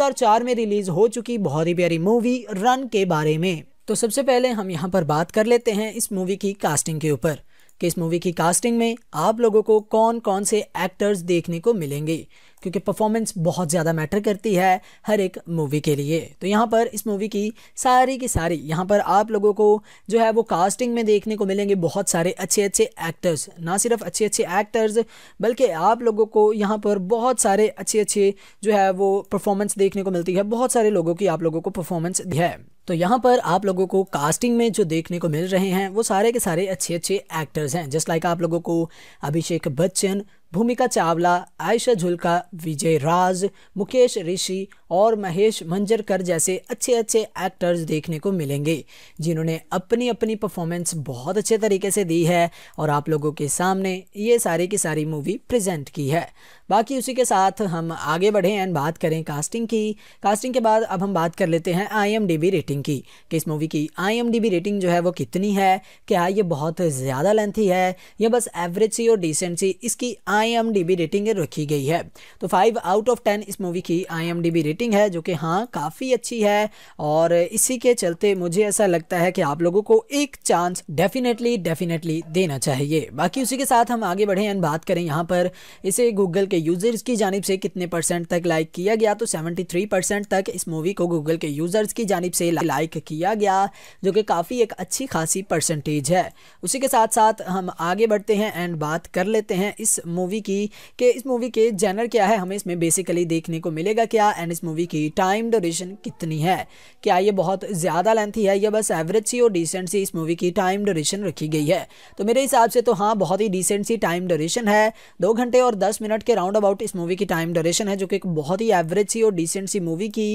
में रिलीज़ हो चुकी बहुत ही प्यारी मूवी रन के बारे में तो सबसे पहले हम यहाँ पर बात कर लेते हैं इस मूवी की कास्टिंग के ऊपर कि इस मूवी की कास्टिंग में आप लोगों को कौन कौन से एक्टर्स देखने को मिलेंगे क्योंकि परफॉर्मेंस बहुत ज़्यादा मैटर करती है हर एक मूवी के लिए तो यहाँ पर इस मूवी की सारी की सारी यहाँ पर आप लोगों को जो है वो कास्टिंग में देखने को मिलेंगे बहुत सारे अच्छे अच्छे एक्टर्स ना सिर्फ अच्छे अच्छे एक्टर्स बल्कि आप लोगों को यहाँ पर बहुत सारे अच्छे अच्छे जो है वो परफॉर्मेंस देखने को मिलती है बहुत सारे लोगों की आप लोगों को परफॉर्मेंस है तो यहाँ पर आप लोगों को कास्टिंग में जो देखने को मिल रहे हैं वो सारे के सारे अच्छे अच्छे एक्टर्स हैं जस्ट लाइक आप लोगों को अभिषेक बच्चन भूमिका चावला आयशा झुलका विजय राज मुकेश ऋषि और महेश मंजरकर जैसे अच्छे अच्छे एक्टर्स देखने को मिलेंगे जिन्होंने अपनी अपनी परफॉर्मेंस बहुत अच्छे तरीके से दी है और आप लोगों के सामने ये सारी की सारी मूवी प्रेजेंट की है बाकी उसी के साथ हम आगे बढ़ें एंड बात करें कास्टिंग की कास्टिंग के बाद अब हम बात कर लेते हैं आई रेटिंग की कि इस मूवी की आई रेटिंग जो है वो कितनी है क्या ये बहुत ज़्यादा लेंथी है या बस एवरेज सी और डिसेंट सी इसकी आई रेटिंग रखी गई है तो फाइव आउट ऑफ टेन इस मूवी की आई रेटिंग है जो कि हाँ काफ़ी अच्छी है और इसी के चलते मुझे ऐसा लगता है कि आप लोगों को एक चांस डेफिनेटली डेफिनेटली देना चाहिए बाकी उसी के साथ हम आगे बढ़े एंड बात करें यहाँ पर इसे गूगल के यूज़र्स की जानब से कितने परसेंट तक लाइक किया गया तो सेवेंटी तक इस मूवी को गूगल के यूज़र्स की जानब से लाइक किया गया जो कि काफ़ी एक अच्छी खासी परसेंटेज है उसी के साथ साथ हम आगे बढ़ते हैं एंड बात कर लेते हैं इस मूवी की कि इस मूवी के जैनर क्या है हमें इसमें बेसिकली देखने को मिलेगा क्या एंड इस मूवी की टाइम ड्यूरेशन कितनी है क्या ये बहुत ज़्यादा लेंथी है या बस एवरेज सी और डिसेंट सी इस मूवी की टाइम ड्यूरेशन रखी गई है तो मेरे हिसाब से तो हाँ बहुत ही डिसेंट सी टाइम ड्यूरेशन है दो घंटे और दस मिनट के राउंड अबाउट इस मूवी की टाइम ड्यूरेशन है जो कि बहुत ही एवरेज सी और डिसेंट सी मूवी की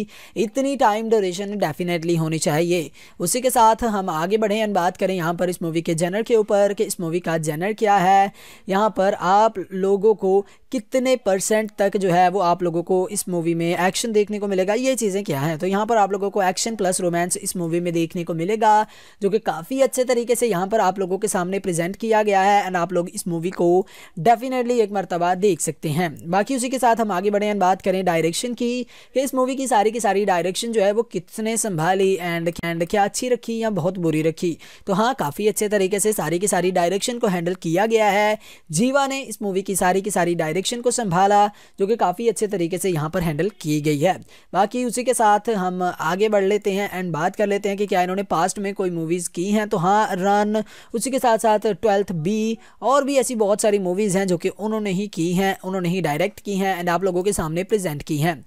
इतनी टाइम ड्यूरेशन डेफिनेटली होनी चाहिए उसी के साथ हम आगे बढ़ें एंड बात करें यहाँ पर इस मूवी के जेनर के ऊपर कि इस मूवी का जेनर क्या है यहाँ पर आप लोगों को कितने परसेंट तक जो है वो आप लोगों को इस मूवी में एक्शन देखने को मिलेगा ये चीज़ें क्या हैं तो यहाँ पर आप लोगों को एक्शन प्लस रोमांस इस मूवी में देखने को मिलेगा जो कि काफ़ी अच्छे तरीके से यहाँ पर आप लोगों के सामने प्रेजेंट किया गया है एंड आप लोग इस मूवी को डेफिनेटली एक मरतबा देख सकते हैं बाकी उसी के साथ हम आगे बढ़े एंड बात करें डायरेक्शन की कि इस मूवी की सारी की सारी डायरेक्शन जो है वो कितने संभाली एंड एंड क्या अच्छी रखी या बहुत बुरी रखी तो हाँ काफ़ी अच्छे तरीके से सारी की सारी डायरेक्शन को हैंडल किया गया है जीवा ने इस मूवी की सारी की सारी डायरेक्शन को संभाला जो कि काफ़ी अच्छे तरीके से यहाँ पर हैंडल की गई है है बाकी उसी के साथ हम आगे बढ़ लेते हैं एंड बात कर लेते हैं कि क्या इन्होंने पास्ट में कोई मूवीज़ की हैं तो हाँ रन उसी के साथ साथ ट्वेल्थ बी और भी ऐसी बहुत सारी मूवीज़ हैं जो कि उन्होंने ही की हैं उन्होंने ही डायरेक्ट की हैं एंड आप लोगों के सामने प्रेजेंट की हैं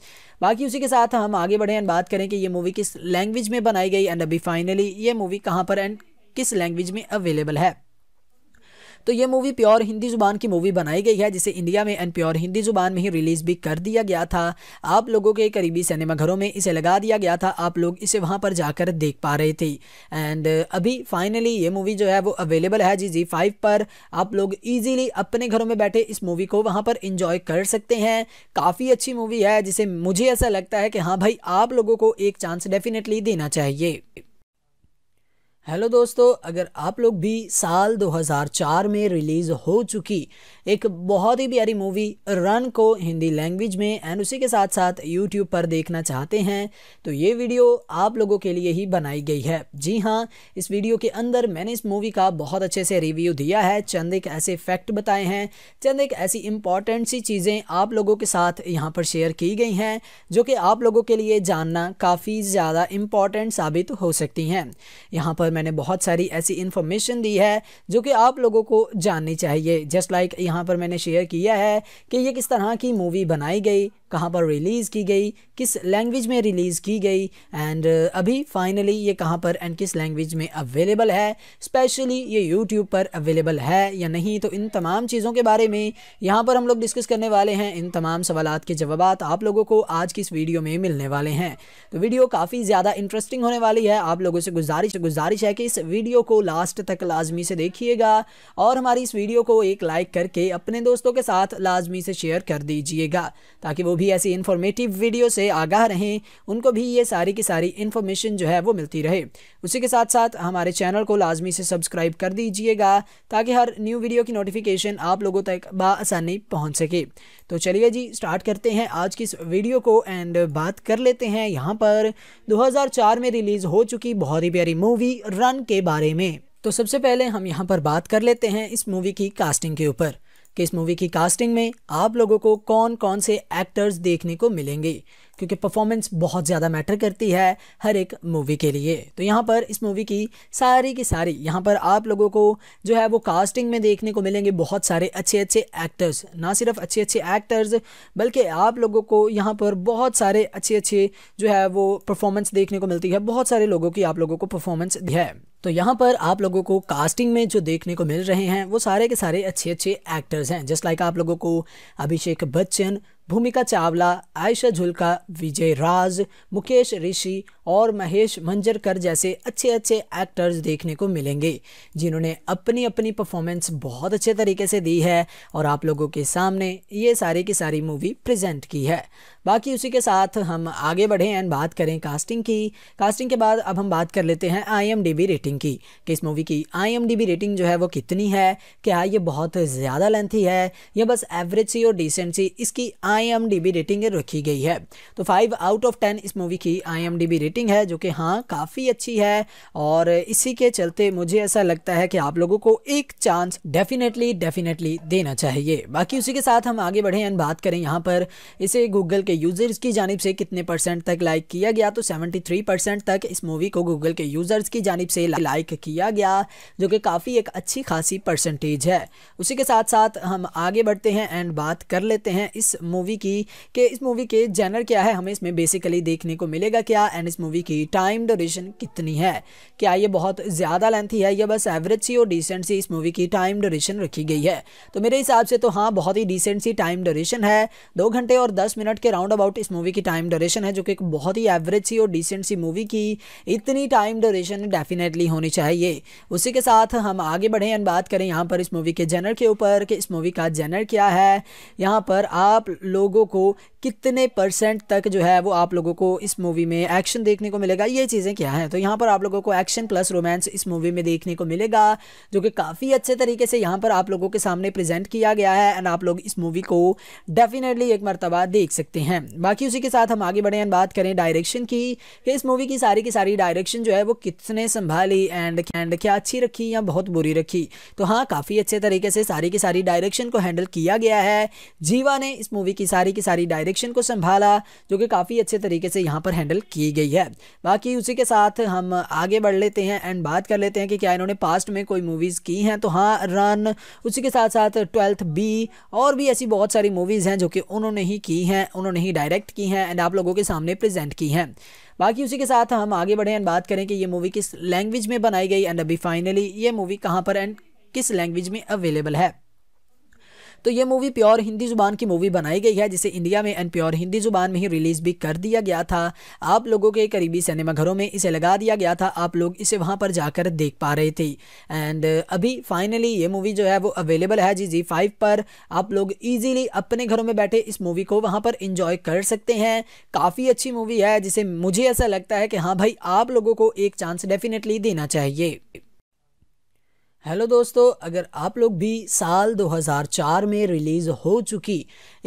बाकी उसी के साथ हम आगे बढ़े एंड बात करें कि ये मूवी किस लैंग्वेज में बनाई गई एंड अभी फाइनली ये मूवी कहाँ पर एंड किस लैंग्वेज में अवेलेबल है तो ये मूवी प्योर हिंदी ज़ुबान की मूवी बनाई गई है जिसे इंडिया में एंड प्योर हिंदी ज़ुबान में ही रिलीज़ भी कर दिया गया था आप लोगों के करीबी सिनेमाघरों में इसे लगा दिया गया था आप लोग इसे वहाँ पर जाकर देख पा रहे थे एंड अभी फाइनली ये मूवी जो है वो अवेलेबल है जी जी फाइव पर आप लोग ईजिली अपने घरों में बैठे इस मूवी को वहाँ पर इंजॉय कर सकते हैं काफ़ी अच्छी मूवी है जिसे मुझे ऐसा लगता है कि हाँ भाई आप लोगों को एक चांस डेफिनेटली देना चाहिए हेलो दोस्तों अगर आप लोग भी साल 2004 में रिलीज़ हो चुकी एक बहुत ही प्यारी मूवी रन को हिंदी लैंग्वेज में एंड उसी के साथ साथ यूट्यूब पर देखना चाहते हैं तो ये वीडियो आप लोगों के लिए ही बनाई गई है जी हाँ इस वीडियो के अंदर मैंने इस मूवी का बहुत अच्छे से रिव्यू दिया है चंद एक ऐसे फैक्ट बताए हैं चंद एक ऐसी इम्पॉर्टेंट सी चीज़ें आप लोगों के साथ यहाँ पर शेयर की गई हैं जो कि आप लोगों के लिए जानना काफ़ी ज़्यादा इम्पॉर्टेंट साबित हो सकती हैं यहाँ पर मैंने बहुत सारी ऐसी इन्फॉर्मेशन दी है जो कि आप लोगों को जाननी चाहिए जस्ट लाइक यहाँ पर मैंने शेयर किया है कि ये किस तरह की मूवी बनाई गई कहाँ पर रिलीज़ की गई किस लैंग्वेज में रिलीज़ की गई एंड uh, अभी फाइनली ये कहाँ पर एंड किस लैंग्वेज में अवेलेबल है स्पेशली ये यूट्यूब पर अवेलेबल है या नहीं तो इन तमाम चीज़ों के बारे में यहाँ पर हम लोग डिस्कस करने वाले हैं इन तमाम सवाल के जवाब आप लोगों को आज की इस वीडियो में मिलने वाले हैं तो वीडियो काफ़ी ज़्यादा इंटरेस्टिंग होने वाली है आप लोगों से गुजारिश गुजारिश है कि इस वीडियो को लास्ट तक लाजमी से देखिएगा और हमारी इस वीडियो को एक लाइक करके अपने दोस्तों के साथ लाजमी से शेयर कर दीजिएगा ताकि वो भी भी ऐसी इन्फॉर्मेटिव वीडियो से आगाह रहें उनको भी ये सारी की सारी इन्फॉर्मेशन जो है वो मिलती रहे उसी के साथ साथ हमारे चैनल को लाजमी से सब्सक्राइब कर दीजिएगा ताकि हर न्यू वीडियो की नोटिफिकेशन आप लोगों तक बसानी पहुँच सके तो चलिए जी स्टार्ट करते हैं आज की इस वीडियो को एंड बात कर लेते हैं यहाँ पर दो में रिलीज़ हो चुकी बहुत ही प्यारी मूवी रन के बारे में तो सबसे पहले हम यहाँ पर बात कर लेते हैं इस मूवी की कास्टिंग के ऊपर कि इस मूवी की कास्टिंग में आप लोगों को कौन कौन से एक्टर्स देखने को मिलेंगे क्योंकि परफॉर्मेंस बहुत ज़्यादा मैटर करती है हर एक मूवी के लिए तो यहाँ पर इस मूवी की सारी की सारी यहाँ पर आप लोगों को जो है वो कास्टिंग में देखने को मिलेंगे बहुत सारे अच्छे अच्छे एक्टर्स ना सिर्फ अच्छे अच्छे एक्टर्स बल्कि आप लोगों को यहाँ पर बहुत सारे अच्छे अच्छे जो है वो परफॉर्मेंस देखने को मिलती है बहुत सारे लोगों की आप लोगों को परफॉर्मेंस है तो यहाँ पर आप लोगों को कास्टिंग में जो देखने को मिल रहे हैं वो सारे के सारे अच्छे अच्छे एक्टर्स हैं जस्ट लाइक आप लोगों को अभिषेक बच्चन भूमिका चावला आयशा झुलका विजय राज मुकेश ऋषि और महेश मंजरकर जैसे अच्छे अच्छे एक्टर्स देखने को मिलेंगे जिन्होंने अपनी अपनी परफॉर्मेंस बहुत अच्छे तरीके से दी है और आप लोगों के सामने ये सारी की सारी मूवी प्रेजेंट की है बाकी उसी के साथ हम आगे बढ़े एंड बात करें कास्टिंग की कास्टिंग के बाद अब हम बात कर लेते हैं आई रेटिंग की कि इस मूवी की आई रेटिंग जो है वो कितनी है क्या ये बहुत ज़्यादा लेंथी है या बस एवरेज सी और डिसेंट सी इसकी आई रेटिंग रखी गई है तो फाइव आउट ऑफ टेन इस मूवी की आई रेटिंग रेटिंग है जो कि हाँ काफ़ी अच्छी है और इसी के चलते मुझे ऐसा लगता है कि आप लोगों को एक चांस डेफिनेटली डेफिनेटली देना चाहिए बाकी उसी के साथ हम आगे बढ़े एंड बात करें यहाँ पर इसे गूगल के यूज़र्स की जानब से कितने परसेंट तक लाइक किया गया तो सेवेंटी तक इस मूवी को गूगल के यूज़र्स की जानब से लाइक किया गया जो कि काफ़ी एक अच्छी खासी परसेंटेज है उसी के साथ साथ हम आगे बढ़ते हैं एंड बात कर लेते हैं इस मूवी की कि इस मूवी के जैनर क्या है हमें इसमें बेसिकली देखने को मिलेगा क्या एंड इस मूवी की टाइम ड्यूरेशन कितनी है क्या ये बहुत ज़्यादा लेंथी है या बस एवरेज सी और डिसेंट सी इस मूवी की टाइम ड्यूरेशन रखी गई है तो मेरे हिसाब से तो हाँ बहुत ही डिसेंट सी टाइम ड्यूरेशन है दो घंटे और दस मिनट के राउंड अबाउट इस मूवी की टाइम ड्यूरेशन है जो कि बहुत ही एवरेज सी और डिसेंट सी मूवी की इतनी टाइम ड्यूरेशन डेफिनेटली होनी चाहिए उसी के साथ हम आगे बढ़े एंड बात करें यहाँ पर इस मूवी के जेनर के ऊपर कि इस मूवी का जेनर क्या है यहाँ पर आप लोगों को कितने परसेंट तक जो है वो आप लोगों को इस मूवी में एक्शन देखने को मिलेगा ये चीज़ें क्या हैं तो यहाँ पर आप लोगों को एक्शन प्लस रोमांस इस मूवी में देखने को मिलेगा जो कि काफ़ी अच्छे तरीके से यहाँ पर आप लोगों के सामने प्रेजेंट किया गया है एंड आप लोग इस मूवी को डेफिनेटली एक मरतबा देख सकते हैं बाकी उसी के साथ हम आगे बढ़े एंड बात करें डायरेक्शन की कि इस मूवी की सारी की सारी डायरेक्शन जो है वो कितने संभाली एंड एंड क्या अच्छी रखी या बहुत बुरी रखी तो हाँ काफ़ी अच्छे तरीके से सारी की सारी डायरेक्शन को हैंडल किया गया है जीवा ने इस मूवी की सारी की सारी डायरेक्शन एडिक्शन को संभाला जो कि काफ़ी अच्छे तरीके से यहाँ पर हैंडल की गई है बाकी उसी के साथ हम आगे बढ़ लेते हैं एंड बात कर लेते हैं कि क्या इन्होंने पास्ट में कोई मूवीज़ की हैं तो हाँ रन उसी के साथ साथ ट्वेल्थ बी और भी ऐसी बहुत सारी मूवीज़ हैं जो कि उन्होंने ही की हैं उन्होंने ही डायरेक्ट की हैं एंड आप लोगों के सामने प्रजेंट की हैं बाकी उसी के साथ हम आगे बढ़ें एंड बात करें कि ये मूवी किस लैंग्वेज में बनाई गई एंड अभी फाइनली ये मूवी कहाँ पर एंड किस लैंग्वेज में अवेलेबल है तो ये मूवी प्योर हिंदी ज़ुबान की मूवी बनाई गई है जिसे इंडिया में एंड प्योर हिंदी ज़ुबान में ही रिलीज़ भी कर दिया गया था आप लोगों के करीबी सिनेमाघरों में इसे लगा दिया गया था आप लोग इसे वहाँ पर जाकर देख पा रहे थे एंड अभी फाइनली ये मूवी जो है वो अवेलेबल है जी जी फाइव पर आप लोग ईजिली अपने घरों में बैठे इस मूवी को वहाँ पर इंजॉय कर सकते हैं काफ़ी अच्छी मूवी है जिसे मुझे ऐसा लगता है कि हाँ भाई आप लोगों को एक चांस डेफिनेटली देना चाहिए हेलो दोस्तों अगर आप लोग भी साल 2004 में रिलीज़ हो चुकी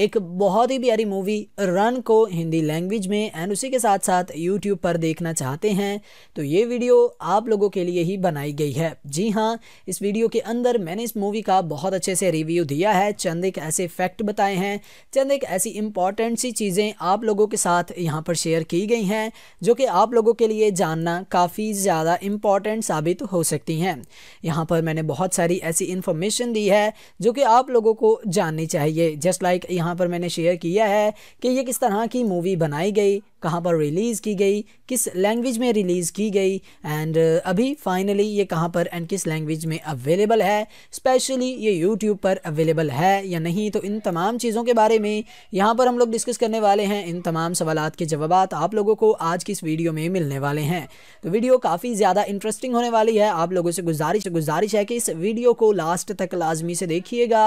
एक बहुत ही प्यारी मूवी रन को हिंदी लैंग्वेज में एंड उसी के साथ साथ यूट्यूब पर देखना चाहते हैं तो ये वीडियो आप लोगों के लिए ही बनाई गई है जी हाँ इस वीडियो के अंदर मैंने इस मूवी का बहुत अच्छे से रिव्यू दिया है चंद एक ऐसे फैक्ट बताए हैं चंद एक ऐसी इम्पॉर्टेंट सी चीज़ें आप लोगों के साथ यहाँ पर शेयर की गई हैं जो कि आप लोगों के लिए जानना काफ़ी ज़्यादा इम्पॉर्टेंट साबित हो सकती हैं यहाँ पर मैंने बहुत सारी ऐसी इन्फॉर्मेशन दी है जो कि आप लोगों को जाननी चाहिए जस्ट लाइक यहाँ पर मैंने शेयर किया है कि ये किस तरह की मूवी बनाई गई कहाँ पर रिलीज़ की गई किस लैंग्वेज में रिलीज़ की गई एंड uh, अभी फाइनली ये कहाँ पर एंड किस लैंग्वेज में अवेलेबल है स्पेशली ये यूट्यूब पर अवेलेबल है या नहीं तो इन तमाम चीज़ों के बारे में यहाँ पर हम लोग डिस्कस करने वाले हैं इन तमाम सवाल के जवाब आप लोगों को आज की इस वीडियो में मिलने वाले हैं तो वीडियो काफ़ी ज़्यादा इंटरेस्टिंग होने वाली है आप लोगों से गुजारिश गुजारिश है कि इस वीडियो को लास्ट तक लाजमी से देखिएगा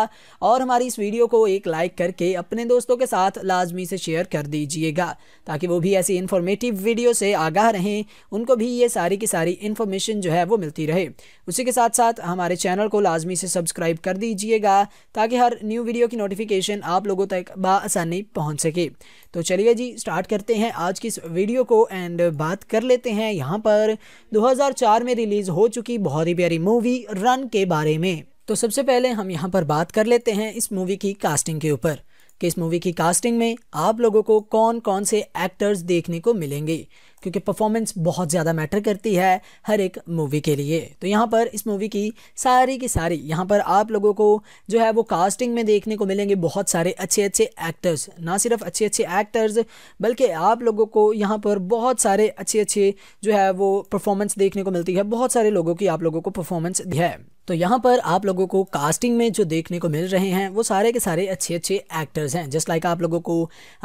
और हमारी इस वीडियो को एक लाइक करके अपने दोस्तों के साथ लाजमी से शेयर कर दीजिएगा ताकि वो भी ऐसी इन्फॉर्मेटिव वीडियो से आगाह रहें उनको भी ये सारी की सारी इन्फॉर्मेशन जो है वो मिलती रहे उसी के साथ साथ हमारे चैनल को लाजमी से सब्सक्राइब कर दीजिएगा ताकि हर न्यू वीडियो की नोटिफिकेशन आप लोगों तक बसानी पहुँच सके तो चलिए जी स्टार्ट करते हैं आज की इस वीडियो को एंड बात कर लेते हैं यहाँ पर दो में रिलीज़ हो चुकी बहुत ही प्यारी मूवी रन के बारे में तो सबसे पहले हम यहाँ पर बात कर लेते हैं इस मूवी की कास्टिंग के ऊपर कि इस मूवी की कास्टिंग में आप लोगों को कौन कौन से एक्टर्स देखने को मिलेंगे क्योंकि परफॉर्मेंस बहुत ज़्यादा मैटर करती है हर एक मूवी के लिए तो यहाँ पर इस मूवी की सारी की सारी यहाँ पर आप लोगों को जो है वो कास्टिंग में देखने को मिलेंगे बहुत सारे अच्छे अच्छे एक्टर्स ना सिर्फ अच्छे अच्छे एक्टर्स बल्कि आप लोगों को यहाँ पर बहुत सारे अच्छे अच्छे जो है वो परफॉर्मेंस देखने को मिलती है बहुत सारे लोगों की आप लोगों को परफॉर्मेंस है तो यहाँ पर आप लोगों को कास्टिंग में जो देखने को मिल रहे हैं वो सारे के सारे अच्छे अच्छे एक्टर्स हैं जस्ट लाइक आप लोगों को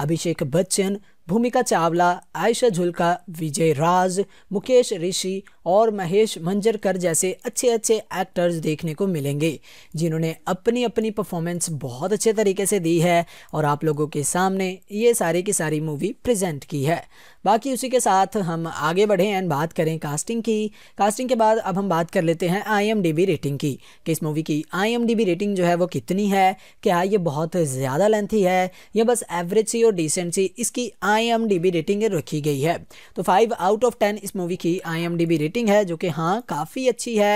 अभिषेक बच्चन भूमिका चावला आयशा झुलका विजय राज मुकेश ऋषि और महेश मंजरकर जैसे अच्छे अच्छे एक्टर्स देखने को मिलेंगे जिन्होंने अपनी अपनी परफॉर्मेंस बहुत अच्छे तरीके से दी है और आप लोगों के सामने ये सारी की सारी मूवी प्रेजेंट की है बाकी उसी के साथ हम आगे बढ़े एंड बात करें कास्टिंग की कास्टिंग के बाद अब हम बात कर लेते हैं आई रेटिंग की कि इस मूवी की आई रेटिंग जो है वो कितनी है क्या ये बहुत ज़्यादा लेंथी है या बस एवरेज सी और डिसेंट सी इसकी आई रेटिंग रखी गई है तो फाइव आउट ऑफ टेन इस मूवी की आई रेटिंग है जो कि हाँ काफ़ी अच्छी है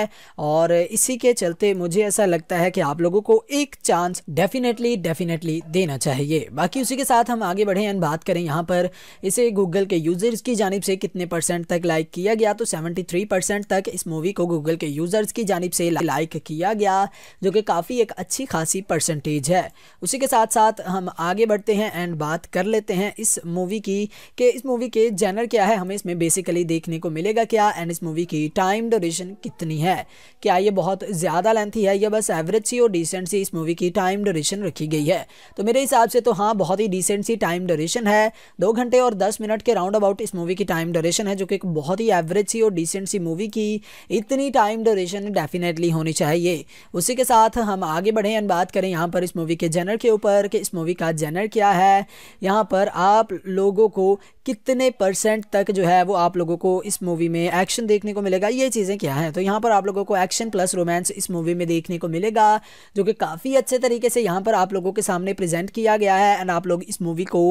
और इसी के चलते मुझे ऐसा लगता है कि आप लोगों को एक चांस डेफिनेटली डेफिनेटली देना चाहिए बाकी उसी के साथ हम आगे बढ़ें एंड बात करें यहाँ पर इसे गूगल के यूजर्स की जानब से कितने परसेंट तक लाइक किया गया तो 73 परसेंट तक इस मूवी को गूगल के यूजर्स की जानब से लाइक किया गया जो कि काफ़ी एक अच्छी खासी परसेंटेज है उसी के साथ साथ हम आगे बढ़ते हैं एंड बात कर लेते हैं इस मूवी की कि इस मूवी के जैनर क्या है हमें इसमें बेसिकली देखने को मिलेगा क्या एंड इस मूवी की टाइम ड्यूरेशन कितनी है क्या ये बहुत ज़्यादा लेंथी है या बस एवरेज सी और डिसेंट सी इस मूवी की टाइम ड्यूरेशन रखी गई है तो मेरे हिसाब से तो हाँ बहुत ही डिसेंट सी टाइम ड्यूरेशन है दो घंटे और दस मिनट के राउंड राउंड अबाउट इस मूवी की टाइम ड्यूरेशन है जो कि एक बहुत ही एवरेज सी और डिसेंट सी मूवी की इतनी टाइम ड्यूरेशन डेफिनेटली होनी चाहिए उसी के साथ हम आगे बढ़े एंड बात करें यहाँ पर इस मूवी के जेनर के ऊपर कि इस मूवी का जेनर क्या है यहाँ पर आप लोगों को कितने परसेंट तक जो है वो आप लोगों को इस मूवी में एक्शन देखने को मिलेगा ये चीज़ें क्या हैं तो यहाँ पर आप लोगों को एक्शन प्लस रोमांस इस मूवी में देखने को मिलेगा जो कि काफ़ी अच्छे तरीके से यहाँ पर आप लोगों के सामने प्रेजेंट किया गया है एंड आप लोग इस मूवी को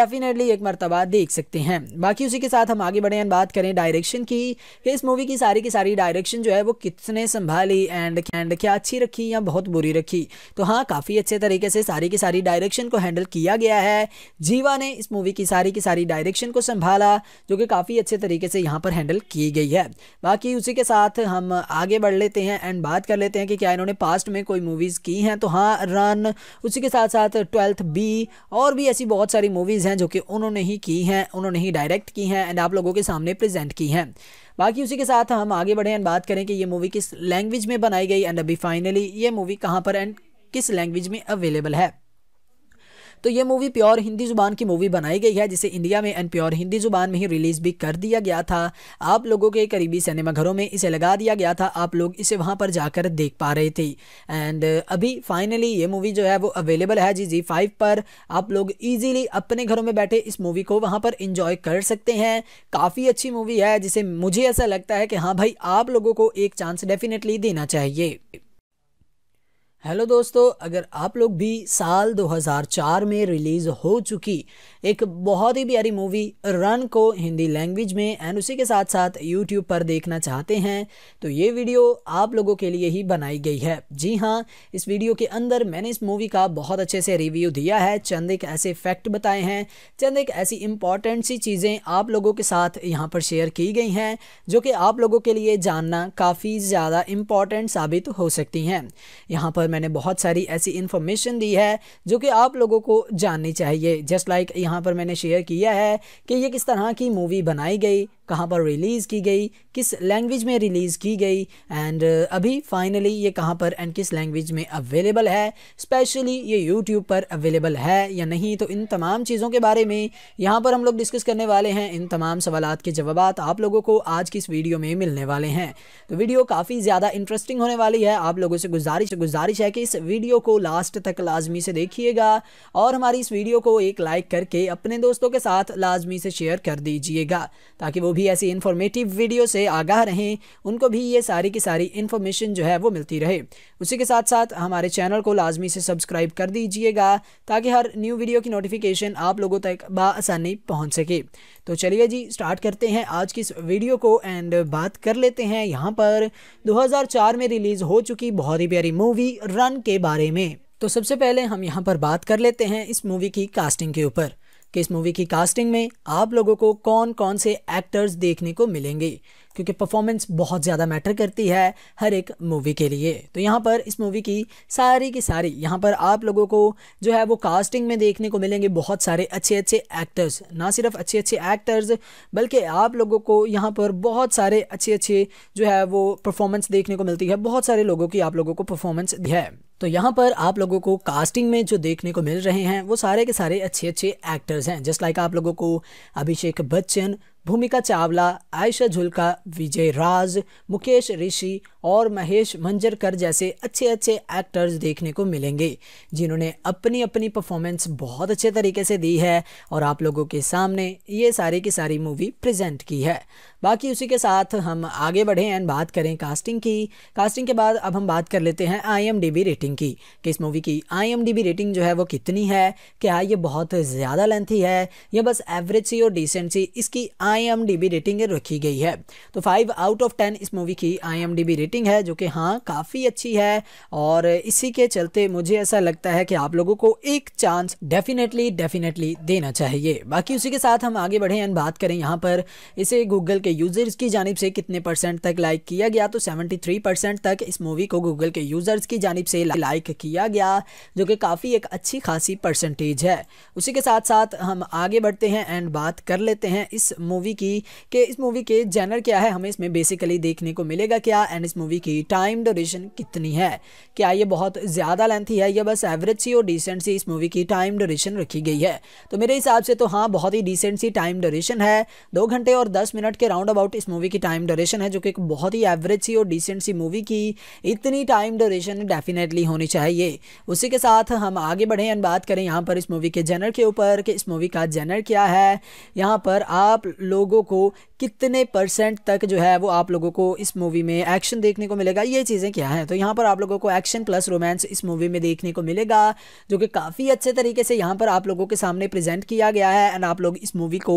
डेफिनेटली एक मरतबा देख सकते हैं हैं बाकी उसी के साथ हम आगे बढ़े बात करें डायरेक्शन की कि इस मूवी की सारी की सारी डायरेक्शन जो है वो कितने संभाली एंड एंड क्या अच्छी रखी या बहुत बुरी रखी तो हाँ काफ़ी अच्छे तरीके से सारी की सारी डायरेक्शन को हैंडल किया गया है जीवा ने इस मूवी की सारी की सारी डायरेक्शन को संभाला जो कि काफ़ी अच्छे तरीके से यहाँ पर हैंडल की गई है बाकी उसी के साथ हम आगे बढ़ लेते हैं एंड बात कर लेते हैं कि क्या इन्होंने पास्ट में कोई मूवीज़ की हैं तो हाँ रन उसी के साथ साथ ट्वेल्थ बी और भी ऐसी बहुत सारी मूवीज़ हैं जो कि उन्होंने ही की हैं उन्होंने ही डायरेक्ट की हैं एंड आप लोगों के सामने प्रेजेंट की हैं बाकी उसी के साथ हम आगे बढ़े एंड बात करें कि ये मूवी किस लैंग्वेज में बनाई गई एंड अभी फाइनली ये मूवी कहाँ पर एंड किस लैंग्वेज में अवेलेबल है तो ये मूवी प्योर हिंदी ज़ुबान की मूवी बनाई गई है जिसे इंडिया में एंड प्योर हिंदी ज़ुबान में ही रिलीज़ भी कर दिया गया था आप लोगों के करीबी सिनेमाघरों में इसे लगा दिया गया था आप लोग इसे वहाँ पर जाकर देख पा रहे थे एंड uh, अभी फाइनली ये मूवी जो है वो अवेलेबल है जी जी फाइव पर आप लोग ईजिली अपने घरों में बैठे इस मूवी को वहाँ पर इंजॉय कर सकते हैं काफ़ी अच्छी मूवी है जिसे मुझे ऐसा लगता है कि हाँ भाई आप लोगों को एक चांस डेफिनेटली देना चाहिए हेलो दोस्तों अगर आप लोग भी साल 2004 में रिलीज़ हो चुकी एक बहुत ही प्यारी मूवी रन को हिंदी लैंग्वेज में एंड उसी के साथ साथ यूट्यूब पर देखना चाहते हैं तो ये वीडियो आप लोगों के लिए ही बनाई गई है जी हाँ इस वीडियो के अंदर मैंने इस मूवी का बहुत अच्छे से रिव्यू दिया है चंद एक ऐसे फैक्ट बताए हैं चंद एक ऐसी इंपॉर्टेंट सी चीज़ें आप लोगों के साथ यहाँ पर शेयर की गई हैं जो कि आप लोगों के लिए जानना काफ़ी ज़्यादा इम्पॉर्टेंट साबित हो सकती हैं यहाँ पर मैंने बहुत सारी ऐसी इन्फॉर्मेशन दी है जो कि आप लोगों को जाननी चाहिए जस्ट लाइक like यहाँ यहाँ पर मैंने शेयर किया है कि ये किस तरह की मूवी बनाई गई कहाँ पर रिलीज़ की गई किस लैंग्वेज में रिलीज़ की गई एंड uh, अभी फाइनली ये कहाँ पर एंड किस लैंग्वेज में अवेलेबल है स्पेशली ये यूट्यूब पर अवेलेबल है या नहीं तो इन तमाम चीज़ों के बारे में यहाँ पर हम लोग डिस्कस करने वाले हैं इन तमाम सवाल के जवाब आप लोगों को आज की इस वीडियो में मिलने वाले हैं तो वीडियो काफ़ी ज़्यादा इंटरेस्टिंग होने वाली है आप लोगों से गुजारिश गुजारिश है कि इस वीडियो को लास्ट तक लाजमी से देखिएगा और हमारी इस वीडियो को एक लाइक करके अपने दोस्तों के साथ लाजमी से शेयर कर दीजिएगा ताकि वो भी ऐसी इन्फॉर्मेटिव वीडियो से आगाह रहें उनको भी ये सारी की सारी इन्फॉर्मेशन जो है वो मिलती रहे उसी के साथ साथ हमारे चैनल को लाजमी से सब्सक्राइब कर दीजिएगा ताकि हर न्यू वीडियो की नोटिफिकेशन आप लोगों तक बसानी पहुँच सके तो चलिए जी स्टार्ट करते हैं आज की इस वीडियो को एंड बात कर लेते हैं यहाँ पर दो में रिलीज़ हो चुकी बहुत ही प्यारी मूवी रन के बारे में तो सबसे पहले हम यहाँ पर बात कर लेते हैं इस मूवी की कास्टिंग के ऊपर कि इस मूवी की कास्टिंग में आप लोगों को कौन कौन से एक्टर्स देखने को मिलेंगे क्योंकि परफॉर्मेंस बहुत ज़्यादा मैटर करती है हर एक मूवी के लिए तो यहाँ पर इस मूवी की सारी की सारी यहाँ पर आप लोगों को जो है वो कास्टिंग में देखने को मिलेंगे बहुत सारे अच्छे अच्छे एक्टर्स ना सिर्फ अच्छे अच्छे एक्टर्स बल्कि आप लोगों को यहाँ पर बहुत सारे अच्छे अच्छे जो है वो परफॉर्मेंस देखने को मिलती है बहुत सारे लोगों की आप लोगों को परफॉर्मेंस है तो यहाँ पर आप लोगों को कास्टिंग में जो देखने को मिल रहे हैं वो सारे के सारे अच्छे अच्छे एक्टर्स हैं जस्ट लाइक आप लोगों को अभिषेक बच्चन भूमिका चावला आयशा झुलका विजय राज मुकेश ऋषि और महेश मंजरकर जैसे अच्छे अच्छे एक्टर्स देखने को मिलेंगे जिन्होंने अपनी अपनी परफॉर्मेंस बहुत अच्छे तरीके से दी है और आप लोगों के सामने ये सारी की सारी मूवी प्रेजेंट की है बाकी उसी के साथ हम आगे बढ़ें एंड बात करें कास्टिंग की कास्टिंग के बाद अब हम बात कर लेते हैं आई रेटिंग की कि इस मूवी की आई रेटिंग जो है वो कितनी है क्या ये बहुत ज़्यादा लेंथी है या बस एवरेज सी और डिसेंट सी इसकी आई रेटिंग रखी गई है तो फाइव आउट ऑफ टेन इस मूवी की आई रेटिंग रेटिंग है जो कि हाँ काफ़ी अच्छी है और इसी के चलते मुझे ऐसा लगता है कि आप लोगों को एक चांस डेफिनेटली डेफिनेटली देना चाहिए बाकी उसी के साथ हम आगे बढ़े एंड बात करें यहाँ पर इसे गूगल के यूज़र्स की जानब से कितने परसेंट तक लाइक किया गया तो सेवेंटी परसेंट तक इस मूवी को गूगल के यूज़र्स की जानब से लाइक किया गया जो कि काफ़ी एक अच्छी खासी परसेंटेज है उसी के साथ साथ हम आगे बढ़ते हैं एंड बात कर लेते हैं इस मूवी की कि इस मूवी के जैनर क्या है हमें इसमें बेसिकली देखने को मिलेगा क्या एंड इस मूवी की टाइम ड्यूरेशन कितनी है क्या ये बहुत ज़्यादा लेंथी है या बस एवरेज सी और डिसेंट सी इस मूवी की टाइम ड्यूरेशन रखी गई है तो मेरे हिसाब से तो हाँ बहुत ही डिसेंट सी टाइम ड्यूरेशन है दो घंटे और दस मिनट के राउंड अबाउट इस मूवी की टाइम ड्यूरेशन है जो कि बहुत ही एवरेज सी और डिसेंट सी मूवी की इतनी टाइम ड्यूरेशन डेफिनेटली होनी चाहिए उसी के साथ हम आगे बढ़ें एंड बात करें यहाँ पर इस मूवी के जेनर के ऊपर कि इस मूवी का जेनर क्या है यहाँ पर आप लोगों को कितने परसेंट तक जो है वो आप लोगों को इस मूवी में एक्शन देख देखने को मिलेगा ये चीज़ें क्या हैं तो यहाँ पर आप लोगों को एक्शन प्लस रोमांस इस मूवी में देखने को मिलेगा जो कि काफ़ी अच्छे तरीके से यहाँ पर आप लोगों के सामने प्रेजेंट किया गया है एंड आप लोग इस मूवी को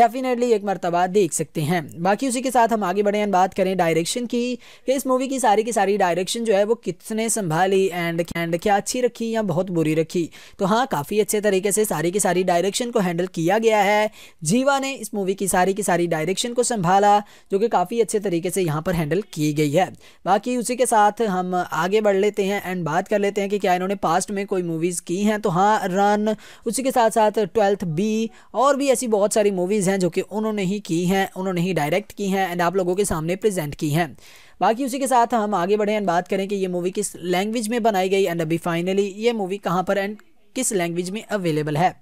डेफिनेटली एक मरतबा देख सकते हैं बाकी उसी के साथ हम आगे बढ़े एंड बात करें डायरेक्शन की कि इस मूवी की सारी की सारी डायरेक्शन जो है वो कितने संभाली एंड एंड क्या अच्छी रखी या बहुत बुरी रखी तो हाँ काफ़ी अच्छे तरीके से सारी की सारी डायरेक्शन को हैंडल किया गया है जीवा ने इस मूवी की सारी की सारी डायरेक्शन को संभाला जो कि काफ़ी अच्छे तरीके से यहाँ पर हैंडल की गई है है बाकी उसी के साथ हम आगे बढ़ लेते हैं एंड बात कर लेते हैं कि क्या इन्होंने पास्ट में कोई मूवीज़ की हैं तो हाँ रन उसी के साथ साथ ट्वेल्थ बी और भी ऐसी बहुत सारी मूवीज़ हैं जो कि उन्होंने ही की हैं उन्होंने ही डायरेक्ट की हैं एंड आप लोगों के सामने प्रेजेंट की हैं बाकी उसी के साथ हम आगे बढ़े एंड बात करें कि ये मूवी किस लैंग्वेज में बनाई गई एंड अभी फाइनली ये मूवी कहाँ पर एंड किस लैंग्वेज में अवेलेबल है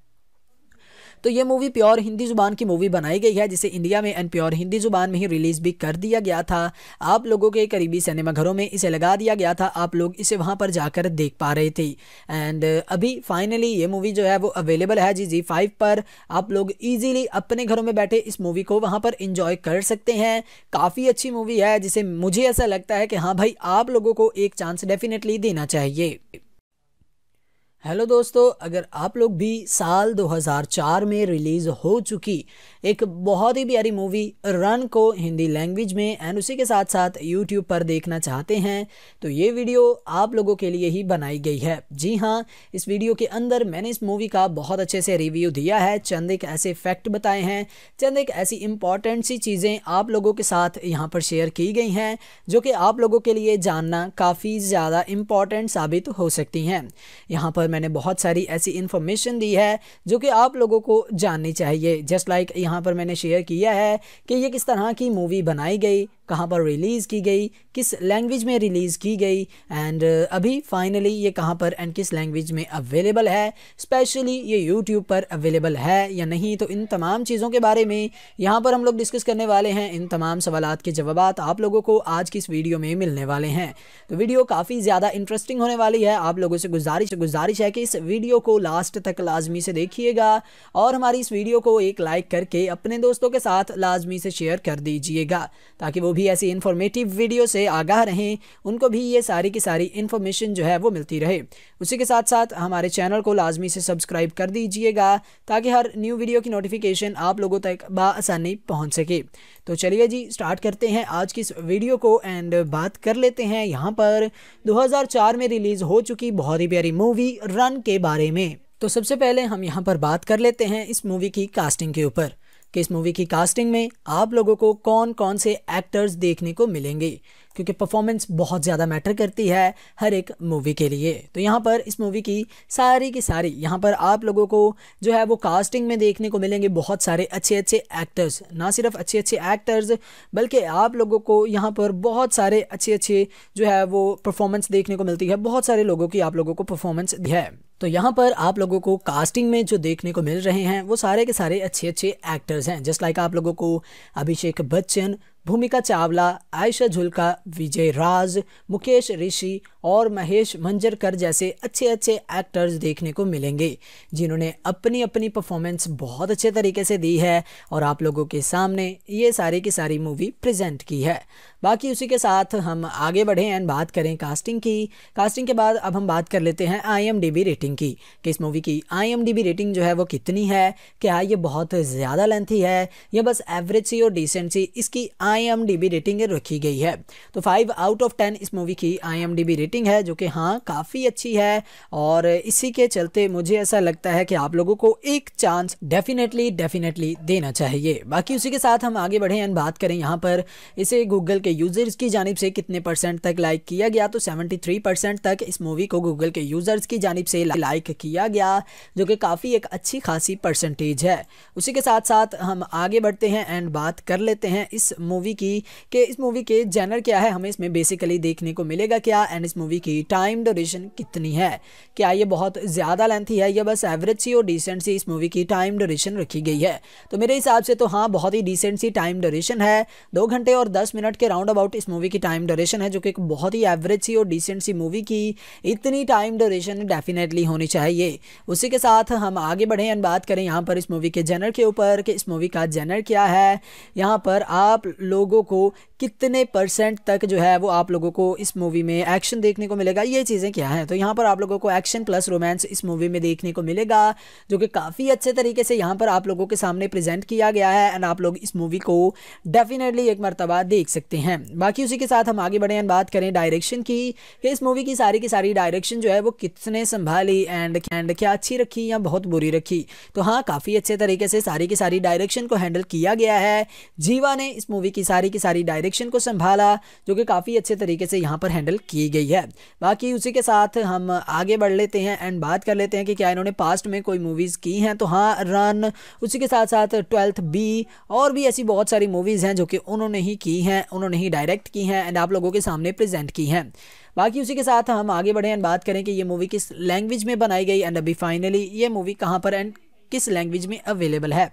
तो ये मूवी प्योर हिंदी ज़ुबान की मूवी बनाई गई है जिसे इंडिया में एंड प्योर हिंदी ज़ुबान में ही रिलीज़ भी कर दिया गया था आप लोगों के करीबी सिनेमाघरों में इसे लगा दिया गया था आप लोग इसे वहाँ पर जाकर देख पा रहे थे एंड uh, अभी फाइनली ये मूवी जो है वो अवेलेबल है जी जी फाइव पर आप लोग ईजिली अपने घरों में बैठे इस मूवी को वहाँ पर इंजॉय कर सकते हैं काफ़ी अच्छी मूवी है जिसे मुझे ऐसा लगता है कि हाँ भाई आप लोगों को एक चांस डेफिनेटली देना चाहिए हेलो दोस्तों अगर आप लोग भी साल 2004 में रिलीज़ हो चुकी एक बहुत ही प्यारी मूवी रन को हिंदी लैंग्वेज में एंड उसी के साथ साथ यूट्यूब पर देखना चाहते हैं तो ये वीडियो आप लोगों के लिए ही बनाई गई है जी हाँ इस वीडियो के अंदर मैंने इस मूवी का बहुत अच्छे से रिव्यू दिया है चंद एक ऐसे फैक्ट बताए हैं चंद एक ऐसी इंपॉर्टेंट सी चीज़ें आप लोगों के साथ यहाँ पर शेयर की गई हैं जो कि आप लोगों के लिए जानना काफ़ी ज़्यादा इम्पॉर्टेंट साबित हो सकती हैं यहाँ पर मैंने बहुत सारी ऐसी इन्फॉर्मेशन दी है जो कि आप लोगों को जाननी चाहिए जस्ट लाइक यहाँ पर मैंने शेयर किया है कि ये किस तरह की मूवी बनाई गई कहाँ पर रिलीज़ की गई किस लैंग्वेज में रिलीज़ की गई एंड uh, अभी फाइनली ये कहाँ पर एंड किस लैंग्वेज में अवेलेबल है स्पेशली ये यूट्यूब पर अवेलेबल है या नहीं तो इन तमाम चीज़ों के बारे में यहाँ पर हम लोग डिस्कस करने वाले हैं इन तमाम सवाल के जवाब आप लोगों को आज की इस वीडियो में मिलने वाले हैं तो वीडियो काफ़ी ज़्यादा इंटरेस्टिंग होने वाली है आप लोगों से गुजारिश गुजारिश है कि इस वीडियो को लास्ट तक लाजमी से देखिएगा और हमारी इस वीडियो को एक लाइक करके अपने दोस्तों के साथ लाजमी से शेयर कर दीजिएगा ताकि वो भी ऐसी इन्फॉर्मेटिव वीडियो से आगाह रहें उनको भी ये सारी की सारी इन्फॉर्मेशन जो है वो मिलती रहे उसी के साथ साथ हमारे चैनल को लाजमी से सब्सक्राइब कर दीजिएगा ताकि हर न्यू वीडियो की नोटिफिकेशन आप लोगों तक बसानी पहुँच सके तो चलिए जी स्टार्ट करते हैं आज की इस वीडियो को एंड बात कर लेते हैं यहाँ पर दो में रिलीज़ हो चुकी बहुत ही प्यारी मूवी रन के बारे में तो सबसे पहले हम यहाँ पर बात कर लेते हैं इस मूवी की कास्टिंग के ऊपर कि इस मूवी की कास्टिंग में आप लोगों को कौन कौन से एक्टर्स देखने को मिलेंगे क्योंकि परफॉर्मेंस बहुत ज़्यादा मैटर करती है हर एक मूवी के लिए तो यहाँ पर इस मूवी की सारी की सारी यहाँ पर आप लोगों को जो है वो कास्टिंग में देखने को मिलेंगे बहुत सारे अच्छे अच्छे एक्टर्स ना सिर्फ अच्छे अच्छे एक्टर्स बल्कि आप लोगों को यहाँ पर बहुत सारे अच्छे अच्छे जो है वो परफॉर्मेंस देखने को मिलती है बहुत सारे लोगों की आप लोगों को परफॉर्मेंस है तो यहाँ पर आप लोगों को कास्टिंग में जो देखने को मिल रहे हैं वो सारे के सारे अच्छे अच्छे एक्टर्स हैं जस्ट लाइक आप लोगों को अभिषेक बच्चन भूमिका चावला आयशा झुलका विजय राज मुकेश ऋषि और महेश मंजरकर जैसे अच्छे अच्छे एक्टर्स देखने को मिलेंगे जिन्होंने अपनी अपनी परफॉर्मेंस बहुत अच्छे तरीके से दी है और आप लोगों के सामने ये सारी की सारी मूवी प्रेजेंट की है बाकी उसी के साथ हम आगे बढ़ें एंड बात करें कास्टिंग की कास्टिंग के बाद अब हम बात कर लेते हैं आई रेटिंग की कि इस मूवी की आई रेटिंग जो है वो कितनी है क्या ये बहुत ज़्यादा लेंथी है या बस एवरेज सी और डिसेंट सी इसकी आई रेटिंग रखी गई है तो फाइव आउट ऑफ टेन इस मूवी की आई रेटिंग है जो कि हाँ काफ़ी अच्छी है और इसी के चलते मुझे ऐसा लगता है कि आप लोगों को एक चांस डेफिनेटली डेफिनेटली देना चाहिए बाकी उसी के साथ हम आगे बढ़ें एंड बात करें यहाँ पर इसे गूगल के यूज़र्स की जानब से कितने परसेंट तक लाइक किया गया तो 73 परसेंट तक इस मूवी को गूगल के यूज़र्स की जानब से लाइक किया गया जो कि काफ़ी एक अच्छी खासी परसेंटेज है उसी के साथ साथ हम आगे बढ़ते हैं एंड बात कर लेते हैं इस मूवी की कि इस मूवी के जैनर क्या है हमें इसमें बेसिकली देखने को मिलेगा क्या एंड इस मूवी की टाइम ड्यूरेशन कितनी है क्या ये बहुत ज़्यादा लेंथी है या बस एवरेज सी और डिसेंट सी इस मूवी की टाइम ड्यूरेशन रखी गई है तो मेरे हिसाब से तो हाँ बहुत ही डिसेंट सी टाइम ड्यूरेशन है दो घंटे और दस मिनट के राउंड अबाउट इस मूवी की टाइम ड्यूरेशन है जो कि एक बहुत ही एवरेज सी और डिसेंट सी मूवी की इतनी टाइम ड्यूरेशन डेफिनेटली होनी चाहिए उसी के साथ हम आगे बढ़ें एंड बात करें यहाँ पर इस मूवी के जेनर के ऊपर कि इस मूवी का जेनर क्या है यहाँ पर आप लोगों को कितने परसेंट तक जो है वो आप लोगों को इस मूवी में एक्शन देखने को मिलेगा ये चीज़ें क्या हैं तो यहाँ पर आप लोगों को एक्शन प्लस रोमांस इस मूवी में देखने को मिलेगा जो कि काफ़ी अच्छे तरीके से यहाँ पर आप लोगों के सामने प्रेजेंट किया गया है एंड आप लोग इस मूवी को डेफिनेटली एक मरतबा देख सकते हैं हैं बाकी उसी के साथ हम आगे बढ़े एंड बात करें डायरेक्शन की कि इस मूवी की सारी की सारी डायरेक्शन जो है वो किसने संभाली एंड एंड क्या अच्छी रखी या बहुत बुरी रखी तो हाँ काफ़ी अच्छे तरीके से सारी की सारी डायरेक्शन को हैंडल किया गया है जीवा ने इस मूवी की सारी की सारी डायरेक्शन को संभाला जो कि काफ़ी अच्छे तरीके से यहाँ पर हैंडल की गई है बाकी उसी के साथ हम आगे बढ़ लेते हैं एंड बात कर लेते हैं कि क्या इन्होंने पास्ट में कोई मूवीज़ की हैं तो हाँ रन उसी के साथ साथ ट्वेल्थ बी और भी ऐसी बहुत सारी मूवीज़ हैं जो कि उन्होंने ही की हैं उन्होंने नहीं डायरेक्ट की हैं एंड आप लोगों के सामने प्रेजेंट की हैं बाकी उसी के साथ हम आगे बढ़े एंड बात करें कि ये मूवी किस लैंग्वेज में बनाई गई एंड अभी फाइनली ये मूवी कहाँ पर एंड किस लैंग्वेज में अवेलेबल है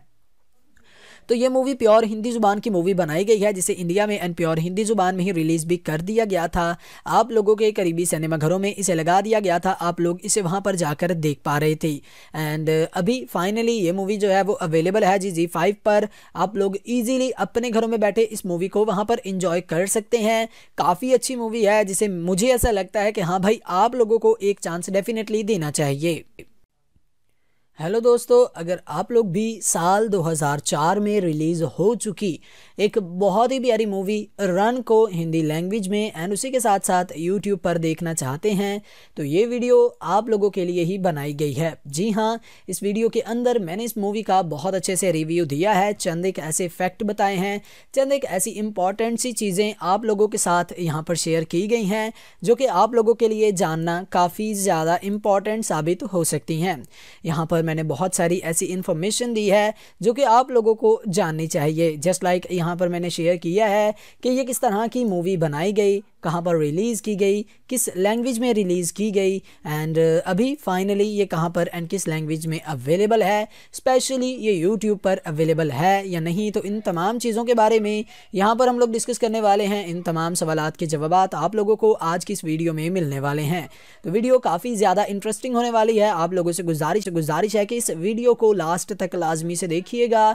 तो ये मूवी प्योर हिंदी ज़ुबान की मूवी बनाई गई है जिसे इंडिया में एंड प्योर हिंदी ज़ुबान में ही रिलीज़ भी कर दिया गया था आप लोगों के करीबी सिनेमाघरों में इसे लगा दिया गया था आप लोग इसे वहाँ पर जाकर देख पा रहे थे एंड अभी फाइनली ये मूवी जो है वो अवेलेबल है जी जी फाइव पर आप लोग ईजिली अपने घरों में बैठे इस मूवी को वहाँ पर इंजॉय कर सकते हैं काफ़ी अच्छी मूवी है जिसे मुझे ऐसा लगता है कि हाँ भाई आप लोगों को एक चांस डेफिनेटली देना चाहिए हेलो दोस्तों अगर आप लोग भी साल 2004 में रिलीज़ हो चुकी एक बहुत ही प्यारी मूवी रन को हिंदी लैंग्वेज में एंड उसी के साथ साथ यूट्यूब पर देखना चाहते हैं तो ये वीडियो आप लोगों के लिए ही बनाई गई है जी हाँ इस वीडियो के अंदर मैंने इस मूवी का बहुत अच्छे से रिव्यू दिया है चंद एक ऐसे फैक्ट बताए हैं चंद एक ऐसी इंपॉर्टेंट सी चीज़ें आप लोगों के साथ यहाँ पर शेयर की गई हैं जो कि आप लोगों के लिए जानना काफ़ी ज़्यादा इम्पॉर्टेंट साबित हो सकती हैं यहाँ पर पर मैंने बहुत सारी ऐसी इन्फॉर्मेशन दी है जो कि आप लोगों को जाननी चाहिए जस्ट लाइक यहाँ पर मैंने शेयर किया है कि ये किस तरह की मूवी बनाई गई कहाँ पर रिलीज़ की गई किस लैंग्वेज में रिलीज़ की गई एंड uh, अभी फाइनली ये कहाँ पर एंड किस लैंग्वेज में अवेलेबल है स्पेशली ये यूट्यूब पर अवेलेबल है या नहीं तो इन तमाम चीज़ों के बारे में यहाँ पर हम लोग डिस्कस करने वाले हैं इन तमाम सवाल के जवाब आप लोगों को आज की इस वीडियो में मिलने वाले हैं तो वीडियो काफ़ी ज़्यादा इंटरेस्टिंग होने वाली है आप लोगों से गुजारिश गुजारिश है कि इस वीडियो को लास्ट तक लाजमी से देखिएगा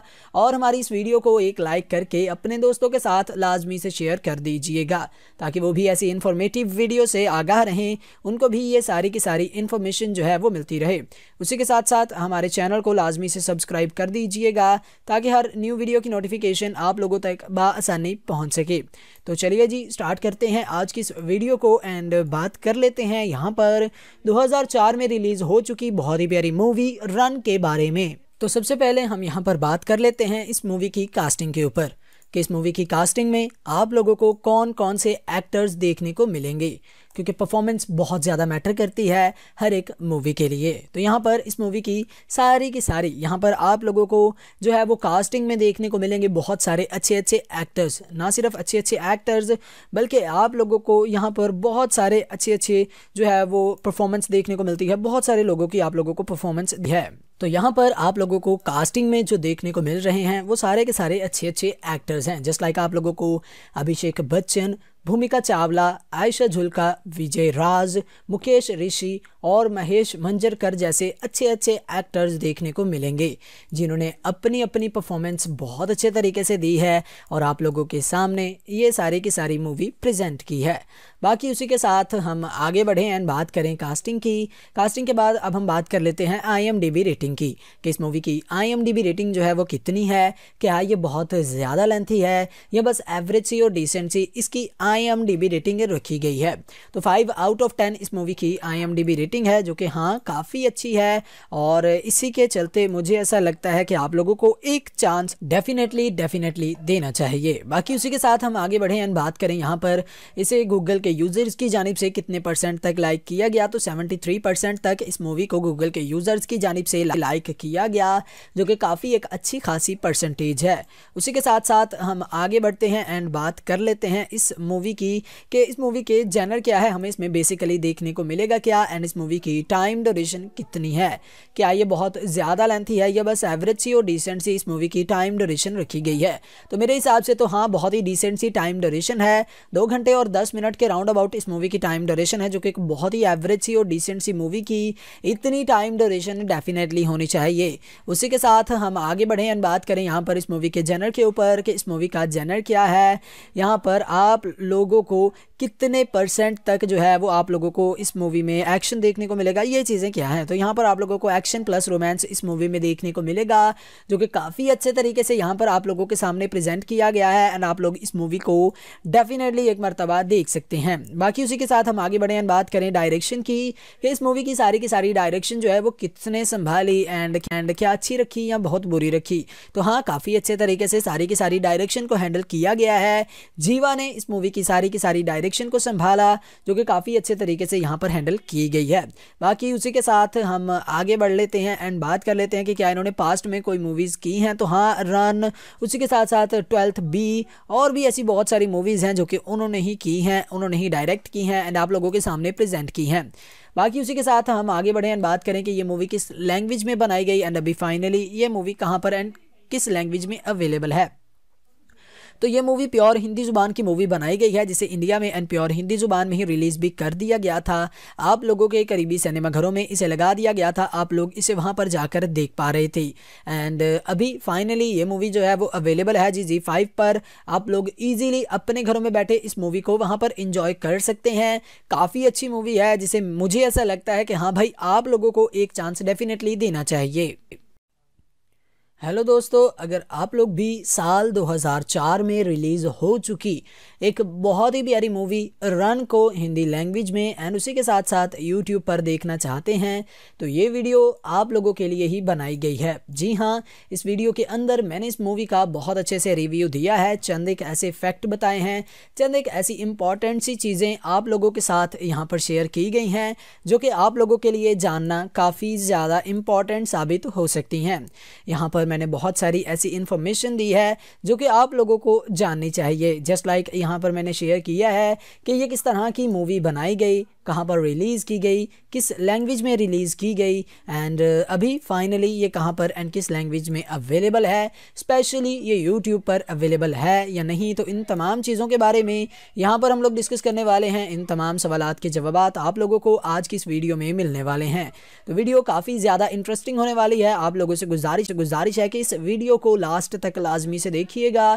और हमारी इस वीडियो को एक लाइक करके अपने दोस्तों के साथ लाजमी से शेयर कर दीजिएगा ताकि वो भी ऐसी इन्फॉर्मेटिव वीडियो से आगाह रहें उनको भी ये सारी की सारी इन्फॉर्मेशन जो है वो मिलती रहे उसी के साथ साथ हमारे चैनल को लाजमी से सब्सक्राइब कर दीजिएगा ताकि हर न्यू वीडियो की नोटिफिकेशन आप लोगों तक बसानी पहुँच सके तो चलिए जी स्टार्ट करते हैं आज की इस वीडियो को एंड बात कर लेते हैं यहाँ पर दो में रिलीज़ हो चुकी बहुत ही प्यारी मूवी रन के बारे में तो सबसे पहले हम यहाँ पर बात कर लेते हैं इस मूवी की कास्टिंग के ऊपर कि इस मूवी की कास्टिंग में आप लोगों को कौन कौन से एक्टर्स देखने को मिलेंगे क्योंकि परफॉर्मेंस बहुत ज़्यादा मैटर करती है हर एक मूवी के लिए तो यहाँ पर इस मूवी की सारी की सारी यहाँ पर आप लोगों को जो है वो कास्टिंग में देखने को मिलेंगे बहुत सारे अच्छे अच्छे एक्टर्स ना सिर्फ अच्छे अच्छे एक्टर्स बल्कि आप लोगों को यहाँ पर बहुत सारे अच्छे अच्छे जो है वो परफॉर्मेंस देखने को मिलती है बहुत सारे लोगों की आप लोगों को परफॉर्मेंस है तो यहाँ पर आप लोगों को कास्टिंग में जो देखने को मिल रहे हैं वो सारे के सारे अच्छे अच्छे एक्टर्स हैं जस्ट लाइक आप लोगों को अभिषेक बच्चन भूमिका चावला आयशा झुलका विजय राज मुकेश ऋषि और महेश मंजरकर जैसे अच्छे अच्छे एक्टर्स देखने को मिलेंगे जिन्होंने अपनी अपनी परफॉर्मेंस बहुत अच्छे तरीके से दी है और आप लोगों के सामने ये सारी की सारी मूवी प्रेजेंट की है बाकी उसी के साथ हम आगे बढ़े एंड बात करें कास्टिंग की कास्टिंग के बाद अब हम बात कर लेते हैं आई रेटिंग की कि इस मूवी की आई रेटिंग जो है वो कितनी है क्या ये बहुत ज़्यादा लेंथी है या बस एवरेज सी और डिसेंट सी इसकी आई रेटिंग रखी गई है तो फाइव आउट ऑफ टेन इस मूवी की आई रेटिंग है जो कि हाँ काफ़ी अच्छी है और इसी के चलते मुझे ऐसा लगता है कि आप लोगों को एक चांस डेफिनेटली डेफिनेटली देना चाहिए बाकी उसी के साथ हम आगे बढ़ें एंड बात करें यहाँ पर इसे गूगल के के यूज़र्स की जानब से कितने परसेंट तक लाइक किया गया तो 73 परसेंट तक इस मूवी को गूगल के यूज़र्स की जानब से लाइक किया गया जो कि काफ़ी एक अच्छी खासी परसेंटेज है उसी के साथ साथ हम आगे बढ़ते हैं एंड बात कर लेते हैं इस मूवी की कि इस मूवी के जैनर क्या है हमें इसमें बेसिकली देखने को मिलेगा क्या एंड इस मूवी की टाइम ड्यूरेशन कितनी है क्या ये बहुत ज़्यादा लेंथी है या बस एवरेज सी और डिसेंट सी इस मूवी की टाइम ड्यूरेशन रखी गई है तो मेरे हिसाब से तो हाँ बहुत ही डिसेंट सी टाइम ड्यूरेशन है दो घंटे और दस मिनट के राउंड राउंड अबाउट इस मूवी की टाइम ड्यूरेशन है जो कि एक बहुत ही एवरेज सी और डिसेंट सी मूवी की इतनी टाइम ड्यूरेशन डेफिनेटली होनी चाहिए उसी के साथ हम आगे बढ़े एंड बात करें यहाँ पर इस मूवी के जेनर के ऊपर कि इस मूवी का जेनर क्या है यहाँ पर आप लोगों को कितने परसेंट तक जो है वो आप लोगों को इस मूवी में एक्शन देखने को मिलेगा ये चीज़ें क्या हैं तो यहाँ पर आप लोगों को एक्शन प्लस रोमांस इस मूवी में देखने को मिलेगा जो कि काफ़ी अच्छे तरीके से यहाँ पर आप लोगों के सामने प्रेजेंट किया गया है एंड आप लोग इस मूवी को डेफिनेटली एक मरतबा देख सकते हैं हैं बाकी उसी के साथ हम आगे बढ़े एंड बात करें डायरेक्शन की कि इस मूवी की सारी की सारी डायरेक्शन जो है वो किसने संभाली एंड एंड क्या अच्छी रखी या बहुत बुरी रखी तो हाँ काफ़ी अच्छे तरीके से सारी की सारी डायरेक्शन को हैंडल किया गया है जीवा ने इस मूवी की सारी की सारी डायरेक्शन को संभाला जो कि काफ़ी अच्छे तरीके से यहाँ पर हैंडल की गई है बाकी उसी के साथ हम आगे बढ़ लेते हैं एंड बात कर लेते हैं कि क्या इन्होंने पास्ट में कोई मूवीज़ की हैं तो हाँ रन उसी के साथ साथ ट्वेल्थ बी और भी ऐसी बहुत सारी मूवीज़ हैं जो कि उन्होंने ही की हैं उन्होंने नहीं डायरेक्ट की हैं एंड आप लोगों के सामने प्रेजेंट की हैं बाकी उसी के साथ हम आगे बढ़ें एंड बात करें कि ये मूवी किस लैंग्वेज में बनाई गई एंड अभी फाइनली ये मूवी कहाँ पर एंड किस लैंग्वेज में अवेलेबल है तो ये मूवी प्योर हिंदी ज़ुबान की मूवी बनाई गई है जिसे इंडिया में एंड प्योर हिंदी ज़ुबान में ही रिलीज़ भी कर दिया गया था आप लोगों के करीबी सिनेमाघरों में इसे लगा दिया गया था आप लोग इसे वहाँ पर जाकर देख पा रहे थे एंड अभी फाइनली ये मूवी जो है वो अवेलेबल है जी जी फाइव पर आप लोग ईजिली अपने घरों में बैठे इस मूवी को वहाँ पर इंजॉय कर सकते हैं काफ़ी अच्छी मूवी है जिसे मुझे ऐसा लगता है कि हाँ भाई आप लोगों को एक चांस डेफिनेटली देना चाहिए हेलो दोस्तों अगर आप लोग भी साल 2004 में रिलीज़ हो चुकी एक बहुत ही प्यारी मूवी रन को हिंदी लैंग्वेज में एंड उसी के साथ साथ यूट्यूब पर देखना चाहते हैं तो ये वीडियो आप लोगों के लिए ही बनाई गई है जी हाँ इस वीडियो के अंदर मैंने इस मूवी का बहुत अच्छे से रिव्यू दिया है चंद एक ऐसे फैक्ट बताए हैं चंद एक ऐसी इंपॉर्टेंट सी चीज़ें आप लोगों के साथ यहाँ पर शेयर की गई हैं जो कि आप लोगों के लिए जानना काफ़ी ज़्यादा इम्पॉर्टेंट साबित हो सकती हैं यहाँ पर मैंने बहुत सारी ऐसी इन्फॉर्मेशन दी है जो कि आप लोगों को जाननी चाहिए जस्ट लाइक like यहाँ पर मैंने शेयर किया है कि ये किस तरह की मूवी बनाई गई कहाँ पर रिलीज़ की गई किस लैंग्वेज में रिलीज़ की गई एंड uh, अभी फाइनली ये कहाँ पर एंड किस लैंग्वेज में अवेलेबल है स्पेशली ये यूट्यूब पर अवेलेबल है या नहीं तो इन तमाम चीज़ों के बारे में यहाँ पर हम लोग डिस्कस करने वाले हैं इन तमाम सवाल के जवाब आप लोगों को आज की इस वीडियो में मिलने वाले हैं तो वीडियो काफ़ी ज़्यादा इंटरेस्टिंग होने वाली है आप लोगों से गुजारिश गुजारिश है कि इस वीडियो को लास्ट तक लाजमी से देखिएगा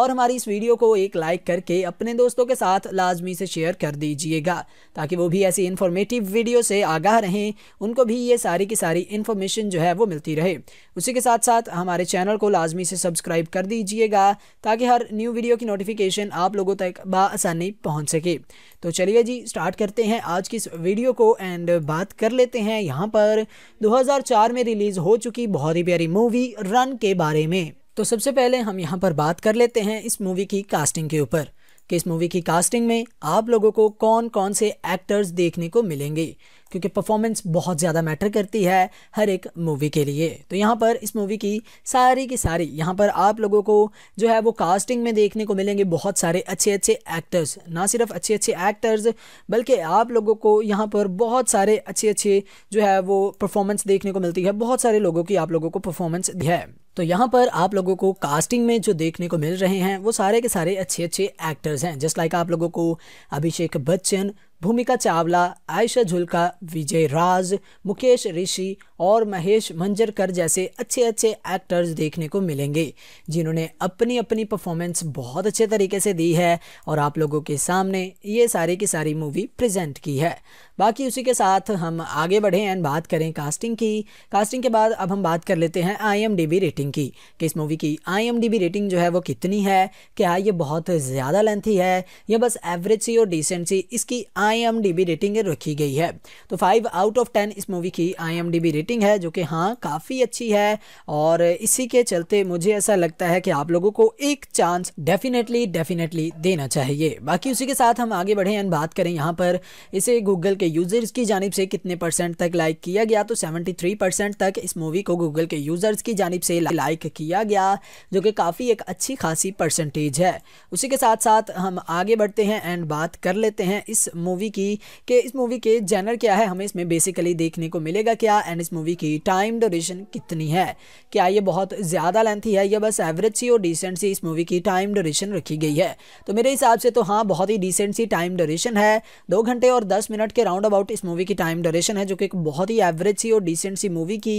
और हमारी इस वीडियो को एक लाइक करके अपने दोस्तों के साथ लाजमी से शेयर कर दीजिएगा ताकि वो भी भी ऐसी इन्फॉर्मेटिव वीडियो से आगाह रहें उनको भी ये सारी की सारी इन्फॉर्मेशन जो है वो मिलती रहे उसी के साथ साथ हमारे चैनल को लाजमी से सब्सक्राइब कर दीजिएगा ताकि हर न्यू वीडियो की नोटिफिकेशन आप लोगों तक बसानी पहुँच सके तो चलिए जी स्टार्ट करते हैं आज की इस वीडियो को एंड बात कर लेते हैं यहाँ पर दो में रिलीज़ हो चुकी बहुत ही प्यारी मूवी रन के बारे में तो सबसे पहले हम यहाँ पर बात कर लेते हैं इस मूवी की कास्टिंग के ऊपर कि इस मूवी की कास्टिंग में आप लोगों को कौन कौन से एक्टर्स देखने को मिलेंगे क्योंकि परफॉर्मेंस बहुत ज़्यादा मैटर करती है हर एक मूवी के लिए तो यहाँ पर इस मूवी की सारी की सारी यहाँ पर आप लोगों को जो है वो कास्टिंग में देखने को मिलेंगे बहुत सारे अच्छे अच्छे एक्टर्स ना सिर्फ अच्छे अच्छे एक्टर्स बल्कि आप लोगों को यहाँ पर बहुत सारे अच्छे अच्छे जो है वो परफॉर्मेंस देखने को मिलती है बहुत सारे लोगों की आप लोगों को परफॉर्मेंस है तो यहाँ पर आप लोगों को कास्टिंग में जो देखने को मिल रहे हैं वो सारे के सारे अच्छे अच्छे एक्टर्स हैं जस्ट लाइक आप लोगों को अभिषेक बच्चन भूमिका चावला आयशा झुलका विजय राज मुकेश ऋषि और महेश मंजरकर जैसे अच्छे अच्छे एक्टर्स देखने को मिलेंगे जिन्होंने अपनी अपनी परफॉर्मेंस बहुत अच्छे तरीके से दी है और आप लोगों के सामने ये सारी की सारी मूवी प्रेजेंट की है बाकी उसी के साथ हम आगे बढ़े एंड बात करें कास्टिंग की कास्टिंग के बाद अब हम बात कर लेते हैं आई रेटिंग की कि इस मूवी की आई रेटिंग जो है वो कितनी है क्या ये बहुत ज़्यादा लेंथी है या बस एवरेज सी और डिसेंट सी इसकी आई रेटिंग रखी गई है तो फाइव आउट ऑफ टेन इस मूवी की आई रेटिंग रेटिंग है जो कि हाँ काफ़ी अच्छी है और इसी के चलते मुझे ऐसा लगता है कि आप लोगों को एक चांस डेफिनेटली डेफिनेटली देना चाहिए बाकी उसी के साथ हम आगे बढ़े एंड बात करें यहाँ पर इसे गूगल के यूज़र्स की जानब से कितने परसेंट तक लाइक किया गया तो सेवेंटी तक इस मूवी को गूगल के यूज़र्स की जानब से लाइक किया गया जो कि काफ़ी एक अच्छी खासी परसेंटेज है उसी के साथ साथ हम आगे बढ़ते हैं एंड बात कर लेते हैं इस मूवी की कि इस मूवी के जैनर क्या है हमें इसमें बेसिकली देखने को मिलेगा क्या एंड इस मूवी की टाइम ड्यूरेशन कितनी है क्या ये बहुत ज़्यादा लेंथी है या बस एवरेज सी और डिसेंट सी इस मूवी की टाइम ड्यूरेशन रखी गई है तो मेरे हिसाब से तो हाँ बहुत ही डिसेंट सी टाइम ड्यूरेशन है दो घंटे और दस मिनट के राउंड अबाउट इस मूवी की टाइम ड्यूरेशन है जो कि बहुत ही एवरेज सी और डिसेंट सी मूवी की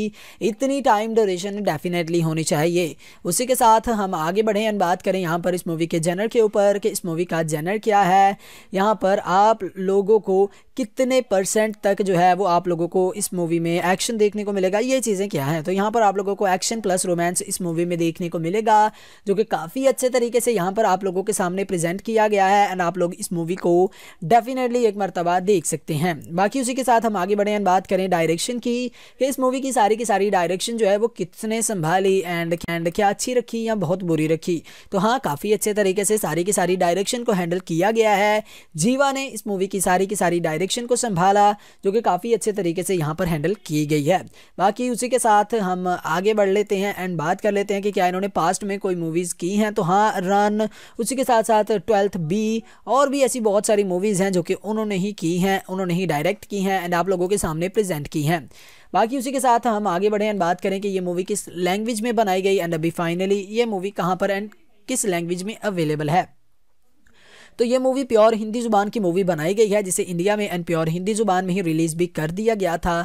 इतनी टाइम ड्यूरेशन डेफिनेटली होनी चाहिए उसी के साथ हम आगे बढ़े एंड बात करें यहाँ पर इस मूवी के जेनर के ऊपर कि इस मूवी का जेनर क्या है यहाँ पर आप लोगों को कितने परसेंट तक जो है वो आप लोगों को इस मूवी में एक्शन देखने को मिलेगा ये चीज़ें क्या हैं तो यहाँ पर आप लोगों को एक्शन प्लस रोमांस इस मूवी में देखने को मिलेगा जो कि काफ़ी अच्छे तरीके से यहाँ पर आप लोगों के सामने प्रेजेंट किया गया है एंड आप लोग इस मूवी को डेफिनेटली एक मरतबा देख सकते हैं बाकी उसी के साथ हम आगे बढ़े एंड बात करें डायरेक्शन की कि इस मूवी की सारी की सारी डायरेक्शन जो है वो किसने संभाली एंड एंड क्या अच्छी रखी या बहुत बुरी रखी तो हाँ काफ़ी अच्छे तरीके से सारी की सारी डायरेक्शन को हैंडल किया गया है जीवा ने इस मूवी की सारी की सारी डायरेक्शन को संभाला जो कि काफ़ी अच्छे तरीके से यहाँ पर हैंडल की गई है है बाकी उसी के साथ हम आगे बढ़ लेते हैं एंड बात कर लेते हैं कि क्या इन्होंने पास्ट में कोई मूवीज़ की हैं तो हाँ रन उसी के साथ साथ ट्वेल्थ बी और भी ऐसी बहुत सारी मूवीज़ हैं जो कि उन्होंने ही की हैं उन्होंने ही डायरेक्ट की हैं एंड आप लोगों के सामने प्रजेंट की हैं बाकी उसी के साथ हम आगे बढ़ें एंड बात करें कि ये मूवी किस लैंग्वेज में बनाई गई एंड अभी फाइनली ये मूवी कहाँ पर एंड किस लैंग्वेज में अवेलेबल है तो ये मूवी प्योर हिंदी ज़ुबान की मूवी बनाई गई है जिसे इंडिया में एंड प्योर हिंदी ज़ुबान में ही रिलीज़ भी कर दिया गया था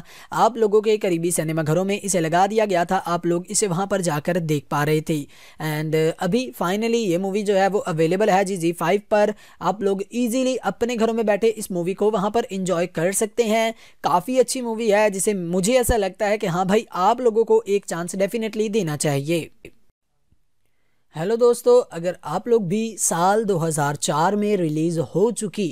आप लोगों के करीबी सिनेमाघरों में इसे लगा दिया गया था आप लोग इसे वहाँ पर जाकर देख पा रहे थे एंड अभी फाइनली ये मूवी जो है वो अवेलेबल है जी जी फाइव पर आप लोग ईजिली अपने घरों में बैठे इस मूवी को वहाँ पर इंजॉय कर सकते हैं काफ़ी अच्छी मूवी है जिसे मुझे ऐसा लगता है कि हाँ भाई आप लोगों को एक चांस डेफिनेटली देना चाहिए हेलो दोस्तों अगर आप लोग भी साल 2004 में रिलीज़ हो चुकी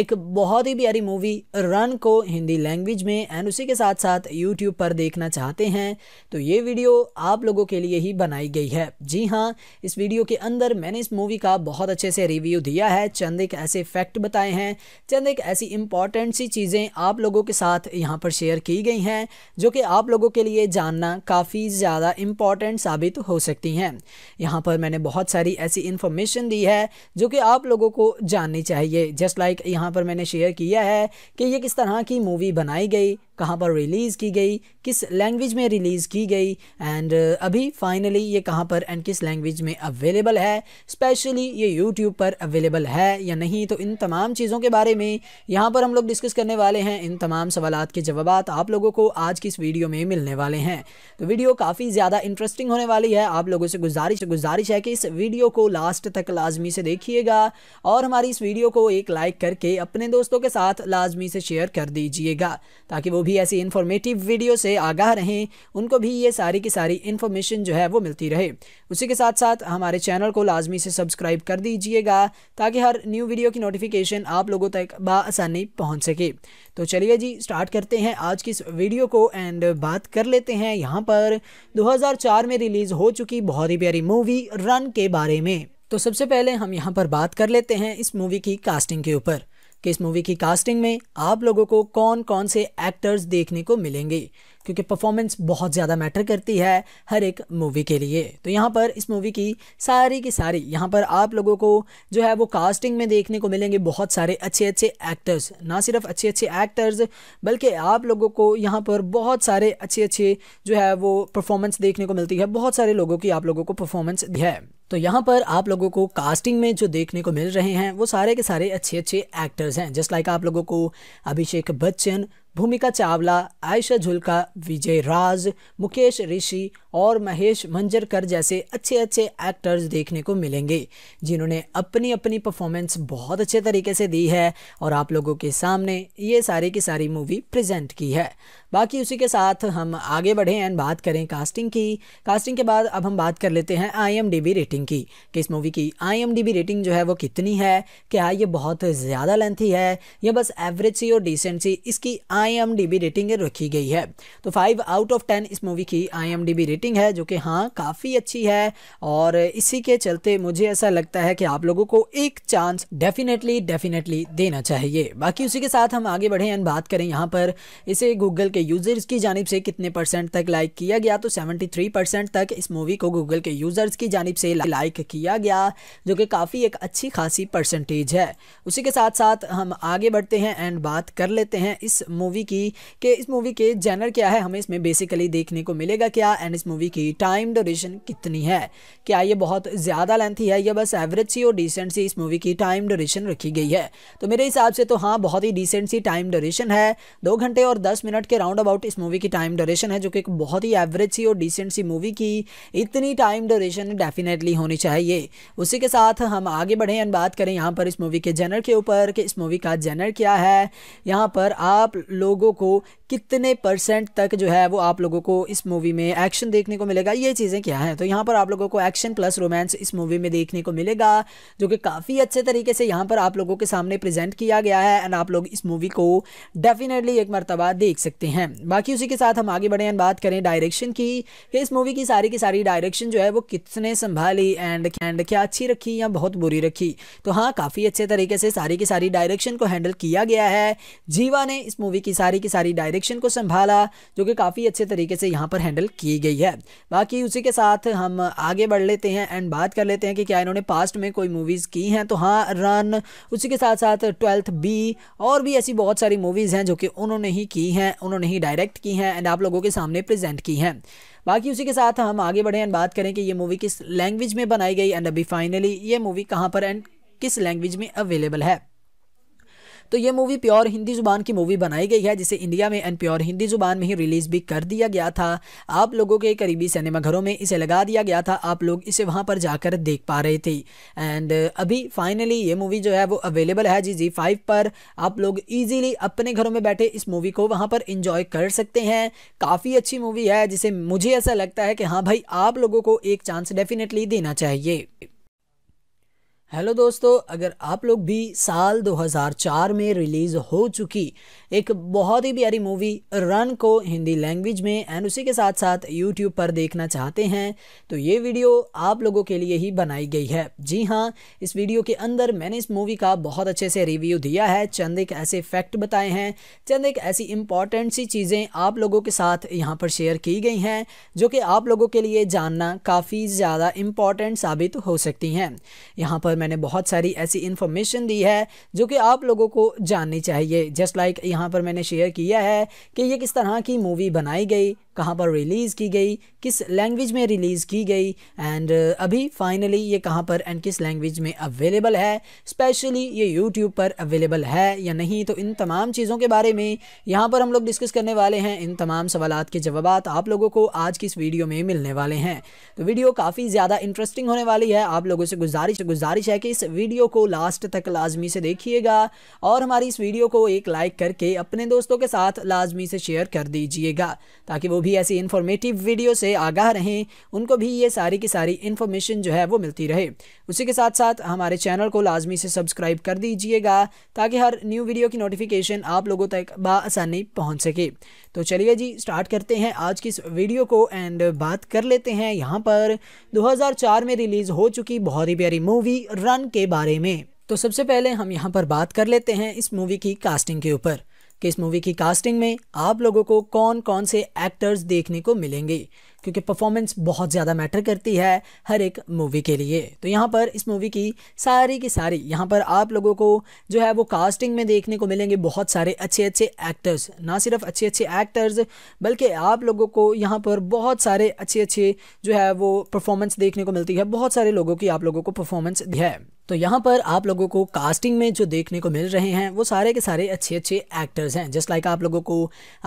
एक बहुत ही प्यारी मूवी रन को हिंदी लैंग्वेज में एंड उसी के साथ साथ यूट्यूब पर देखना चाहते हैं तो ये वीडियो आप लोगों के लिए ही बनाई गई है जी हाँ इस वीडियो के अंदर मैंने इस मूवी का बहुत अच्छे से रिव्यू दिया है चंद एक ऐसे फैक्ट बताए हैं चंद एक ऐसी इम्पॉर्टेंट सी चीज़ें आप लोगों के साथ यहाँ पर शेयर की गई हैं जो कि आप लोगों के लिए जानना काफ़ी ज़्यादा इम्पॉर्टेंट साबित हो सकती हैं यहाँ पर मैंने बहुत सारी ऐसी इन्फॉर्मेशन दी है जो कि आप लोगों को जाननी चाहिए जस्ट लाइक यहाँ पर मैंने शेयर किया है कि ये किस तरह की मूवी बनाई गई कहाँ पर रिलीज़ की गई किस लैंग्वेज में रिलीज़ की गई एंड uh, अभी फाइनली ये कहाँ पर एंड किस लैंग्वेज में अवेलेबल है स्पेशली ये यूट्यूब पर अवेलेबल है या नहीं तो इन तमाम चीज़ों के बारे में यहाँ पर हम लोग डिस्कस करने वाले हैं इन तमाम सवाल के जवाब आप लोगों को आज की इस वीडियो में मिलने वाले हैं तो वीडियो काफ़ी ज़्यादा इंटरेस्टिंग होने वाली है आप लोगों से गुजारिश गुजारिश है कि इस वीडियो को लास्ट तक लाजमी से देखिएगा और हमारी इस वीडियो को एक लाइक करके अपने दोस्तों के साथ लाजमी से शेयर कर दीजिएगा ताकि वो भी भी ऐसी इन्फॉर्मेटिव वीडियो से आगाह रहें उनको भी ये सारी की सारी इन्फॉर्मेशन जो है वो मिलती रहे उसी के साथ साथ हमारे चैनल को लाजमी से सब्सक्राइब कर दीजिएगा ताकि हर न्यू वीडियो की नोटिफिकेशन आप लोगों तक बसानी पहुँच सके तो चलिए जी स्टार्ट करते हैं आज की इस वीडियो को एंड बात कर लेते हैं यहाँ पर दो में रिलीज़ हो चुकी बहुत ही प्यारी मूवी रन के बारे में तो सबसे पहले हम यहाँ पर बात कर लेते हैं इस मूवी की कास्टिंग के ऊपर कि इस मूवी की कास्टिंग में आप लोगों को कौन कौन से एक्टर्स देखने को मिलेंगे क्योंकि परफॉर्मेंस बहुत ज़्यादा मैटर करती है हर एक मूवी के लिए तो यहाँ पर इस मूवी की सारी की सारी यहाँ पर आप लोगों को जो है वो कास्टिंग में देखने को मिलेंगे बहुत सारे अच्छे अच्छे एक्टर्स ना सिर्फ अच्छे अच्छे एक्टर्स बल्कि आप लोगों को यहाँ पर बहुत सारे अच्छे अच्छे जो है वो परफॉर्मेंस देखने को मिलती है बहुत सारे लोगों की आप लोगों को परफॉर्मेंस है तो यहाँ पर आप लोगों को कास्टिंग में जो देखने को मिल रहे हैं वो सारे के सारे अच्छे अच्छे एक्टर्स हैं जस्ट लाइक आप लोगों को अभिषेक बच्चन भूमिका चावला आयशा झुलका विजय राज मुकेश ऋषि और महेश मंजरकर जैसे अच्छे अच्छे एक्टर्स देखने को मिलेंगे जिन्होंने अपनी अपनी परफॉर्मेंस बहुत अच्छे तरीके से दी है और आप लोगों के सामने ये सारी की सारी मूवी प्रेजेंट की है बाकी उसी के साथ हम आगे बढ़ें एंड बात करें कास्टिंग की कास्टिंग के बाद अब हम बात कर लेते हैं आई रेटिंग की कि इस मूवी की आई रेटिंग जो है वो कितनी है क्या ये बहुत ज़्यादा लेंथी है या बस एवरेज सी और डिसेंट सी इसकी आईएमडीबी रेटिंग रखी गई है तो फाइव आउट ऑफ टेन इस मूवी की आईएमडीबी रेटिंग है जो कि हाँ काफ़ी अच्छी है और इसी के चलते मुझे ऐसा लगता है कि आप लोगों को एक चांस डेफिनेटली डेफिनेटली देना चाहिए बाकी उसी के साथ हम आगे बढ़े एंड बात करें यहाँ पर इसे गूगल के यूजर्स की जानब से कितने परसेंट तक लाइक किया गया तो सेवेंटी तक इस मूवी को गूगल के यूजर्स की जानब से लाइक किया गया जो कि काफ़ी एक अच्छी खासी परसेंटेज है उसी के साथ साथ हम आगे बढ़ते हैं एंड बात कर लेते हैं इस मूवी मूवी की कि इस मूवी के जैनर क्या है हमें इसमें बेसिकली देखने को मिलेगा क्या एंड इस मूवी की टाइम ड्यूरेशन कितनी है क्या ये बहुत ज़्यादा लेंथी है या बस एवरेज सी और डिसेंट सी इस मूवी की टाइम ड्यूरेशन रखी गई है तो मेरे हिसाब से तो हाँ बहुत ही डिसेंट सी टाइम ड्यूरेशन है दो घंटे और दस मिनट के राउंड अबाउट इस मूवी की टाइम ड्यूरेशन है जो कि एक बहुत ही एवरेज सी और डिसेंट सी मूवी की इतनी टाइम ड्यूरेशन डेफिनेटली होनी चाहिए उसी के साथ हम आगे बढ़ें एंड बात करें यहाँ पर इस मूवी के जेनर के ऊपर कि इस मूवी का जेनर क्या है यहाँ पर आप लोगों को कितने परसेंट तक जो है वो आप लोगों को इस मूवी में एक्शन देखने को मिलेगा ये चीज़ें क्या हैं तो यहाँ पर आप लोगों को एक्शन प्लस रोमांस इस मूवी में देखने को मिलेगा जो कि काफ़ी अच्छे तरीके से यहाँ पर आप लोगों के सामने प्रेजेंट किया गया है एंड आप लोग इस मूवी को डेफिनेटली एक मरतबा देख सकते हैं बाकी उसी के साथ हम आगे बढ़े एंड बात करें डायरेक्शन की कि इस मूवी की सारी की सारी डायरेक्शन जो है वो कितने संभाली एंड एंड क्या अच्छी रखी या बहुत बुरी रखी तो हाँ काफ़ी अच्छे तरीके से सारी की सारी डायरेक्शन को हैंडल किया गया है जीवा ने इस मूवी की की सारी की सारी डायरेक्शन को संभाला जो कि काफ़ी अच्छे तरीके से यहाँ पर हैंडल की गई है बाकी उसी के साथ हम आगे बढ़ लेते हैं एंड बात कर लेते हैं कि क्या इन्होंने पास्ट में कोई मूवीज़ की हैं तो हाँ रन उसी के साथ साथ ट्वेल्थ बी और भी ऐसी बहुत सारी मूवीज़ हैं जो कि उन्होंने ही की हैं उन्होंने ही डायरेक्ट की हैं एंड आप लोगों के सामने प्रेजेंट की हैं बाकी उसी के साथ हम आगे बढ़े एंड बात करें कि ये मूवी किस लैंग्वेज में बनाई गई एंड अभी फाइनली ये मूवी कहाँ पर एंड किस लैंग्वेज में अवेलेबल है तो ये मूवी प्योर हिंदी ज़ुबान की मूवी बनाई गई है जिसे इंडिया में एंड प्योर हिंदी ज़ुबान में ही रिलीज़ भी कर दिया गया था आप लोगों के करीबी सिनेमाघरों में इसे लगा दिया गया था आप लोग इसे वहाँ पर जाकर देख पा रहे थे एंड uh, अभी फाइनली ये मूवी जो है वो अवेलेबल है जी जी फाइव पर आप लोग ईजिली अपने घरों में बैठे इस मूवी को वहाँ पर इंजॉय कर सकते हैं काफ़ी अच्छी मूवी है जिसे मुझे ऐसा लगता है कि हाँ भाई आप लोगों को एक चांस डेफिनेटली देना चाहिए हेलो दोस्तों अगर आप लोग भी साल 2004 में रिलीज़ हो चुकी एक बहुत ही प्यारी मूवी रन को हिंदी लैंग्वेज में एंड उसी के साथ साथ यूट्यूब पर देखना चाहते हैं तो ये वीडियो आप लोगों के लिए ही बनाई गई है जी हाँ इस वीडियो के अंदर मैंने इस मूवी का बहुत अच्छे से रिव्यू दिया है चंद एक ऐसे फैक्ट बताए हैं चंद एक ऐसी इंपॉर्टेंट सी चीज़ें आप लोगों के साथ यहाँ पर शेयर की गई हैं जो कि आप लोगों के लिए जानना काफ़ी ज़्यादा इम्पॉर्टेंट साबित हो सकती हैं यहाँ पर मैंने बहुत सारी ऐसी इन्फॉर्मेशन दी है जो कि आप लोगों को जाननी चाहिए जस्ट लाइक like यहाँ यहाँ पर मैंने शेयर किया है कि ये किस तरह की मूवी बनाई गई कहाँ पर रिलीज़ की गई किस लैंग्वेज में रिलीज़ की गई एंड uh, अभी फाइनली ये कहाँ पर एंड किस लैंग्वेज में अवेलेबल है स्पेशली ये यूट्यूब पर अवेलेबल है या नहीं तो इन तमाम चीज़ों के बारे में यहाँ पर हम लोग डिस्कस करने वाले हैं इन तमाम सवाल के जवाब आप लोगों को आज की इस वीडियो में मिलने वाले हैं तो वीडियो काफ़ी ज़्यादा इंटरेस्टिंग होने वाली है आप लोगों से गुजारिश गुजारिश है कि इस वीडियो को लास्ट तक लाजमी से देखिएगा और हमारी इस वीडियो को एक लाइक करके अपने दोस्तों के साथ लाजमी से शेयर कर दीजिएगा ताकि वो भी ऐसी इन्फॉर्मेटिव वीडियो से आगाह रहें उनको भी ये सारी की सारी इन्फॉर्मेशन जो है वो मिलती रहे उसी के साथ साथ हमारे चैनल को लाजमी से सब्सक्राइब कर दीजिएगा ताकि हर न्यू वीडियो की नोटिफिकेशन आप लोगों तक बसानी पहुँच सके तो चलिए जी स्टार्ट करते हैं आज की इस वीडियो को एंड बात कर लेते हैं यहाँ पर दो में रिलीज़ हो चुकी बहुत ही प्यारी मूवी रन के बारे में तो सबसे पहले हम यहाँ पर बात कर लेते हैं इस मूवी की कास्टिंग के ऊपर कि इस मूवी की कास्टिंग में आप लोगों को कौन कौन से एक्टर्स देखने को मिलेंगे क्योंकि परफॉर्मेंस बहुत ज़्यादा मैटर करती है हर एक मूवी के लिए तो यहाँ पर इस मूवी की सारी की सारी यहाँ पर आप लोगों को जो है वो कास्टिंग में देखने को मिलेंगे बहुत सारे अच्छे अच्छे एक्टर्स ना सिर्फ अच्छे अच्छे एक्टर्स बल्कि आप लोगों को यहाँ पर बहुत सारे अच्छे अच्छे जो है वो परफॉर्मेंस देखने को मिलती है बहुत सारे लोगों की आप लोगों को परफॉर्मेंस है तो यहाँ पर आप लोगों को कास्टिंग में जो देखने को मिल रहे हैं वो सारे के सारे अच्छे अच्छे एक्टर्स हैं जस्ट लाइक आप लोगों को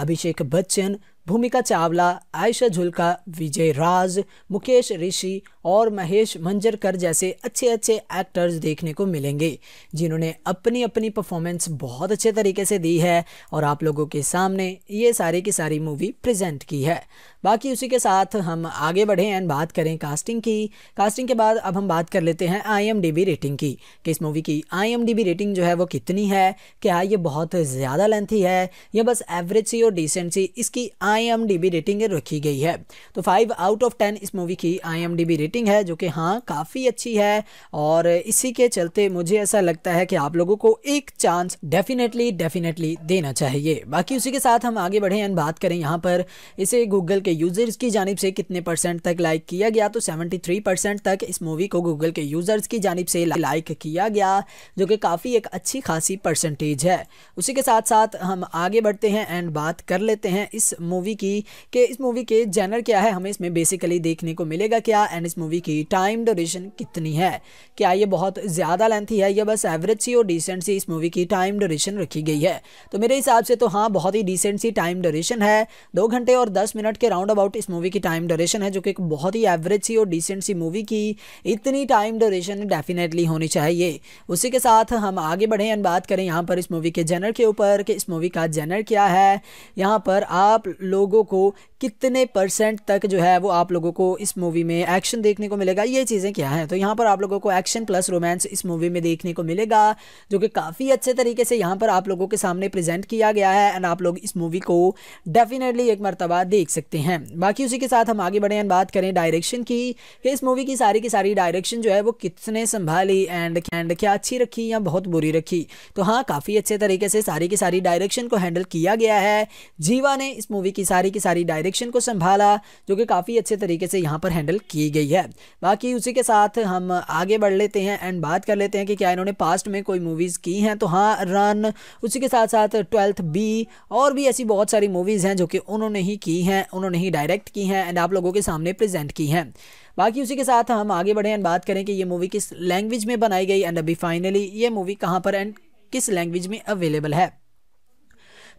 अभिषेक बच्चन भूमिका चावला आयशा झुलका विजय राज मुकेश ऋषि और महेश मंजरकर जैसे अच्छे अच्छे एक्टर्स देखने को मिलेंगे जिन्होंने अपनी अपनी परफॉर्मेंस बहुत अच्छे तरीके से दी है और आप लोगों के सामने ये सारी की सारी मूवी प्रेजेंट की है बाकी उसी के साथ हम आगे बढ़ें एंड बात करें कास्टिंग की कास्टिंग के बाद अब हम बात कर लेते हैं आई रेटिंग की कि इस मूवी की आई रेटिंग जो है वो कितनी है क्या ये बहुत ज़्यादा लेंथी है या बस एवरेज सी और डिसेंट सी इसकी आई रेटिंग रखी गई है तो फाइव आउट ऑफ टेन इस मूवी की आई रेटिंग रेटिंग है जो कि हाँ काफ़ी अच्छी है और इसी के चलते मुझे ऐसा लगता है कि आप लोगों को एक चांस डेफिनेटली डेफिनेटली देना चाहिए बाकी उसी के साथ हम आगे बढ़े एंड बात करें यहाँ पर इसे गूगल के यूज़र्स की जानब से कितने परसेंट तक लाइक किया गया तो सेवेंटी परसेंट तक इस मूवी को गूगल के यूज़र्स की जानब से लाइक किया गया जो कि काफ़ी एक अच्छी खासी परसेंटेज है उसी के साथ साथ हम आगे बढ़ते हैं एंड बात कर लेते हैं इस मूवी की कि इस मूवी के जैनर क्या है हमें इसमें बेसिकली देखने को मिलेगा क्या एंड इस मूवी की टाइम ड्यूरेशन कितनी है क्या ये बहुत ज़्यादा लेंथी है या बस एवरेज सी और डिसेंट सी इस मूवी की टाइम ड्यूरेशन रखी गई है तो मेरे हिसाब से तो हाँ बहुत ही डिसेंट सी टाइम ड्यूरेशन है दो घंटे और दस मिनट के राउंड अबाउट इस मूवी की टाइम ड्यूरेशन है जो कि बहुत ही एवरेज सी और डिसेंट सी मूवी की इतनी टाइम ड्यूरेशन डेफिनेटली होनी चाहिए उसी के साथ हम आगे बढ़ें एंड बात करें यहाँ पर इस मूवी के जेनर के ऊपर कि इस मूवी का जेनर क्या है यहाँ पर आप लोगों को कितने परसेंट तक जो है वो आप लोगों को इस मूवी में एक्शन देख देखने को मिलेगा ये चीज़ें क्या हैं तो यहाँ पर आप लोगों को एक्शन प्लस रोमांस इस मूवी में देखने को मिलेगा जो कि काफ़ी अच्छे तरीके से यहाँ पर आप लोगों के सामने प्रेजेंट किया गया है एंड आप लोग इस मूवी को डेफिनेटली एक मरतबा देख सकते हैं बाकी उसी के साथ हम आगे बढ़े एंड बात करें डायरेक्शन की कि इस मूवी की सारी की सारी डायरेक्शन जो है वो कितने संभाली एंड एंड क्या अच्छी रखी या बहुत बुरी रखी तो हाँ काफ़ी अच्छे तरीके से सारी की सारी डायरेक्शन को हैंडल किया गया है जीवा ने इस मूवी की सारी की सारी डायरेक्शन को संभाला जो कि काफ़ी अच्छे तरीके से यहाँ पर हैंडल की गई है है बाकी उसी के साथ हम आगे बढ़ लेते हैं एंड बात कर लेते हैं कि क्या इन्होंने पास्ट में कोई मूवीज़ की हैं तो हाँ रन उसी के साथ साथ ट्वेल्थ बी और भी ऐसी बहुत सारी मूवीज़ हैं जो कि उन्होंने ही की हैं उन्होंने ही डायरेक्ट की हैं एंड आप लोगों के सामने प्रजेंट की हैं बाकी उसी के साथ हम आगे बढ़े एंड बात करें कि ये मूवी किस लैंग्वेज में बनाई गई एंड अभी फाइनली ये मूवी कहाँ पर एंड किस लैंग्वेज में अवेलेबल है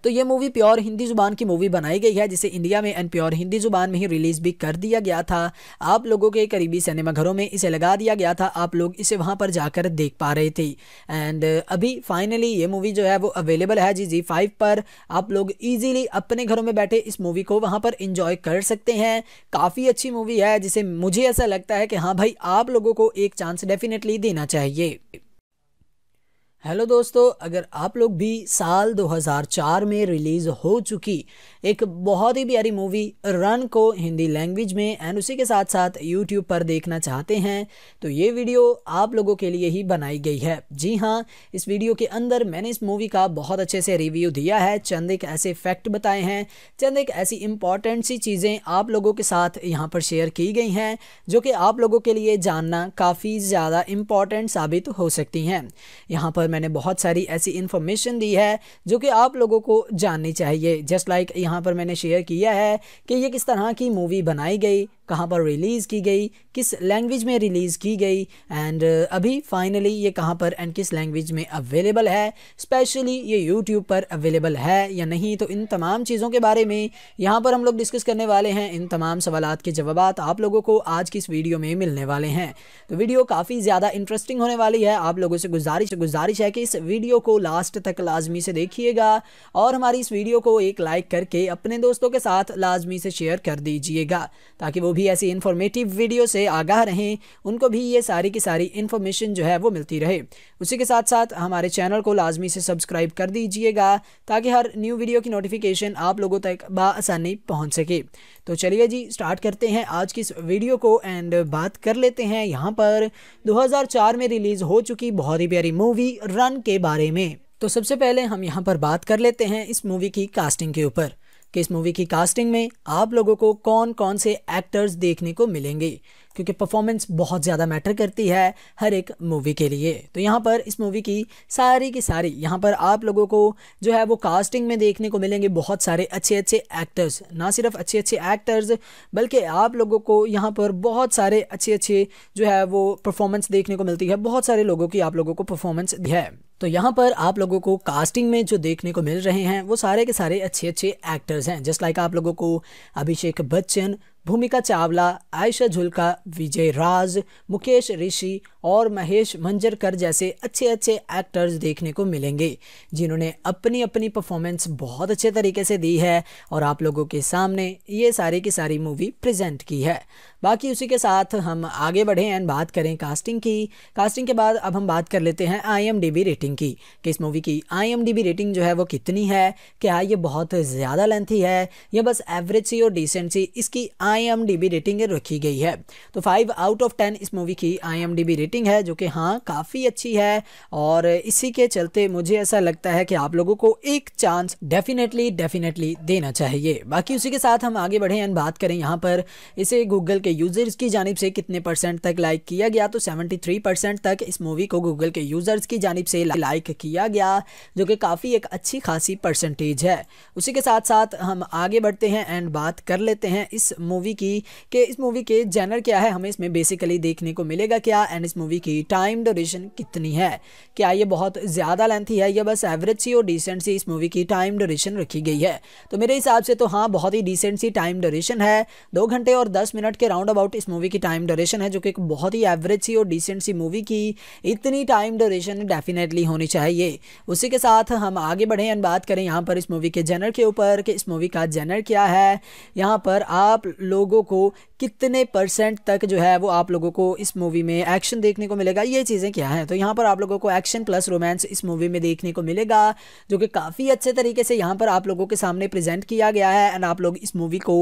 तो ये मूवी प्योर हिंदी ज़ुबान की मूवी बनाई गई है जिसे इंडिया में एंड प्योर हिंदी ज़ुबान में ही रिलीज़ भी कर दिया गया था आप लोगों के करीबी सिनेमाघरों में इसे लगा दिया गया था आप लोग इसे वहाँ पर जाकर देख पा रहे थे एंड uh, अभी फाइनली ये मूवी जो है वो अवेलेबल है जी जी फाइव पर आप लोग ईजिली अपने घरों में बैठे इस मूवी को वहाँ पर इंजॉय कर सकते हैं काफ़ी अच्छी मूवी है जिसे मुझे ऐसा लगता है कि हाँ भाई आप लोगों को एक चांस डेफिनेटली देना चाहिए हेलो दोस्तों अगर आप लोग भी साल 2004 में रिलीज़ हो चुकी एक बहुत ही प्यारी मूवी रन को हिंदी लैंग्वेज में एंड उसी के साथ साथ यूट्यूब पर देखना चाहते हैं तो ये वीडियो आप लोगों के लिए ही बनाई गई है जी हाँ इस वीडियो के अंदर मैंने इस मूवी का बहुत अच्छे से रिव्यू दिया है चंद एक ऐसे फैक्ट बताए हैं चंद एक ऐसी इंपॉर्टेंट सी चीज़ें आप लोगों के साथ यहाँ पर शेयर की गई हैं जो कि आप लोगों के लिए जानना काफ़ी ज़्यादा इम्पॉर्टेंट साबित हो सकती हैं यहाँ पर मैंने बहुत सारी ऐसी इन्फॉर्मेशन दी है जो कि आप लोगों को जाननी चाहिए जस्ट लाइक like यहाँ पर मैंने शेयर किया है कि ये किस तरह की मूवी बनाई गई कहाँ पर रिलीज़ की गई किस लैंग्वेज में रिलीज़ की गई एंड uh, अभी फाइनली ये कहाँ पर एंड किस लैंग्वेज में अवेलेबल है स्पेशली ये यूट्यूब पर अवेलेबल है या नहीं तो इन तमाम चीज़ों के बारे में यहाँ पर हम लोग डिस्कस करने वाले हैं इन तमाम सवाल के जवाब आप लोगों को आज की इस वीडियो में मिलने वाले हैं तो वीडियो काफ़ी ज़्यादा इंटरेस्टिंग होने वाली है आप लोगों से गुजारिश गुजारिश है कि इस वीडियो को लास्ट तक लाजमी से देखिएगा और हमारी इस वीडियो को एक लाइक करके अपने दोस्तों के साथ लाजमी से शेयर कर दीजिएगा ताकि वो भी ऐसी इन्फॉर्मेटिव वीडियो से आगाह रहें उनको भी ये सारी की सारी इन्फॉर्मेशन जो है वो मिलती रहे उसी के साथ साथ हमारे चैनल को लाजमी से सब्सक्राइब कर दीजिएगा ताकि हर न्यू वीडियो की नोटिफिकेशन आप लोगों तक बसानी पहुँच सके तो चलिए जी स्टार्ट करते हैं आज की इस वीडियो को एंड बात कर लेते हैं यहाँ पर दो में रिलीज़ हो चुकी बहुत ही प्यारी मूवी रन के बारे में तो सबसे पहले हम यहाँ पर बात कर लेते हैं इस मूवी की कास्टिंग के ऊपर कि इस मूवी की कास्टिंग में आप लोगों को कौन कौन से एक्टर्स देखने को मिलेंगे क्योंकि परफॉर्मेंस बहुत ज़्यादा मैटर करती है हर एक मूवी के लिए तो यहाँ पर इस मूवी की सारी की सारी यहाँ पर आप लोगों को जो है वो कास्टिंग में देखने को मिलेंगे बहुत सारे अच्छे अच्छे एक्टर्स ना सिर्फ अच्छे अच्छे एक्टर्स बल्कि आप लोगों को यहाँ पर बहुत सारे अच्छे अच्छे जो है वो परफॉर्मेंस देखने को मिलती है बहुत सारे लोगों की आप लोगों को परफॉर्मेंस है तो यहाँ पर आप लोगों को कास्टिंग में जो देखने को मिल रहे हैं वो सारे के सारे अच्छे अच्छे एक्टर्स हैं जस्ट लाइक आप लोगों को अभिषेक बच्चन भूमिका चावला आयशा झुलका विजय राज मुकेश ऋषि और महेश मंजरकर जैसे अच्छे अच्छे एक्टर्स देखने को मिलेंगे जिन्होंने अपनी अपनी परफॉर्मेंस बहुत अच्छे तरीके से दी है और आप लोगों के सामने ये सारी की सारी मूवी प्रेजेंट की है बाकी उसी के साथ हम आगे बढ़ें एंड बात करें कास्टिंग की कास्टिंग के बाद अब हम बात कर लेते हैं आईएमडीबी रेटिंग की कि इस मूवी की आईएमडीबी रेटिंग जो है वो कितनी है क्या ये बहुत ज़्यादा लेंथी है या बस एवरेज सी और डिसेंट सी इसकी आईएमडीबी रेटिंग रखी गई है तो फाइव आउट ऑफ टेन इस मूवी की आई रेटिंग रेटिंग है जो कि हाँ काफ़ी अच्छी है और इसी के चलते मुझे ऐसा लगता है कि आप लोगों को एक चांस डेफिनेटली डेफिनेटली देना चाहिए बाकी उसी के साथ हम आगे बढ़े एंड बात करें यहाँ पर इसे गूगल के यूज़र्स की जानब से कितने परसेंट तक लाइक किया गया तो सेवेंटी परसेंट तक इस मूवी को गूगल के यूज़र्स की जानब से लाइक किया गया जो कि काफ़ी एक अच्छी खासी परसेंटेज है उसी के साथ साथ हम आगे बढ़ते हैं एंड बात कर लेते हैं इस मूवी की कि इस मूवी के जैनर क्या है हमें इसमें बेसिकली देखने को मिलेगा क्या एंड इस मूवी की टाइम ड्यूरेशन कितनी है क्या ये बहुत ज़्यादा लेंथी है या बस एवरेज सी और डिसेंट सी इस मूवी की टाइम ड्यूरेशन रखी गई है तो मेरे हिसाब से तो हाँ बहुत ही डिसेंट सी टाइम ड्यूरेशन है दो घंटे और दस मिनट के राउंड अबाउट इस मूवी की टाइम ड्यूरेशन है जो कि एक बहुत ही एवरेज सी और डिसेंट सी मूवी की इतनी टाइम ड्यूरेशन डेफिनेटली होनी चाहिए उसी के साथ हम आगे बढ़ें एंड बात करें यहाँ पर इस मूवी के जेनर के ऊपर कि इस मूवी का जेनर क्या है यहाँ पर आप लोगों को कितने परसेंट तक जो है वो आप लोगों को इस मूवी में एक्शन देखने को मिलेगा ये चीज़ें क्या हैं तो यहाँ पर आप लोगों को एक्शन प्लस रोमांस इस मूवी में देखने को मिलेगा जो कि काफ़ी अच्छे तरीके से यहाँ पर आप लोगों के सामने प्रेजेंट किया गया है एंड आप लोग इस मूवी को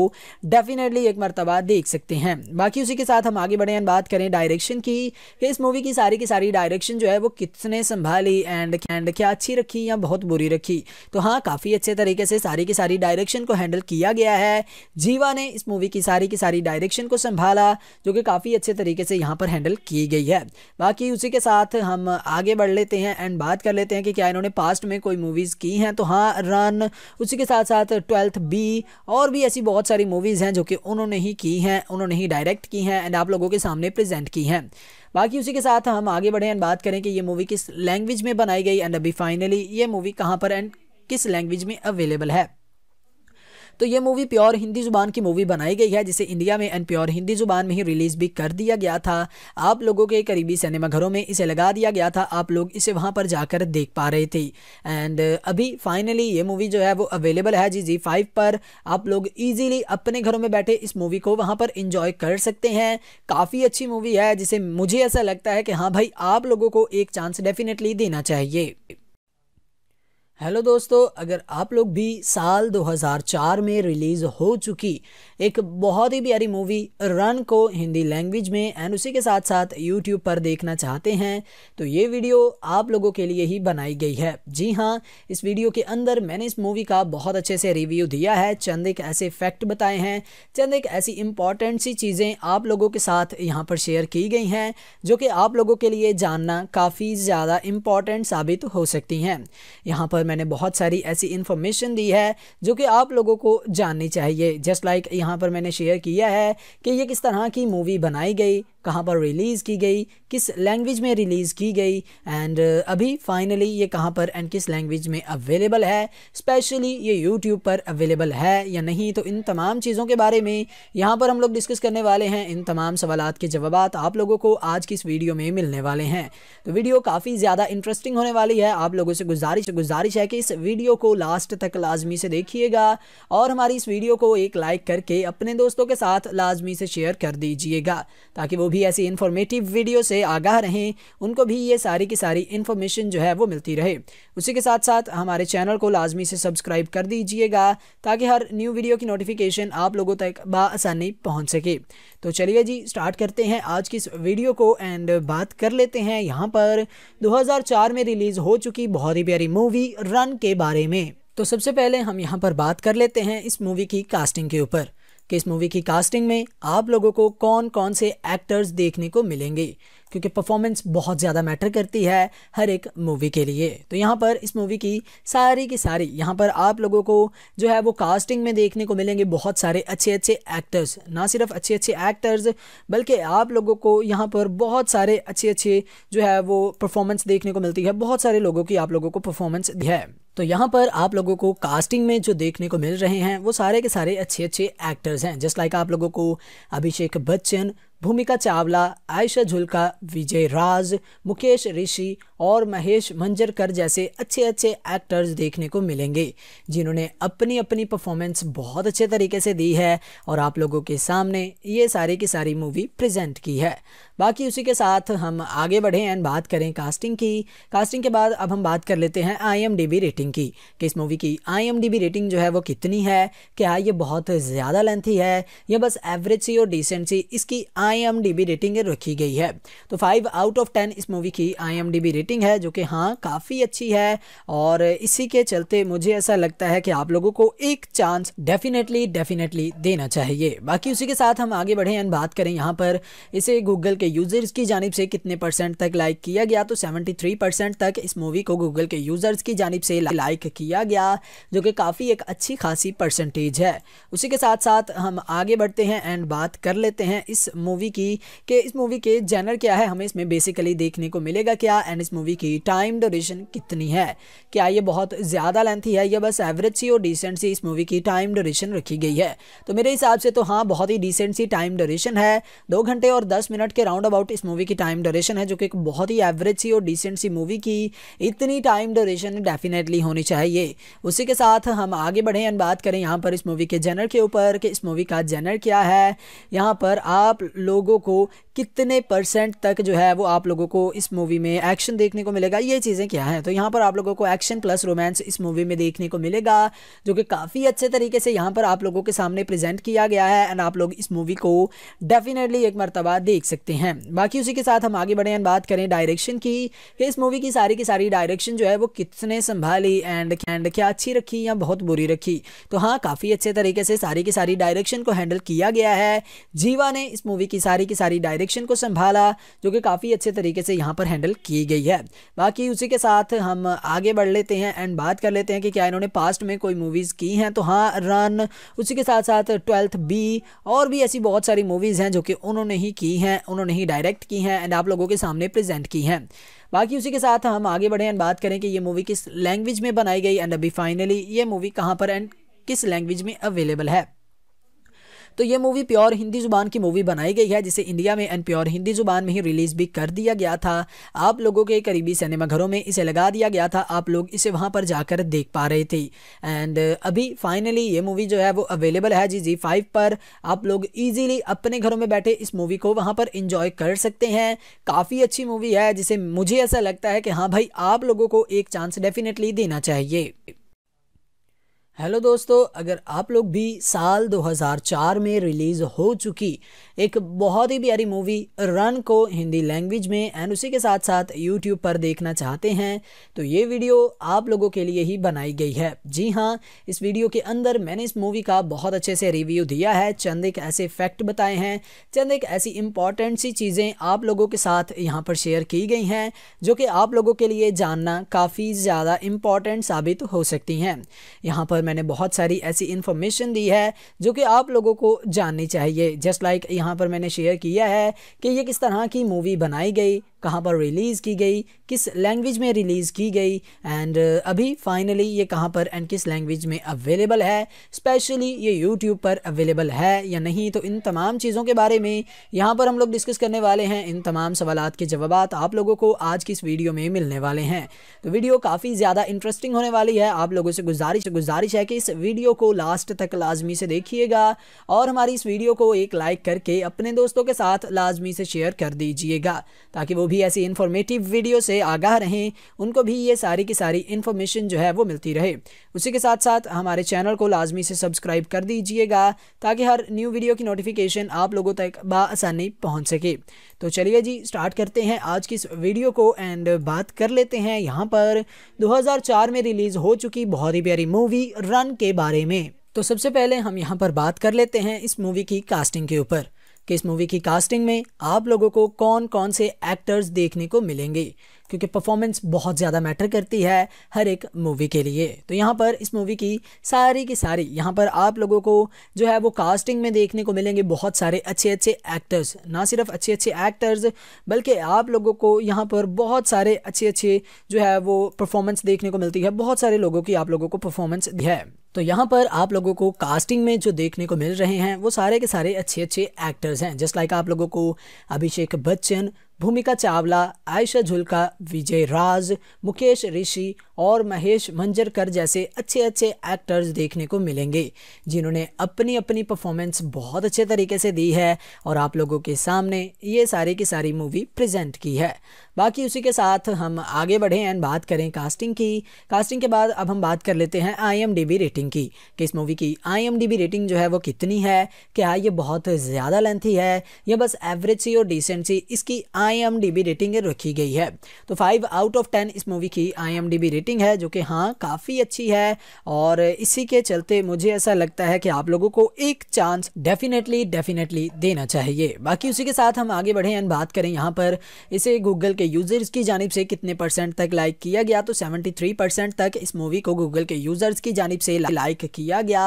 डेफिनेटली एक मरतबा देख सकते हैं बाकी उसी के साथ हम आगे बढ़े एंड बात करें डायरेक्शन की कि इस मूवी की सारी की सारी डायरेक्शन जो है वो कितने संभाली एंड एंड क्या अच्छी रखी या बहुत बुरी रखी तो हाँ काफ़ी अच्छे तरीके से सारी की सारी डायरेक्शन को हैंडल किया गया है जीवा ने इस मूवी की सारी की सारी डायरेक्शन डायरेक्शन को संभाला जो कि काफ़ी अच्छे तरीके से यहाँ पर हैंडल की गई है बाकी उसी के साथ हम आगे बढ़ लेते हैं एंड बात कर लेते हैं कि क्या इन्होंने पास्ट में कोई मूवीज़ की हैं तो हाँ रन उसी के साथ साथ ट्वेल्थ बी और भी ऐसी बहुत सारी मूवीज़ हैं जो कि उन्होंने ही की हैं उन्होंने ही डायरेक्ट की हैं एंड आप लोगों के सामने प्रेजेंट की हैं बाकी उसी के साथ हम आगे बढ़े एंड बात करें कि ये मूवी किस लैंग्वेज में बनाई गई एंड अभी फाइनली ये मूवी कहाँ पर एंड किस लैंग्वेज में अवेलेबल है तो ये मूवी प्योर हिंदी ज़ुबान की मूवी बनाई गई है जिसे इंडिया में एंड प्योर हिंदी ज़ुबान में ही रिलीज़ भी कर दिया गया था आप लोगों के करीबी सिनेमाघरों में इसे लगा दिया गया था आप लोग इसे वहाँ पर जाकर देख पा रहे थे एंड अभी फाइनली ये मूवी जो है वो अवेलेबल है जी जी फाइव पर आप लोग ईजिली अपने घरों में बैठे इस मूवी को वहाँ पर इंजॉय कर सकते हैं काफ़ी अच्छी मूवी है जिसे मुझे ऐसा लगता है कि हाँ भाई आप लोगों को एक चांस डेफिनेटली देना चाहिए हेलो दोस्तों अगर आप लोग भी साल 2004 में रिलीज़ हो चुकी एक बहुत ही प्यारी मूवी रन को हिंदी लैंग्वेज में एंड उसी के साथ साथ यूट्यूब पर देखना चाहते हैं तो ये वीडियो आप लोगों के लिए ही बनाई गई है जी हाँ इस वीडियो के अंदर मैंने इस मूवी का बहुत अच्छे से रिव्यू दिया है चंद एक ऐसे फैक्ट बताए हैं चंद एक ऐसी इंपॉर्टेंट सी चीज़ें आप लोगों के साथ यहाँ पर शेयर की गई हैं जो कि आप लोगों के लिए जानना काफ़ी ज़्यादा इम्पॉर्टेंट साबित हो सकती हैं यहाँ पर पर मैंने बहुत सारी ऐसी इन्फॉर्मेशन दी है जो कि आप लोगों को जाननी चाहिए जस्ट लाइक like यहाँ पर मैंने शेयर किया है कि ये किस तरह की मूवी बनाई गई कहाँ पर रिलीज़ की गई किस लैंग्वेज में रिलीज़ की गई एंड uh, अभी फाइनली ये कहाँ पर एंड किस लैंग्वेज में अवेलेबल है स्पेशली ये यूट्यूब पर अवेलेबल है या नहीं तो इन तमाम चीज़ों के बारे में यहाँ पर हम लोग डिस्कस करने वाले हैं इन तमाम सवाल के जवाब आप लोगों को आज की इस वीडियो में मिलने वाले हैं तो वीडियो काफ़ी ज़्यादा इंटरेस्टिंग होने वाली है आप लोगों से गुजारिश गुजारिश है कि इस वीडियो को लास्ट तक लाजमी से देखिएगा और हमारी इस वीडियो को एक लाइक करके अपने दोस्तों के साथ लाजमी से शेयर कर दीजिएगा ताकि वो भी ऐसी इन्फॉर्मेटिव वीडियो से आगाह रहें उनको भी ये सारी की सारी इन्फॉर्मेशन जो है वो मिलती रहे उसी के साथ साथ हमारे चैनल को लाजमी से सब्सक्राइब कर दीजिएगा ताकि हर न्यू वीडियो की नोटिफिकेशन आप लोगों तक बसानी पहुँच सके तो चलिए जी स्टार्ट करते हैं आज की इस वीडियो को एंड बात कर लेते हैं यहाँ पर दो में रिलीज़ हो चुकी बहुत ही प्यारी मूवी रन के बारे में तो सबसे पहले हम यहाँ पर बात कर लेते हैं इस मूवी की कास्टिंग के ऊपर कि इस मूवी की कास्टिंग में आप लोगों को कौन कौन से एक्टर्स देखने को मिलेंगे क्योंकि परफॉर्मेंस बहुत ज़्यादा मैटर करती है हर एक मूवी के लिए तो यहाँ पर इस मूवी की सारी की सारी यहाँ पर आप लोगों को जो है वो कास्टिंग में देखने को मिलेंगे बहुत सारे अच्छे अच्छे एक्टर्स ना सिर्फ अच्छे अच्छे एक्टर्स बल्कि आप लोगों को यहाँ पर बहुत सारे अच्छे अच्छे जो है वो परफॉर्मेंस देखने को मिलती है बहुत सारे लोगों की आप लोगों को परफॉर्मेंस है तो यहाँ पर आप लोगों को कास्टिंग में जो देखने को मिल रहे हैं वो सारे के सारे अच्छे अच्छे एक्टर्स हैं जस्ट लाइक आप लोगों को अभिषेक बच्चन भूमिका चावला आयशा झुलका विजय राज मुकेश ऋषि और महेश मंजरकर जैसे अच्छे अच्छे एक्टर्स देखने को मिलेंगे जिन्होंने अपनी अपनी परफॉर्मेंस बहुत अच्छे तरीके से दी है और आप लोगों के सामने ये सारी की सारी मूवी प्रेजेंट की है बाकी उसी के साथ हम आगे बढ़ें एंड बात करें कास्टिंग की कास्टिंग के बाद अब हम बात कर लेते हैं आई रेटिंग की कि इस मूवी की आई रेटिंग जो है वो कितनी है क्या ये बहुत ज़्यादा लेंथी है या बस एवरेज सी और डिसेंट सी इसकी आई रेटिंग रखी गई है तो फाइव आउट ऑफ टेन इस मूवी की आई रेटिंग है जो कि हाँ काफ़ी अच्छी है और इसी के चलते मुझे ऐसा लगता है कि आप लोगों को एक चांस डेफिनेटली डेफिनेटली देना चाहिए बाकी उसी के साथ हम आगे बढ़ें एंड बात करें यहाँ पर इसे गूगल के यूजर्स की जानब से कितने परसेंट तक लाइक किया गया तो 73 परसेंट तक इस मूवी को गूगल के यूजर्स की जानब से लाइक किया गया जो कि काफ़ी एक अच्छी खासी परसेंटेज है उसी के साथ साथ हम आगे बढ़ते हैं एंड बात कर लेते हैं इस मूवी की कि इस मूवी के जैनर क्या है हमें इसमें बेसिकली देखने को मिलेगा क्या एंड इस मूवी की टाइम ड्यूरेशन कितनी है क्या ये बहुत ज़्यादा लेंथी है या बस एवरेज सी और डिसेंट सी इस मूवी की टाइम ड्यूरेशन रखी गई है तो मेरे हिसाब से तो हाँ बहुत ही डिसेंट सी टाइम ड्यूरेशन है दो घंटे और दस मिनट के राउंड राउंड अबाउट इस मूवी की टाइम ड्यूरेशन है जो कि एक बहुत ही एवरेज सी और डिसेंट सी मूवी की इतनी टाइम ड्यूरेशन डेफिनेटली होनी चाहिए उसी के साथ हम आगे बढ़ें एंड बात करें यहाँ पर इस मूवी के जेनर के ऊपर कि इस मूवी का जेनर क्या है यहाँ पर आप लोगों को कितने परसेंट तक जो है वो आप लोगों को इस मूवी में एक्शन देखने को मिलेगा ये चीज़ें क्या हैं तो यहाँ पर आप लोगों को एक्शन प्लस रोमांस इस मूवी में देखने को मिलेगा जो कि काफ़ी अच्छे तरीके से यहाँ पर आप लोगों के सामने प्रेजेंट किया गया है एंड आप लोग इस मूवी को डेफिनेटली एक मरतबा देख सकते हैं हैं बाकी उसी के साथ हम आगे बढ़े बात करें डायरेक्शन की कि इस मूवी की सारी की सारी डायरेक्शन जो है वो कितने संभाली एंड एंड क्या अच्छी रखी या बहुत बुरी रखी तो हाँ काफ़ी अच्छे तरीके से सारी की सारी डायरेक्शन को हैंडल किया गया है जीवा ने इस मूवी की सारी की सारी डायरेक्शन को संभाला जो कि काफ़ी अच्छे तरीके से यहाँ पर हैंडल की गई है बाकी उसी के साथ हम आगे बढ़ लेते हैं एंड बात कर लेते हैं कि क्या इन्होंने पास्ट में कोई मूवीज़ की हैं तो हाँ रन उसी के साथ साथ ट्वेल्थ बी और भी ऐसी बहुत सारी मूवीज़ हैं जो कि उन्होंने ही की हैं उन्होंने नहीं डायरेक्ट की हैं एंड आप लोगों के सामने प्रेजेंट की हैं बाकी उसी के साथ हम आगे बढ़े एंड बात करें कि ये मूवी किस लैंग्वेज में बनाई गई एंड अभी फाइनली ये मूवी कहाँ पर एंड किस लैंग्वेज में अवेलेबल है तो ये मूवी प्योर हिंदी ज़ुबान की मूवी बनाई गई है जिसे इंडिया में एंड प्योर हिंदी ज़ुबान में ही रिलीज़ भी कर दिया गया था आप लोगों के करीबी सिनेमाघरों में इसे लगा दिया गया था आप लोग इसे वहाँ पर जाकर देख पा रहे थे एंड अभी फाइनली ये मूवी जो है वो अवेलेबल है जी जी फाइव पर आप लोग ईजिली अपने घरों में बैठे इस मूवी को वहाँ पर इंजॉय कर सकते हैं काफ़ी अच्छी मूवी है जिसे मुझे ऐसा लगता है कि हाँ भाई आप लोगों को एक चांस डेफिनेटली देना चाहिए हेलो दोस्तों अगर आप लोग भी साल 2004 में रिलीज़ हो चुकी एक बहुत ही प्यारी मूवी रन को हिंदी लैंग्वेज में एंड उसी के साथ साथ यूट्यूब पर देखना चाहते हैं तो ये वीडियो आप लोगों के लिए ही बनाई गई है जी हाँ इस वीडियो के अंदर मैंने इस मूवी का बहुत अच्छे से रिव्यू दिया है चंद एक ऐसे फैक्ट बताए हैं चंद एक ऐसी इंपॉर्टेंट सी चीज़ें आप लोगों के साथ यहाँ पर शेयर की गई हैं जो कि आप लोगों के लिए जानना काफ़ी ज़्यादा इम्पॉर्टेंट साबित हो सकती हैं यहाँ पर मैंने बहुत सारी ऐसी इन्फॉर्मेशन दी है जो कि आप लोगों को जाननी चाहिए जस्ट लाइक like यहाँ पर मैंने शेयर किया है कि ये किस तरह की मूवी बनाई गई कहाँ पर रिलीज़ की गई किस लैंग्वेज में रिलीज़ की गई एंड uh, अभी फाइनली ये कहाँ पर एंड किस लैंग्वेज में अवेलेबल है स्पेशली ये यूट्यूब पर अवेलेबल है या नहीं तो इन तमाम चीज़ों के बारे में यहाँ पर हम लोग डिस्कस करने वाले हैं इन तमाम सवाल के जवाब आप लोगों को आज की इस वीडियो में मिलने वाले हैं तो वीडियो काफ़ी ज़्यादा इंटरेस्टिंग होने वाली है आप लोगों से गुजारिश गुजारिश है कि इस वीडियो को लास्ट तक लाजमी से देखिएगा और हमारी इस वीडियो को एक लाइक करके अपने दोस्तों के साथ लाजमी से शेयर कर दीजिएगा ताकि वो भी भी ऐसी इन्फॉर्मेटिव वीडियो से आगाह रहें उनको भी ये सारी की सारी इन्फॉर्मेशन जो है वो मिलती रहे उसी के साथ साथ हमारे चैनल को लाजमी से सब्सक्राइब कर दीजिएगा ताकि हर न्यू वीडियो की नोटिफिकेशन आप लोगों तक बसानी पहुँच सके तो चलिए जी स्टार्ट करते हैं आज की इस वीडियो को एंड बात कर लेते हैं यहाँ पर दो में रिलीज़ हो चुकी बहुत ही प्यारी मूवी रन के बारे में तो सबसे पहले हम यहाँ पर बात कर लेते हैं इस मूवी की कास्टिंग के ऊपर कि इस मूवी की कास्टिंग में आप लोगों को कौन कौन से एक्टर्स देखने को मिलेंगे क्योंकि परफॉर्मेंस बहुत ज़्यादा मैटर करती है हर एक मूवी के लिए तो यहाँ पर इस मूवी की सारी की सारी यहाँ पर आप लोगों को जो है वो कास्टिंग में देखने को मिलेंगे बहुत सारे अच्छे अच्छे एक्टर्स ना सिर्फ अच्छे अच्छे एक्टर्स बल्कि आप लोगों को यहाँ पर बहुत सारे अच्छे अच्छे जो है वो परफॉर्मेंस देखने को मिलती है बहुत सारे लोगों की आप लोगों को परफॉर्मेंस है तो यहाँ पर आप लोगों को कास्टिंग में जो देखने को मिल रहे हैं वो सारे के सारे अच्छे अच्छे एक्टर्स हैं जस्ट लाइक आप लोगों को अभिषेक बच्चन भूमिका चावला आयशा झुलका विजय राज मुकेश ऋषि और महेश मंजरकर जैसे अच्छे अच्छे एक्टर्स देखने को मिलेंगे जिन्होंने अपनी अपनी परफॉर्मेंस बहुत अच्छे तरीके से दी है और आप लोगों के सामने ये सारी की सारी मूवी प्रेजेंट की है बाकी उसी के साथ हम आगे बढ़े एंड बात करें कास्टिंग की कास्टिंग के बाद अब हम बात कर लेते हैं आई रेटिंग की कि इस मूवी की आई रेटिंग जो है वो कितनी है क्या ये बहुत ज़्यादा लेंथी है या बस एवरेज सी और डिसेंट सी इसकी आई रेटिंग रखी गई है तो फाइव आउट ऑफ टेन इस मूवी की आई रेटिंग रेटिंग है जो कि हाँ काफ़ी अच्छी है और इसी के चलते मुझे ऐसा लगता है कि आप लोगों को एक चांस डेफिनेटली डेफिनेटली देना चाहिए बाकी उसी के साथ हम आगे बढ़े एंड बात करें यहाँ पर इसे गूगल के यूज़र्स की जानब से कितने परसेंट तक लाइक किया गया तो सेवेंटी तक इस मूवी को गूगल के यूज़र्स की जानब से लाइक किया गया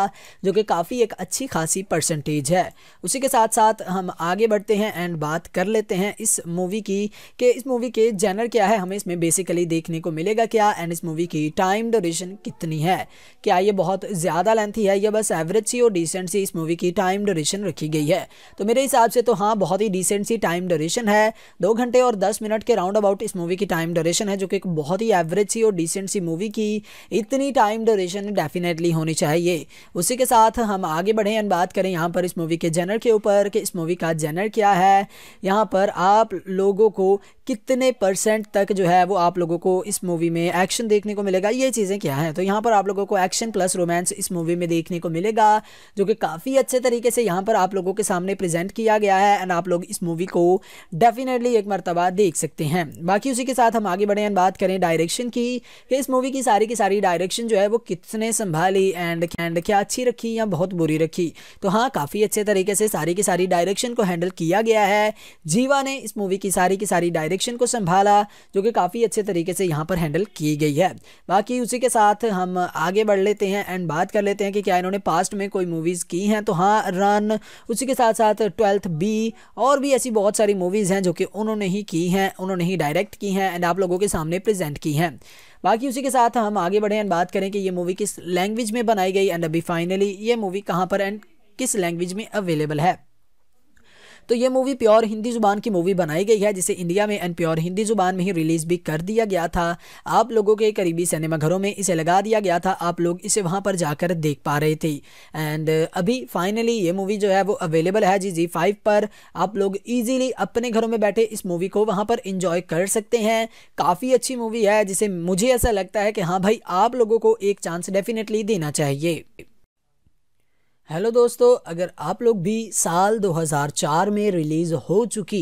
जो कि काफ़ी एक अच्छी खासी परसेंटेज है उसी के साथ साथ हम आगे बढ़ते हैं एंड बात कर लेते हैं इस मूवी की कि इस मूवी के जैनर क्या है हमें इसमें बेसिकली देखने को मिलेगा क्या एंड इस मूवी की टाइम ड्यूरेशन कितनी है क्या ये बहुत ज़्यादा लेंथी है या बस एवरेज सी और डिसेंट सी इस मूवी की टाइम ड्यूरेशन रखी गई है तो मेरे हिसाब से तो हाँ बहुत ही डिसेंट सी टाइम ड्यूरेशन है दो घंटे और दस मिनट के राउंड अबाउट इस मूवी की टाइम ड्यूरेशन है जो कि बहुत ही एवरेज सी और डिसेंट सी मूवी की इतनी टाइम ड्यूरेशन डेफिनेटली होनी चाहिए उसी के साथ हम आगे बढ़ें एंड बात करें यहाँ पर इस मूवी के जेनर के ऊपर कि इस मूवी का जेनर क्या है यहाँ पर आप लोगों को कितने परसेंट तक जो है वो आप लोगों को इस मूवी में एक्शन देखने को मिलेगा ये चीज़ें क्या हैं तो यहाँ पर आप लोगों को एक्शन प्लस रोमांस इस मूवी में देखने को मिलेगा जो कि काफ़ी अच्छे तरीके से यहाँ पर आप लोगों के सामने प्रेजेंट किया गया है एंड आप लोग इस मूवी को डेफिनेटली एक मरतबा देख सकते हैं बाकी उसी के साथ हम आगे बढ़े एंड बात करें डायरेक्शन की कि इस मूवी की सारी की सारी डायरेक्शन जो है वो किसने संभाली एंड एंड क्या अच्छी रखी या बहुत बुरी रखी तो हाँ काफ़ी अच्छे तरीके से सारी की सारी डायरेक्शन को हैंडल किया गया है जीवा ने इस मूवी की सारी की सारी डायरेक्शन को संभाला जो कि काफ़ी अच्छे तरीके से यहाँ पर हैंडल की गई है है बाकी उसी के साथ हम आगे बढ़ लेते हैं एंड बात कर लेते हैं कि क्या इन्होंने पास्ट में कोई मूवीज़ की हैं तो हाँ रन उसी के साथ साथ ट्वेल्थ बी और भी ऐसी बहुत सारी मूवीज़ हैं जो कि उन्होंने ही की हैं उन्होंने ही डायरेक्ट की हैं एंड आप लोगों के सामने प्रजेंट की हैं बाकी उसी के साथ हम आगे बढ़ें एंड बात करें कि ये मूवी किस लैंग्वेज में बनाई गई एंड अभी फाइनली ये मूवी कहाँ पर एंड किस लैंग्वेज में अवेलेबल है तो ये मूवी प्योर हिंदी ज़ुबान की मूवी बनाई गई है जिसे इंडिया में एंड प्योर हिंदी ज़ुबान में ही रिलीज़ भी कर दिया गया था आप लोगों के करीबी सिनेमाघरों में इसे लगा दिया गया था आप लोग इसे वहाँ पर जाकर देख पा रहे थे एंड अभी फाइनली ये मूवी जो है वो अवेलेबल है जी जी फाइव पर आप लोग ईजिली अपने घरों में बैठे इस मूवी को वहाँ पर इंजॉय कर सकते हैं काफ़ी अच्छी मूवी है जिसे मुझे ऐसा लगता है कि हाँ भाई आप लोगों को एक चांस डेफिनेटली देना चाहिए हेलो दोस्तों अगर आप लोग भी साल 2004 में रिलीज़ हो चुकी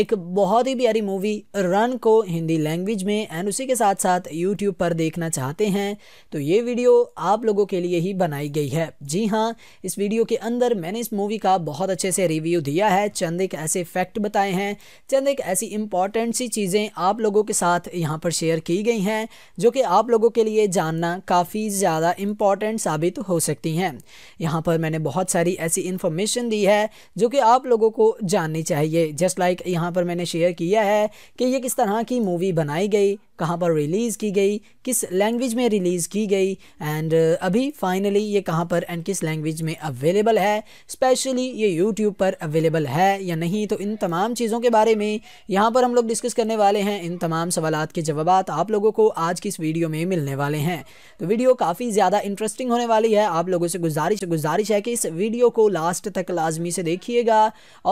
एक बहुत ही प्यारी मूवी रन को हिंदी लैंग्वेज में एंड उसी के साथ साथ यूट्यूब पर देखना चाहते हैं तो ये वीडियो आप लोगों के लिए ही बनाई गई है जी हाँ इस वीडियो के अंदर मैंने इस मूवी का बहुत अच्छे से रिव्यू दिया है चंद एक ऐसे फैक्ट बताए हैं चंद एक ऐसी इम्पॉर्टेंट सी चीज़ें आप लोगों के साथ यहाँ पर शेयर की गई हैं जो कि आप लोगों के लिए जानना काफ़ी ज़्यादा इम्पॉर्टेंट साबित हो सकती हैं यहाँ पर मैंने बहुत सारी ऐसी इन्फॉर्मेशन दी है जो कि आप लोगों को जाननी चाहिए जस्ट लाइक यहाँ पर मैंने शेयर किया है कि ये किस तरह की मूवी बनाई गई कहाँ पर रिलीज़ की गई किस लैंग्वेज में रिलीज़ की गई एंड uh, अभी फाइनली ये कहाँ पर एंड किस लैंग्वेज में अवेलेबल है स्पेशली ये यूट्यूब पर अवेलेबल है या नहीं तो इन तमाम चीज़ों के बारे में यहाँ पर हम लोग डिस्कस करने वाले हैं इन तमाम सवाल के जवाब आप लोगों को आज की इस वीडियो में मिलने वाले हैं तो वीडियो काफ़ी ज़्यादा इंटरेस्टिंग होने वाली है आप लोगों से गुजारिश गुजारिश है कि इस वीडियो को लास्ट तक लाजमी से देखिएगा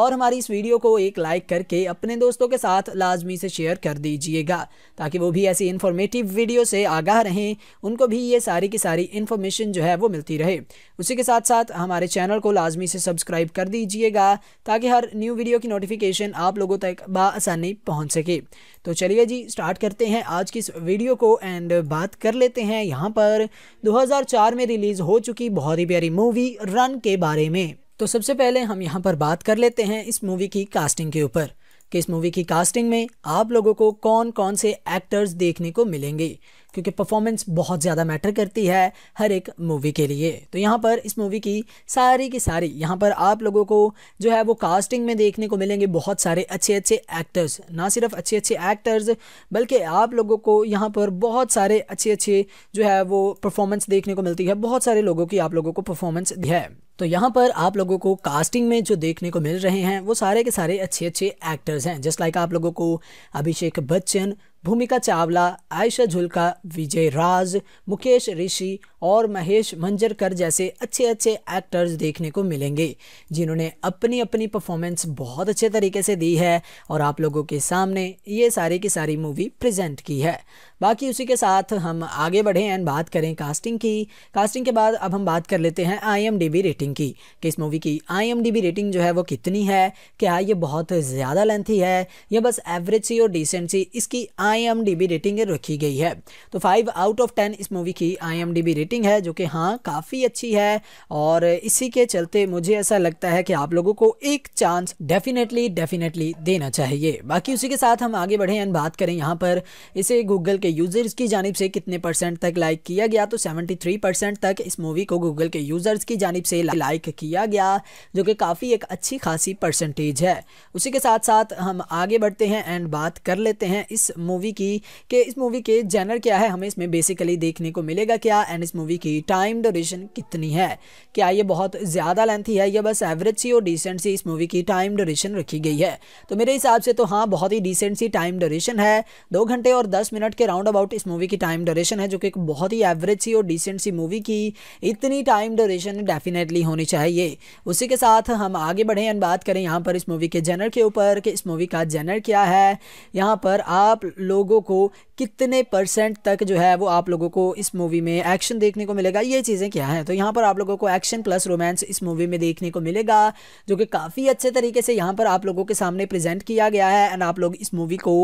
और हमारी इस वीडियो को एक लाइक करके अपने दोस्तों के साथ लाजमी से शेयर कर दीजिएगा ताकि वो भी भी ऐसी इन्फॉर्मेटिव वीडियो से आगाह रहें उनको भी ये सारी की सारी इन्फॉर्मेशन जो है वो मिलती रहे उसी के साथ साथ हमारे चैनल को लाजमी से सब्सक्राइब कर दीजिएगा ताकि हर न्यू वीडियो की नोटिफिकेशन आप लोगों तक बसानी पहुँच सके तो चलिए जी स्टार्ट करते हैं आज की इस वीडियो को एंड बात कर लेते हैं यहाँ पर दो में रिलीज़ हो चुकी बहुत ही प्यारी मूवी रन के बारे में तो सबसे पहले हम यहाँ पर बात कर लेते हैं इस मूवी की कास्टिंग के ऊपर कि इस मूवी की कास्टिंग में आप लोगों को कौन कौन से एक्टर्स देखने को मिलेंगे क्योंकि परफॉर्मेंस बहुत ज़्यादा मैटर करती है हर एक मूवी के लिए तो यहाँ पर इस मूवी की सारी की सारी यहाँ पर आप लोगों को जो है वो कास्टिंग में देखने को मिलेंगे बहुत सारे अच्छे अच्छे एक्टर्स ना सिर्फ अच्छे अच्छे एक्टर्स बल्कि आप लोगों को यहाँ पर बहुत सारे अच्छे अच्छे जो है वो परफॉर्मेंस देखने को मिलती है बहुत सारे लोगों की आप लोगों को परफॉर्मेंस है तो यहाँ पर आप लोगों को कास्टिंग में जो देखने को मिल रहे हैं वो सारे के सारे अच्छे अच्छे एक्टर्स हैं जस्ट लाइक आप लोगों को अभिषेक बच्चन भूमिका चावला आयशा झुलका विजय राज मुकेश ऋषि और महेश मंजरकर जैसे अच्छे अच्छे एक्टर्स देखने को मिलेंगे जिन्होंने अपनी अपनी परफॉर्मेंस बहुत अच्छे तरीके से दी है और आप लोगों के सामने ये सारी की सारी मूवी प्रेजेंट की है बाकी उसी के साथ हम आगे बढ़ें एंड बात करें कास्टिंग की कास्टिंग के बाद अब हम बात कर लेते हैं आई रेटिंग की कि इस मूवी की आई रेटिंग जो है वो कितनी है क्या ये बहुत ज़्यादा लेंथी है या बस एवरेज सी और डिसेंट सी इसकी आईएमडीबी रेटिंग रखी गई है तो फाइव आउट ऑफ टेन इस मूवी की आईएमडीबी रेटिंग है जो कि हाँ काफ़ी अच्छी है और इसी के चलते मुझे ऐसा लगता है कि आप लोगों को एक चांस डेफिनेटली डेफिनेटली देना चाहिए बाकी उसी के साथ हम आगे बढ़े एंड बात करें यहाँ पर इसे गूगल के यूजर्स की जानब से कितने परसेंट तक लाइक किया गया तो 73 परसेंट तक इस मूवी को गूगल के यूजर्स की जानब से लाइक किया गया जो कि काफ़ी एक अच्छी खासी परसेंटेज है उसी के साथ साथ हम आगे बढ़ते हैं एंड बात कर लेते हैं इस मूवी मूवी की कि इस मूवी के जैनर क्या है हमें इसमें बेसिकली देखने को मिलेगा क्या एंड इस मूवी की टाइम ड्यूरेशन कितनी है क्या ये बहुत ज़्यादा लेंथी है या बस एवरेज सी और डिसेंट सी इस मूवी की टाइम ड्यूरेशन रखी गई है तो मेरे हिसाब से तो हाँ बहुत ही डिसेंट सी टाइम ड्यूरेशन है दो घंटे और दस मिनट के राउंड अबाउट इस मूवी की टाइम ड्यूरेशन है जो कि एक बहुत ही एवरेज सी और डिसेंट सी मूवी की इतनी टाइम ड्यूरेशन डेफिनेटली होनी चाहिए उसी के साथ हम आगे बढ़ें एंड बात करें यहाँ पर इस मूवी के जेनर के ऊपर कि इस मूवी का जेनर क्या है यहाँ पर आप लोगों को कितने परसेंट तक जो है वो आप लोगों को इस मूवी में एक्शन देखने को मिलेगा ये चीज़ें क्या हैं तो यहाँ पर आप लोगों को एक्शन प्लस रोमांस इस मूवी में देखने को मिलेगा जो कि काफ़ी अच्छे तरीके से यहाँ पर आप लोगों के सामने प्रेजेंट किया गया है एंड आप लोग इस मूवी को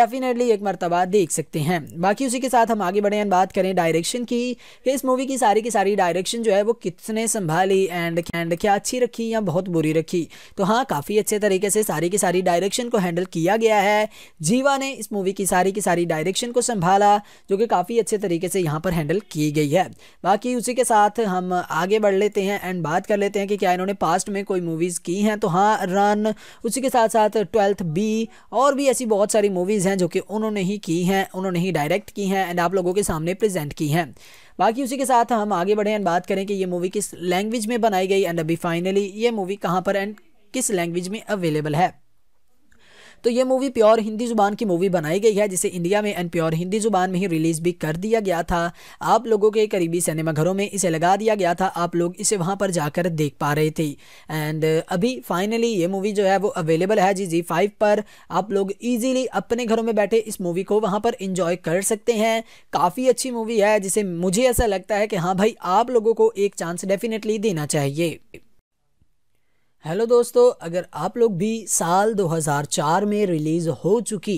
डेफिनेटली एक मरतबा देख सकते हैं बाकी उसी के साथ हम आगे बढ़े बात करें डायरेक्शन की कि इस मूवी की सारी की सारी डायरेक्शन जो है वो कितने संभाली एंड एंड क्या अच्छी रखी या बहुत बुरी रखी तो हाँ काफ़ी अच्छे तरीके से सारी की सारी डायरेक्शन को हैंडल किया गया है जीवा ने इस मूवी की की सारी की सारी डायरेक्शन को संभाला जो कि काफ़ी अच्छे तरीके से यहाँ पर हैंडल की गई है बाकी उसी के साथ हम आगे बढ़ लेते हैं एंड बात कर लेते हैं कि क्या इन्होंने पास्ट में कोई मूवीज़ की हैं तो हाँ रन उसी के साथ साथ ट्वेल्थ बी और भी ऐसी बहुत सारी मूवीज़ हैं जो कि उन्होंने ही की हैं उन्होंने ही डायरेक्ट की हैं एंड आप लोगों के सामने प्रेजेंट की हैं बाकी उसी के साथ हम आगे बढ़े एंड बात करें कि ये मूवी किस लैंग्वेज में बनाई गई एंड अभी फाइनली ये मूवी कहाँ पर एंड किस लैंग्वेज में अवेलेबल है तो ये मूवी प्योर हिंदी ज़ुबान की मूवी बनाई गई है जिसे इंडिया में एंड प्योर हिंदी ज़ुबान में ही रिलीज़ भी कर दिया गया था आप लोगों के करीबी सिनेमाघरों में इसे लगा दिया गया था आप लोग इसे वहाँ पर जाकर देख पा रहे थे एंड अभी फाइनली ये मूवी जो है वो अवेलेबल है जी जी फाइव पर आप लोग ईजिली अपने घरों में बैठे इस मूवी को वहाँ पर इंजॉय कर सकते हैं काफ़ी अच्छी मूवी है जिसे मुझे ऐसा लगता है कि हाँ भाई आप लोगों को एक चांस डेफिनेटली देना चाहिए हेलो दोस्तों अगर आप लोग भी साल 2004 में रिलीज़ हो चुकी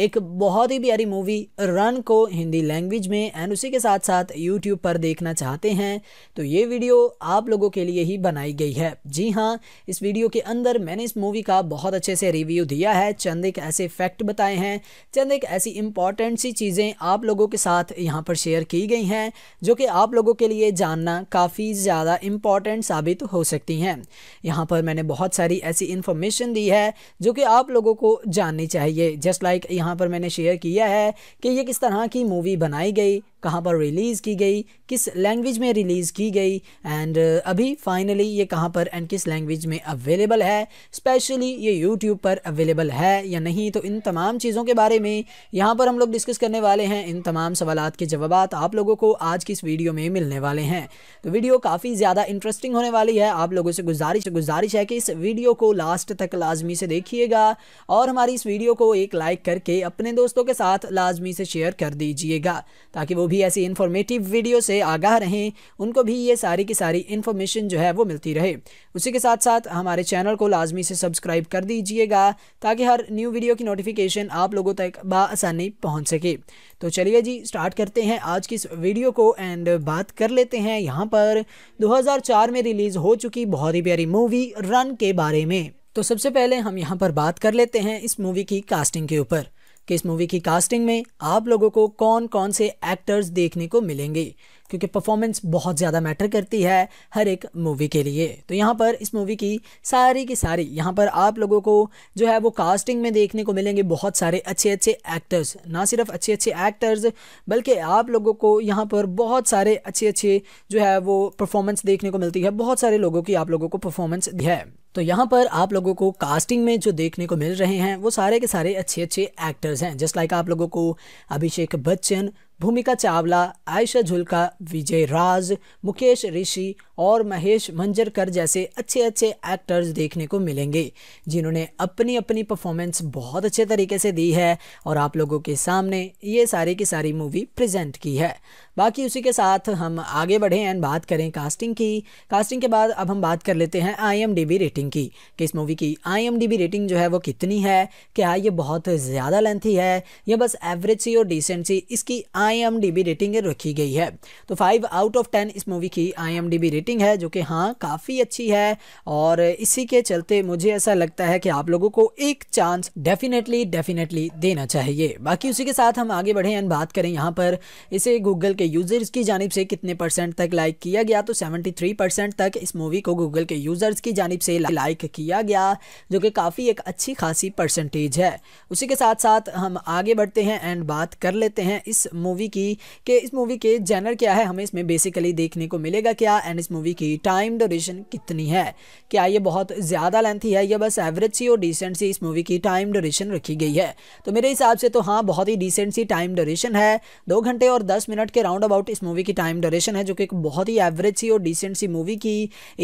एक बहुत ही प्यारी मूवी रन को हिंदी लैंग्वेज में एंड उसी के साथ साथ यूट्यूब पर देखना चाहते हैं तो ये वीडियो आप लोगों के लिए ही बनाई गई है जी हाँ इस वीडियो के अंदर मैंने इस मूवी का बहुत अच्छे से रिव्यू दिया है चंद एक ऐसे फैक्ट बताए हैं चंद एक ऐसी इंपॉर्टेंट सी चीज़ें आप लोगों के साथ यहाँ पर शेयर की गई हैं जो कि आप लोगों के लिए जानना काफ़ी ज़्यादा इम्पॉर्टेंट साबित हो सकती हैं यहाँ पर मैंने बहुत सारी ऐसी इन्फॉर्मेशन दी है जो कि आप लोगों को जाननी चाहिए जस्ट लाइक like यहाँ यहाँ पर मैंने शेयर किया है कि ये किस तरह की मूवी बनाई गई कहाँ पर रिलीज़ की गई किस लैंग्वेज में रिलीज़ की गई एंड uh, अभी फाइनली ये कहाँ पर एंड किस लैंग्वेज में अवेलेबल है स्पेशली ये यूट्यूब पर अवेलेबल है या नहीं तो इन तमाम चीज़ों के बारे में यहाँ पर हम लोग डिस्कस करने वाले हैं इन तमाम सवाल के जवाब आप लोगों को आज की इस वीडियो में मिलने वाले हैं तो वीडियो काफ़ी ज़्यादा इंटरेस्टिंग होने वाली है आप लोगों से गुजारिश गुजारिश है कि इस वीडियो को लास्ट तक लाजमी से देखिएगा और हमारी इस वीडियो को एक लाइक करके अपने दोस्तों के साथ लाजमी से शेयर कर दीजिएगा ताकि वो भी ऐसी इन्फॉर्मेटिव वीडियो से आगाह रहें उनको भी ये सारी की सारी इन्फॉर्मेशन जो है वो मिलती रहे उसी के साथ साथ हमारे चैनल को लाजमी से सब्सक्राइब कर दीजिएगा ताकि हर न्यू वीडियो की नोटिफिकेशन आप लोगों तक बसानी पहुँच सके तो चलिए जी स्टार्ट करते हैं आज की इस वीडियो को एंड बात कर लेते हैं यहाँ पर दो में रिलीज़ हो चुकी बहुत ही प्यारी मूवी रन के बारे में तो सबसे पहले हम यहाँ पर बात कर लेते हैं इस मूवी की कास्टिंग के ऊपर कि इस मूवी की कास्टिंग में आप लोगों को कौन कौन से एक्टर्स देखने को मिलेंगे क्योंकि परफॉर्मेंस बहुत ज़्यादा मैटर करती है हर एक मूवी के लिए तो यहाँ पर इस मूवी की सारी की सारी यहाँ पर आप लोगों को जो है वो कास्टिंग में देखने को मिलेंगे बहुत सारे अच्छे अच्छे एक्टर्स ना सिर्फ अच्छे अच्छे एक्टर्स बल्कि आप लोगों को यहाँ पर बहुत सारे अच्छे अच्छे जो है वो परफॉर्मेंस देखने को मिलती है बहुत सारे लोगों की आप लोगों को परफॉर्मेंस है तो यहाँ पर आप लोगों को कास्टिंग में जो देखने को मिल रहे हैं वो सारे के सारे अच्छे अच्छे एक्टर्स हैं जस्ट लाइक आप लोगों को अभिषेक बच्चन भूमिका चावला आयशा झुलका विजय राज मुकेश ऋषि और महेश मंजरकर जैसे अच्छे अच्छे एक्टर्स देखने को मिलेंगे जिन्होंने अपनी अपनी परफॉर्मेंस बहुत अच्छे तरीके से दी है और आप लोगों के सामने ये सारी की सारी मूवी प्रेजेंट की है बाकी उसी के साथ हम आगे बढ़ें एंड बात करें कास्टिंग की कास्टिंग के बाद अब हम बात कर लेते हैं आई रेटिंग की कि इस मूवी की आई रेटिंग जो है वो कितनी है क्या ये बहुत ज़्यादा लेंथी है या बस एवरेज सी और डिसेंट सी इसकी आई रेटिंग रखी गई है तो फाइव आउट ऑफ टेन इस मूवी की आई रेटिंग है जो कि हाँ काफ़ी अच्छी है और इसी के चलते मुझे ऐसा लगता है कि आप लोगों को एक चांस डेफिनेटली डेफिनेटली देना चाहिए बाकी उसी के साथ हम आगे बढ़े एंड बात करें यहाँ पर इसे गूगल के यूज़र्स की जानब से कितने परसेंट तक लाइक किया गया तो सेवेंटी परसेंट तक इस मूवी को गूगल के यूज़र्स की जानब से लाइक किया गया जो कि काफ़ी एक अच्छी खासी परसेंटेज है उसी के साथ साथ हम आगे बढ़ते हैं एंड बात कर लेते हैं इस मूवी की कि इस मूवी के जैनर क्या है हमें इसमें बेसिकली देखने को मिलेगा क्या एंड इस मूवी की टाइम ड्यूरेशन कितनी है क्या ये बहुत ज़्यादा लेंथी है या बस एवरेज सी और डिसेंट सी इस मूवी की टाइम ड्यूरेशन रखी गई है तो मेरे हिसाब से तो हाँ बहुत ही डिसेंट सी टाइम ड्यूरेशन है दो घंटे और दस मिनट के राउंड अबाउट इस मूवी की टाइम ड्यूरेशन है जो कि एक बहुत ही एवरेज सी और डिसेंट सी मूवी की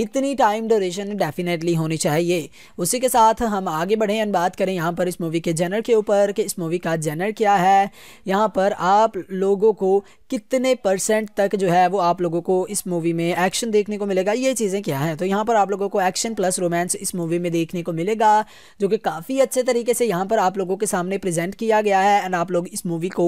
इतनी टाइम ड्यूरेशन डेफिनेटली होनी चाहिए उसी के साथ हम आगे बढ़ें एंड बात करें यहाँ पर इस मूवी के जेनर के ऊपर कि इस मूवी का जेनर क्या है यहाँ पर आप लोगों को कितने परसेंट तक जो है वो आप लोगों को इस मूवी में एक्शन देखने देखने को मिलेगा ये चीज़ें क्या हैं तो यहाँ पर आप लोगों को एक्शन प्लस रोमांस इस मूवी में देखने को मिलेगा जो कि काफ़ी अच्छे तरीके से यहाँ पर आप लोगों के सामने प्रेजेंट किया गया है एंड आप लोग इस मूवी को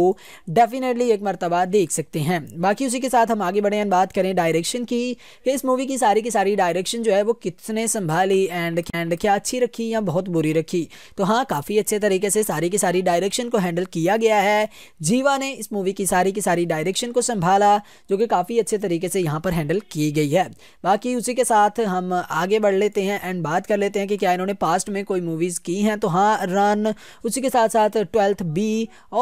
डेफिनेटली एक मरतबा देख सकते हैं बाकी उसी के साथ हम आगे बढ़े एंड बात करें डायरेक्शन की कि इस मूवी की सारी की सारी डायरेक्शन जो है वो कितने संभाली एंड एंड क्या अच्छी रखी या बहुत बुरी रखी तो हाँ काफ़ी अच्छे तरीके से सारी की सारी डायरेक्शन को हैंडल किया गया है जीवा ने इस मूवी की सारी की सारी डायरेक्शन को संभाला जो कि काफ़ी अच्छे तरीके से यहाँ पर हैंडल की गई है है बाकी उसी के साथ हम आगे बढ़ लेते हैं एंड बात कर लेते हैं कि क्या इन्होंने पास्ट में कोई मूवीज़ की हैं तो हाँ रन उसी के साथ साथ ट्वेल्थ बी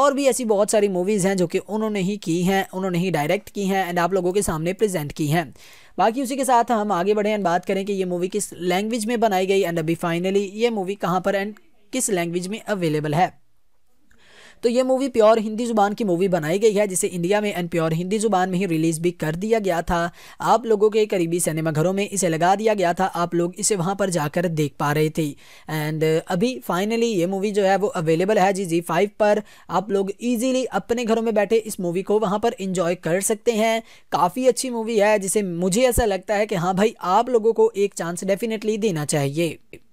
और भी ऐसी बहुत सारी मूवीज़ हैं जो कि उन्होंने ही की हैं उन्होंने ही डायरेक्ट की हैं एंड आप लोगों के सामने प्रजेंट की हैं बाकी उसी के साथ हम आगे बढ़े एंड बात करें कि ये मूवी किस लैंग्वेज में बनाई गई एंड अभी फाइनली ये मूवी कहाँ पर एंड किस लैंग्वेज में अवेलेबल है तो ये मूवी प्योर हिंदी ज़ुबान की मूवी बनाई गई है जिसे इंडिया में एंड प्योर हिंदी ज़ुबान में ही रिलीज़ भी कर दिया गया था आप लोगों के करीबी सिनेमाघरों में इसे लगा दिया गया था आप लोग इसे वहाँ पर जाकर देख पा रहे थे एंड uh, अभी फाइनली ये मूवी जो है वो अवेलेबल है जी जी फाइव पर आप लोग ईजिली अपने घरों में बैठे इस मूवी को वहाँ पर इंजॉय कर सकते हैं काफ़ी अच्छी मूवी है जिसे मुझे ऐसा लगता है कि हाँ भाई आप लोगों को एक चांस डेफिनेटली देना चाहिए